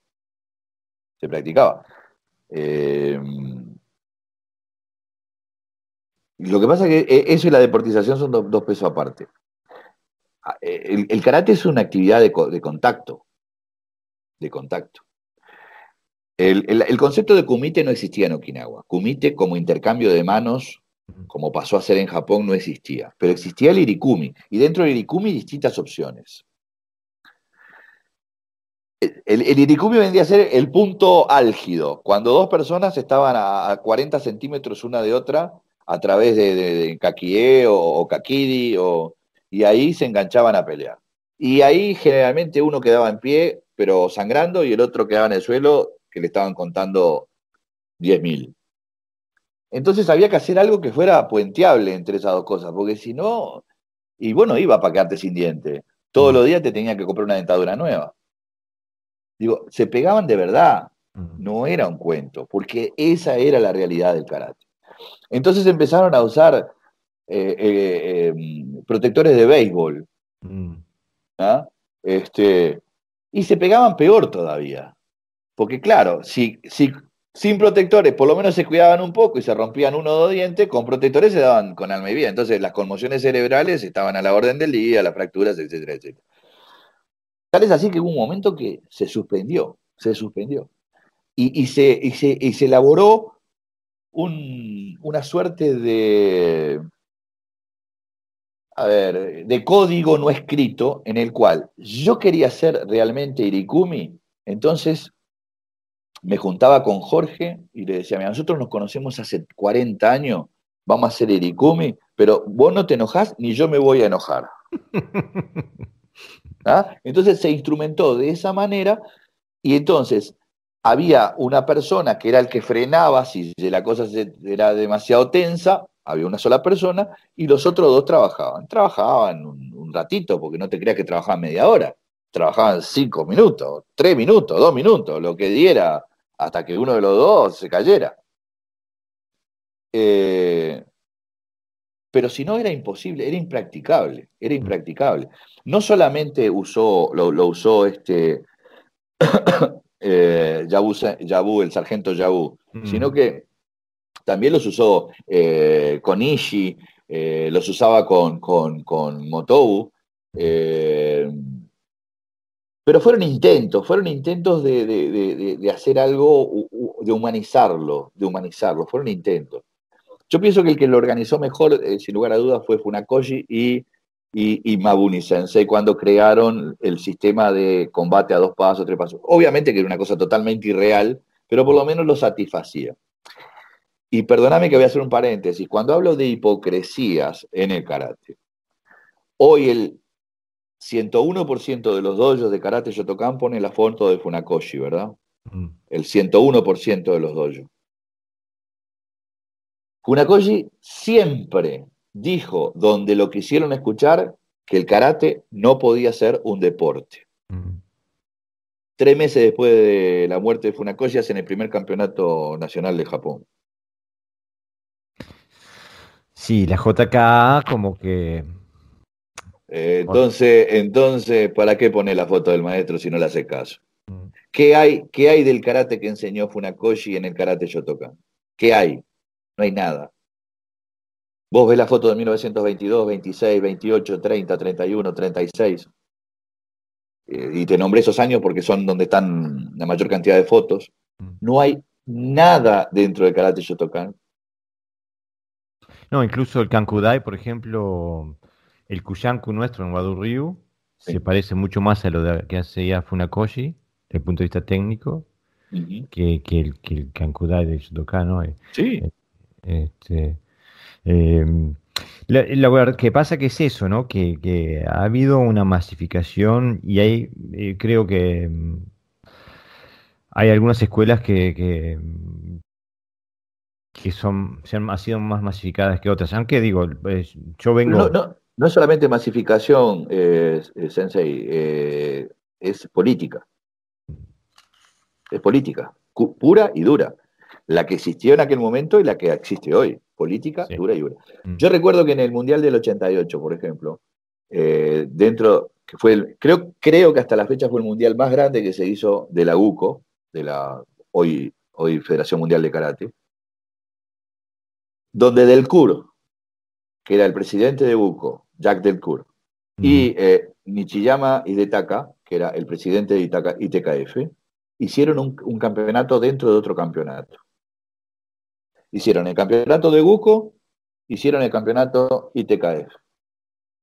Se practicaba. Eh, lo que pasa es que eh, eso y la deportización son dos, pesos aparte. Ah, eh, el, karate es una actividad de, contacto. De contacto. El, el, concepto de kumite no existía en Okinawa. Kumite como intercambio de manos, como pasó a ser en Japón, no existía. Pero existía el irikumi. Y dentro del irikumi distintas opciones. El, el vendía a ser el punto álgido, cuando dos personas estaban a, 40 centímetros una de otra a través de, de, o, o y ahí se enganchaban a pelear. Y ahí generalmente uno quedaba en pie, pero sangrando, y el otro quedaba en el suelo, que le estaban contando 10.000. Entonces había que hacer algo que fuera puenteable entre esas dos cosas, porque si no, y bueno, iba para quedarte sin diente. Todos mm. los días te tenía que comprar una dentadura nueva. Digo, se pegaban de verdad, no era un cuento, porque esa era la realidad del karate. Entonces empezaron a usar eh, eh, em, protectores de béisbol. Mm. ¿ah? Este, y se pegaban peor todavía. Porque claro, si, si sin protectores por lo menos se cuidaban un poco y se rompían uno o dos dientes, con protectores se daban con alma y vida. Entonces las conmociones cerebrales estaban a la orden del día, las fracturas, etcétera, etcétera. Tal es así que hubo un momento que se suspendió, se suspendió. Y, se, se, elaboró un, una suerte de, ver, de código no escrito en el cual yo quería ser realmente Irikumi, entonces me juntaba con Jorge y le decía, mira, nosotros nos conocemos hace 40 años, vamos a ser Irikumi, pero vos no te enojás ni yo me voy a enojar. Entonces se instrumentó de esa manera y entonces había una persona que era el que frenaba si la cosa era demasiado tensa, había una sola persona y los otros dos trabajaban. Trabajaban un, ratito, porque no te creas que trabajaban media hora, trabajaban cinco minutos, tres minutos, dos minutos, lo que diera hasta que uno de los dos se cayera. Eh, pero si no era imposible, era impracticable, era mm. impracticable. No solamente usó, lo, usó este eh, el sargento Yabu, mm. sino que también los usó eh, con eh, los usaba con, con, con Motobu. Eh, pero fueron intentos, fueron intentos de, de, de hacer algo, de humanizarlo, de humanizarlo, fueron intentos. Yo pienso que el que lo organizó mejor, eh, sin lugar a dudas, fue Funakoshi y, y, Mabuni Sensei cuando crearon el sistema de combate a dos pasos, tres pasos. Obviamente que era una cosa totalmente irreal, pero por lo menos lo satisfacía. Y perdóname que voy a hacer un paréntesis. Cuando hablo de hipocresías en el karate, hoy el 101% de los dojos de karate Shotokan pone la foto de Funakoshi, ¿verdad? Mm. El 101% de los dojos. Funakoshi siempre dijo, donde lo quisieron escuchar, que el karate no podía ser un deporte. Mm. Tres meses después de la muerte de Funakoshi hacen el primer campeonato nacional de Japón. Sí, la JK como que... entonces, entonces, ¿para qué poner la foto del maestro si no le hace caso? Mm. ¿Qué hay, ¿Qué hay del karate que enseñó Funakoshi en el karate Shotokan? ¿Qué hay? no hay nada. Vos ves la foto de 1922, 26, 28, 30, 31, 36. y te nombré esos años porque son donde están la mayor cantidad de fotos. Mm. No hay nada dentro del karate Shotokan. No, incluso el Kankudai, por ejemplo, el Kuyanku nuestro en Wadu se parece mucho más a lo que hacía Funakoshi, desde el punto de vista técnico, que, el, que Kankudai de Shotokan. Sí. Eh, este, em, la, que pasa que es eso, ¿no? Que, ha habido una masificación y ahí eh, creo que em, hay algunas escuelas que, que, son, se han, sido más masificadas que otras. Aunque digo, yo vengo... No, no, solamente masificación, eh, eh, Sensei, es política. Es política, pura y dura la que existió en aquel momento y la que existe hoy, política dura y dura. Mm. Yo recuerdo que en el Mundial del 88, por ejemplo, eh, dentro, que fue el, creo, creo que hasta la fecha fue el Mundial más grande que se hizo de la UCO, de la hoy, hoy Federación Mundial de Karate, donde Del que era el presidente de UCO, Jack Del Cur, y mm. eh, Nichiyama que era el presidente de Itaka, ITKF, hicieron un, campeonato dentro de otro campeonato. Hicieron el campeonato de Guco, hicieron el campeonato ITKF.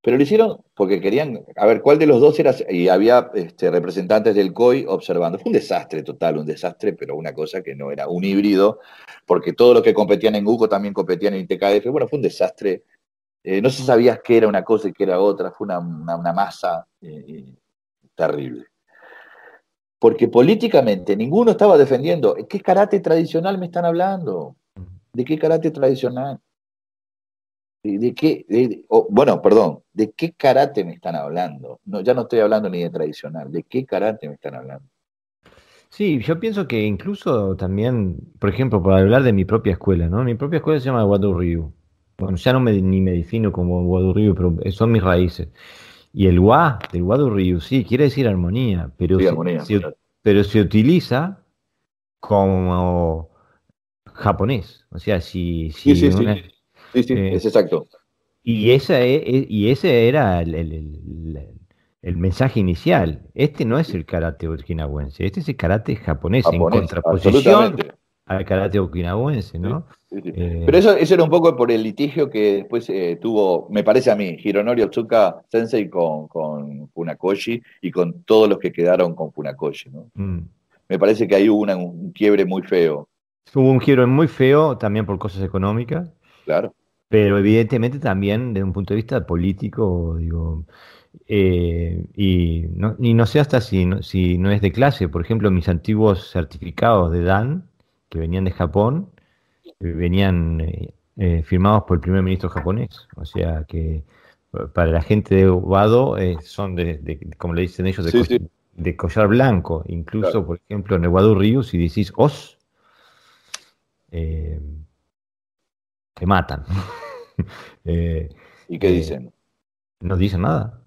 Pero lo hicieron porque querían, a ver, ¿cuál de los dos era? Y había este, representantes del COI observando. Fue un desastre total, un desastre, pero una cosa que no era un híbrido, porque todos los que competían en Guco también competían en ITKF. Bueno, fue un desastre. Eh, no se sabía qué era una cosa y qué era otra. Fue una, masa eh, eh, terrible. Porque políticamente ninguno estaba defendiendo. ¿Qué karate tradicional me están hablando? ¿De qué karate tradicional? qué? bueno, perdón, ¿de qué karate me están hablando? No, ya no estoy hablando ni de tradicional, ¿de qué karate me están hablando? Sí, yo pienso que incluso también, por ejemplo, para hablar de mi propia escuela, ¿no? Mi propia escuela se llama Wadu Bueno, ya no me, ni me defino como Wadu pero son mis raíces. Y el Wa, del Wadu sí, quiere decir armonía, pero, pero se utiliza como japonés. O sea, si. sí, sí, sí, sí, eh, es exacto. Y, esa e, e, y ese era el, mensaje inicial. Este no es el karate okinawense, este es el karate japonés, en contraposición al karate okinawense, ¿no? Eh, Pero eso, eso era un poco por el litigio que después eh, tuvo, me parece a mí, Hironori Otsuka Sensei con, con Funakoshi y con todos los que quedaron con Funakoshi, ¿no? Mm. Me parece que ahí hubo un quiebre muy feo. Hubo un giro muy feo también por cosas económicas. Claro. Pero evidentemente también desde un punto de vista político, digo, eh, y, no, no, sé hasta si no, es de clase. Por ejemplo, mis antiguos certificados de DAN, que venían de Japón, venían eh, eh, firmados por el primer ministro japonés. O sea que para la gente de Ovado son, de, como le dicen ellos, de, collar blanco. Incluso, por ejemplo, en el Ríos si decís os, eh, que matan. Eh, ¿Y qué eh, dicen? no dicen nada.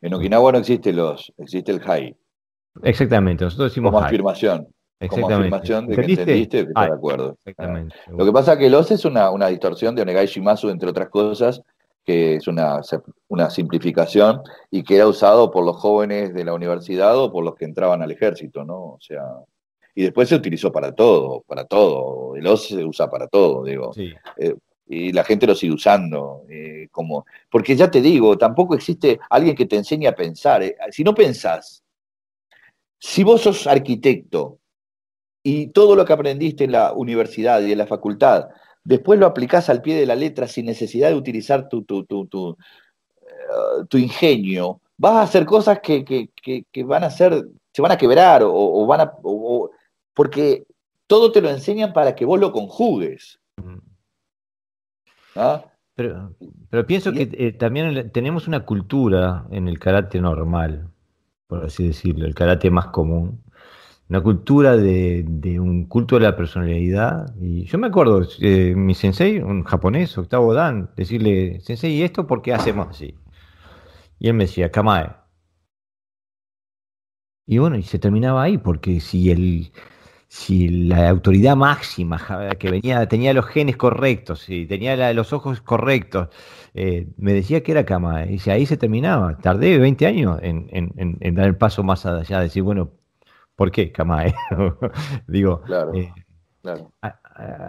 En Okinawa no existe los, existe el high. Exactamente, nosotros decimos como afirmación. Como afirmación de que entendiste, está de acuerdo. Exactamente. Lo que pasa es que los es una, distorsión de Onegai Shimazu, entre otras cosas, que es una, una, simplificación y que era usado por los jóvenes de la universidad o por los que entraban al ejército, ¿no? O sea, y después se utilizó para todo, para todo. El OS se usa para todo, digo. Eh, y la gente lo sigue usando. Eh, como, porque ya te digo, tampoco existe alguien que te enseñe a pensar. Eh, si no pensás, si vos sos arquitecto y todo lo que aprendiste en la universidad y en la facultad, después lo aplicás al pie de la letra sin necesidad de utilizar tu, tu, tu, ingenio, vas a hacer cosas que, van a ser se van a quebrar o, van a, porque todo te lo enseñan para que vos lo conjugues. ¿Ah? Pero, pero, pienso que eh, también tenemos una cultura en el karate normal, por así decirlo, el karate más común. Una cultura de, un culto de la personalidad. Y yo me acuerdo, eh, mi sensei, un japonés, Octavo Dan, decirle, sensei, ¿y esto por qué hacemos así? Y él me decía, Kamae. Y bueno, y se terminaba ahí, porque si el, si la autoridad máxima que venía, tenía los genes correctos, y tenía los ojos correctos, eh, me decía que era Kamae y ahí se terminaba. Tardé 20 años en, dar el paso más allá, decir, bueno, ¿por qué Kamae? Digo, claro, eh,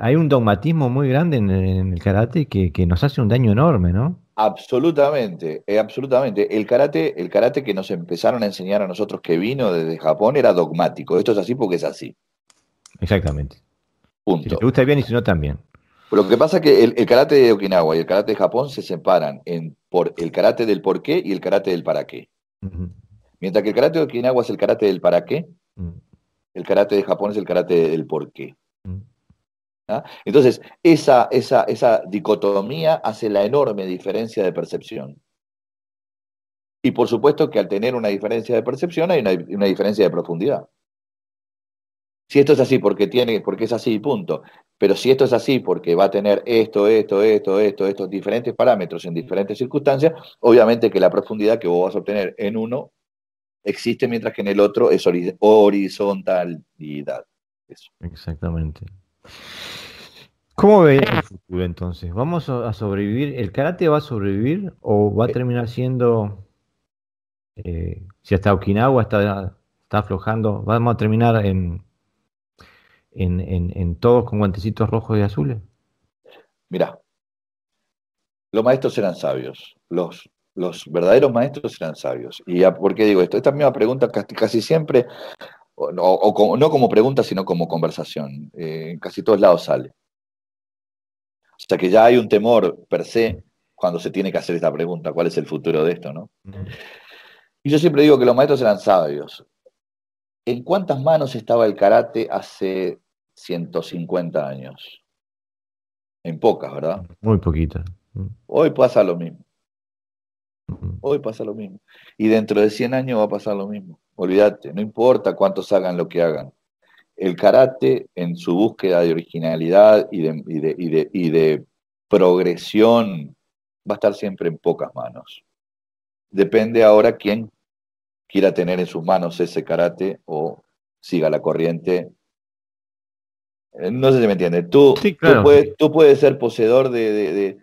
hay un dogmatismo muy grande en, el karate que, que, nos hace un daño enorme, ¿no? Absolutamente, eh, absolutamente. El karate, el karate que nos empezaron a enseñar a nosotros que vino desde Japón era dogmático. Esto es así porque es así. Exactamente. Punto. Si te gusta bien y si no, también. Lo que pasa es que el, karate de Okinawa y el karate de Japón se separan en por el karate del por qué y el karate del para qué. Mientras que el karate de Okinawa es el karate del para qué, mm. el karate de Japón es el karate del por qué. Mm. ¿Ah? Entonces, esa, esa, esa dicotomía hace la enorme diferencia de percepción. Y por supuesto que al tener una diferencia de percepción hay una diferencia de profundidad. Si esto es así porque tiene, porque es así, punto. Pero si esto es así porque va a tener esto, esto, esto, esto, estos diferentes parámetros en diferentes circunstancias, obviamente que la profundidad que vos vas a obtener en uno existe mientras que en el otro es horizontalidad. Exactamente. ¿Cómo ve el futuro entonces? ¿Vamos a sobrevivir? ¿El karate va a sobrevivir o va a eh. terminar siendo, eh, si hasta Okinawa está, está aflojando, vamos a terminar en en, todos con guantecitos rojos y azules? Mirá, los maestros eran sabios, los, verdaderos maestros eran sabios. ¿Y por qué digo esto? Esta misma pregunta casi, siempre, o, no como pregunta, sino como conversación, eh, en casi todos lados sale. O sea que ya hay un temor per se cuando se tiene que hacer esta pregunta, ¿cuál es el futuro de esto? ¿no? Mm. Y yo siempre digo que los maestros eran sabios. ¿En cuántas manos estaba el karate hace 150 años. En pocas, ¿verdad? Muy poquita Hoy pasa lo mismo. Hoy pasa lo mismo. Y dentro de 100 años va a pasar lo mismo. Olvídate, no importa cuántos hagan lo que hagan. El karate, en su búsqueda de originalidad y y de progresión, va a estar siempre en pocas manos. Depende ahora quién quiera tener en sus manos ese karate o siga la corriente eh, no sé si me entiende Tú, tú, puedes, puedes, ser poseedor de,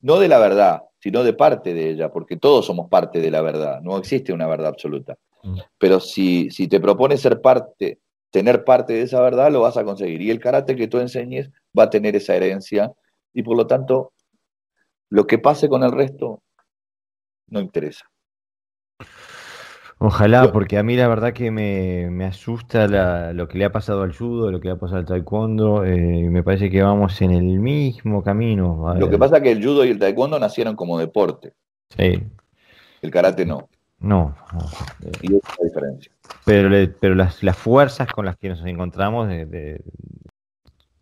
no de la verdad, sino de parte de ella, porque todos somos parte de la verdad. No existe una verdad absoluta. Mm. Pero si, si te propones ser parte, tener parte de esa verdad, lo vas a conseguir. Y el carácter que tú enseñes va a tener esa herencia. Y por lo tanto, lo que pase con el resto no interesa. Ojalá, porque a mí la verdad que me, asusta lo que le ha pasado al judo, lo que le ha pasado al taekwondo. Eh, me parece que vamos en el mismo camino. Lo que pasa es que el judo y el taekwondo nacieron como deporte. Sí. El karate no. No. Y es la diferencia. Pero, pero las, fuerzas con las que nos encontramos, de,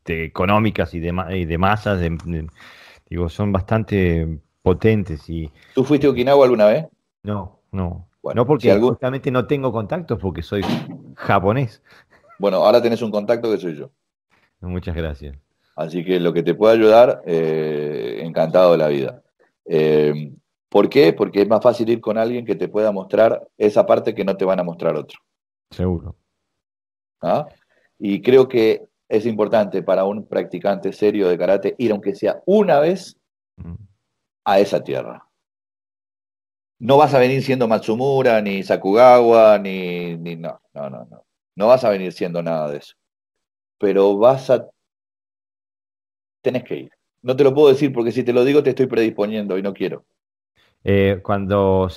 económicas y de, masas, digo, son bastante potentes. y ¿Tú fuiste a Okinawa alguna vez? No, no no porque justamente no tengo contacto, porque soy japonés. Bueno, ahora tenés un contacto que soy yo. Muchas gracias. Así que lo que te pueda ayudar, eh, encantado de la vida. Eh, ¿Por qué? Porque es más fácil ir con alguien que te pueda mostrar esa parte que no te van a mostrar otro. Seguro. ¿Ah? Y creo que es importante para un practicante serio de karate ir, aunque sea una vez, mm. a esa tierra no vas a venir siendo Matsumura, ni Sakugawa, ni, no, no, no, no. vas a venir siendo nada de eso. Pero vas a. Tenés que ir. No te lo puedo decir porque si te lo digo te estoy predisponiendo y no quiero. Eh, cuando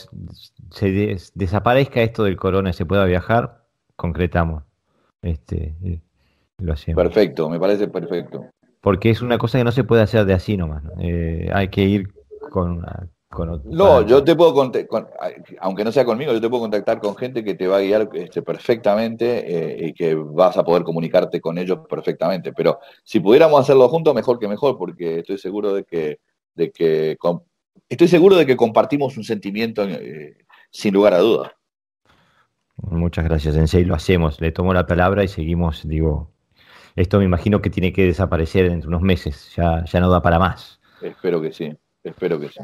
se desaparezca esto del corona y se pueda viajar, concretamos. Este, eh, lo hacemos. Perfecto, me parece perfecto. Porque es una cosa que no se puede hacer de así nomás. Eh, hay que ir con, no, yo te puedo aunque no sea conmigo, yo te puedo contactar con gente que te va a guiar este, perfectamente eh, y que vas a poder comunicarte con ellos perfectamente. Pero si pudiéramos hacerlo juntos, mejor que mejor, porque estoy seguro de que, de que estoy seguro de que compartimos un sentimiento eh, sin lugar a dudas. Muchas gracias, Ensei. Lo hacemos. Le tomo la palabra y seguimos. Digo, esto me imagino que tiene que desaparecer en unos meses. Ya, ya no da para más. Espero que sí. Espero que sí.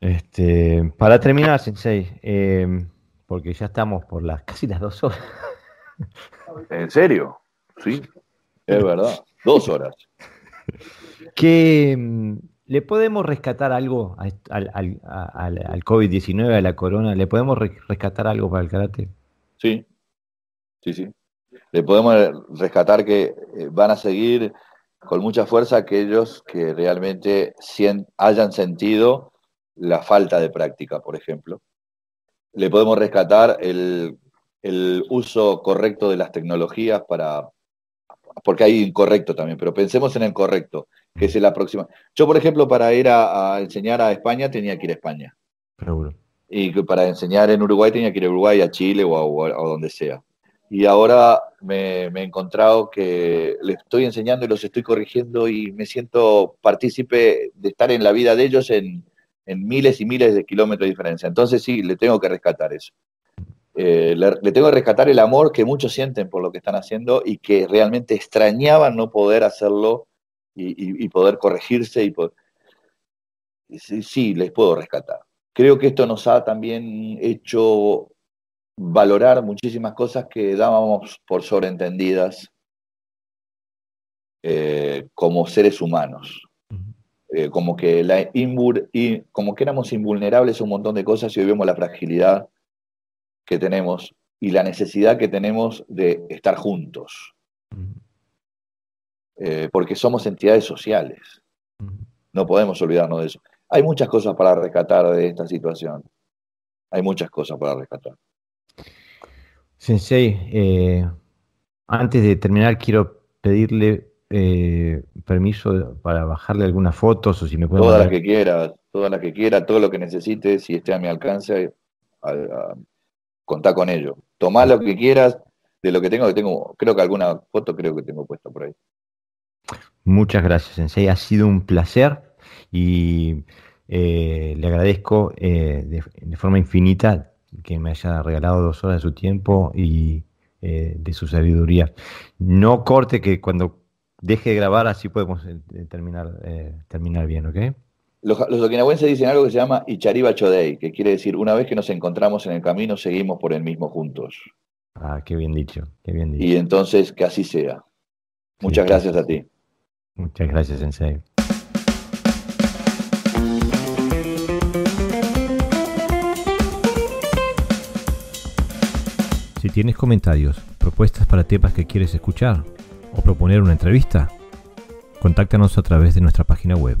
Este, para terminar, Sensei, em, porque ya estamos por las casi las dos horas. ¿En serio? Sí, es verdad. Dos horas. Em, ¿Le podemos rescatar algo al, al COVID-19, a la corona? ¿Le podemos rescatar algo para el karate? Sí, sí, sí. Le podemos rescatar que eh, van a seguir con mucha fuerza aquellos que realmente hayan sentido la falta de práctica, por ejemplo. Le podemos rescatar el, uso correcto de las tecnologías para, porque hay incorrecto también, pero pensemos en el correcto, que es el aproximado. Yo, por ejemplo, para ir a, enseñar a España tenía que ir a España. Y para enseñar en Uruguay tenía que ir a Uruguay, a Chile o a, donde sea. Y ahora me, he encontrado que les estoy enseñando y los estoy corrigiendo y me siento partícipe de estar en la vida de ellos en, en miles y miles de kilómetros de diferencia. Entonces sí, le tengo que rescatar eso. Eh, le, tengo que rescatar el amor que muchos sienten por lo que están haciendo y que realmente extrañaban no poder hacerlo y, poder corregirse. y Sí, les puedo rescatar. Creo que esto nos ha también hecho valorar muchísimas cosas que dábamos por sobreentendidas eh, como seres humanos. Eh, como, que la como que éramos invulnerables a un montón de cosas y hoy vemos la fragilidad que tenemos y la necesidad que tenemos de estar juntos. Eh, porque somos entidades sociales. No podemos olvidarnos de eso. Hay muchas cosas para rescatar de esta situación. Hay muchas cosas para rescatar. Sensei, eh, antes de terminar quiero pedirle eh, permiso para bajarle algunas fotos o si me puedo Todas las que quieras todas las que quieras, todo lo que necesites, si esté a mi alcance, a, contá con ello. Tomá lo que quieras de lo que tengo, que tengo, creo que alguna foto creo que tengo puesta por ahí. Muchas gracias, Sensei. Ha sido un placer y eh, le agradezco eh, de, forma infinita que me haya regalado dos horas de su tiempo y de su sabiduría. No corte que cuando deje de grabar, así podemos eh, eh, terminar, eh, terminar bien, ¿ok? Los, los dicen algo que se llama Ichariba que quiere decir, una vez que nos encontramos en el camino, seguimos por el mismo juntos. Ah, qué bien dicho, qué bien dicho. Y entonces, que así sea. Muchas gracias a ti. Muchas gracias, Sensei. Si tienes comentarios, propuestas para temas que quieres escuchar, o proponer una entrevista? Contáctanos a través de nuestra página web.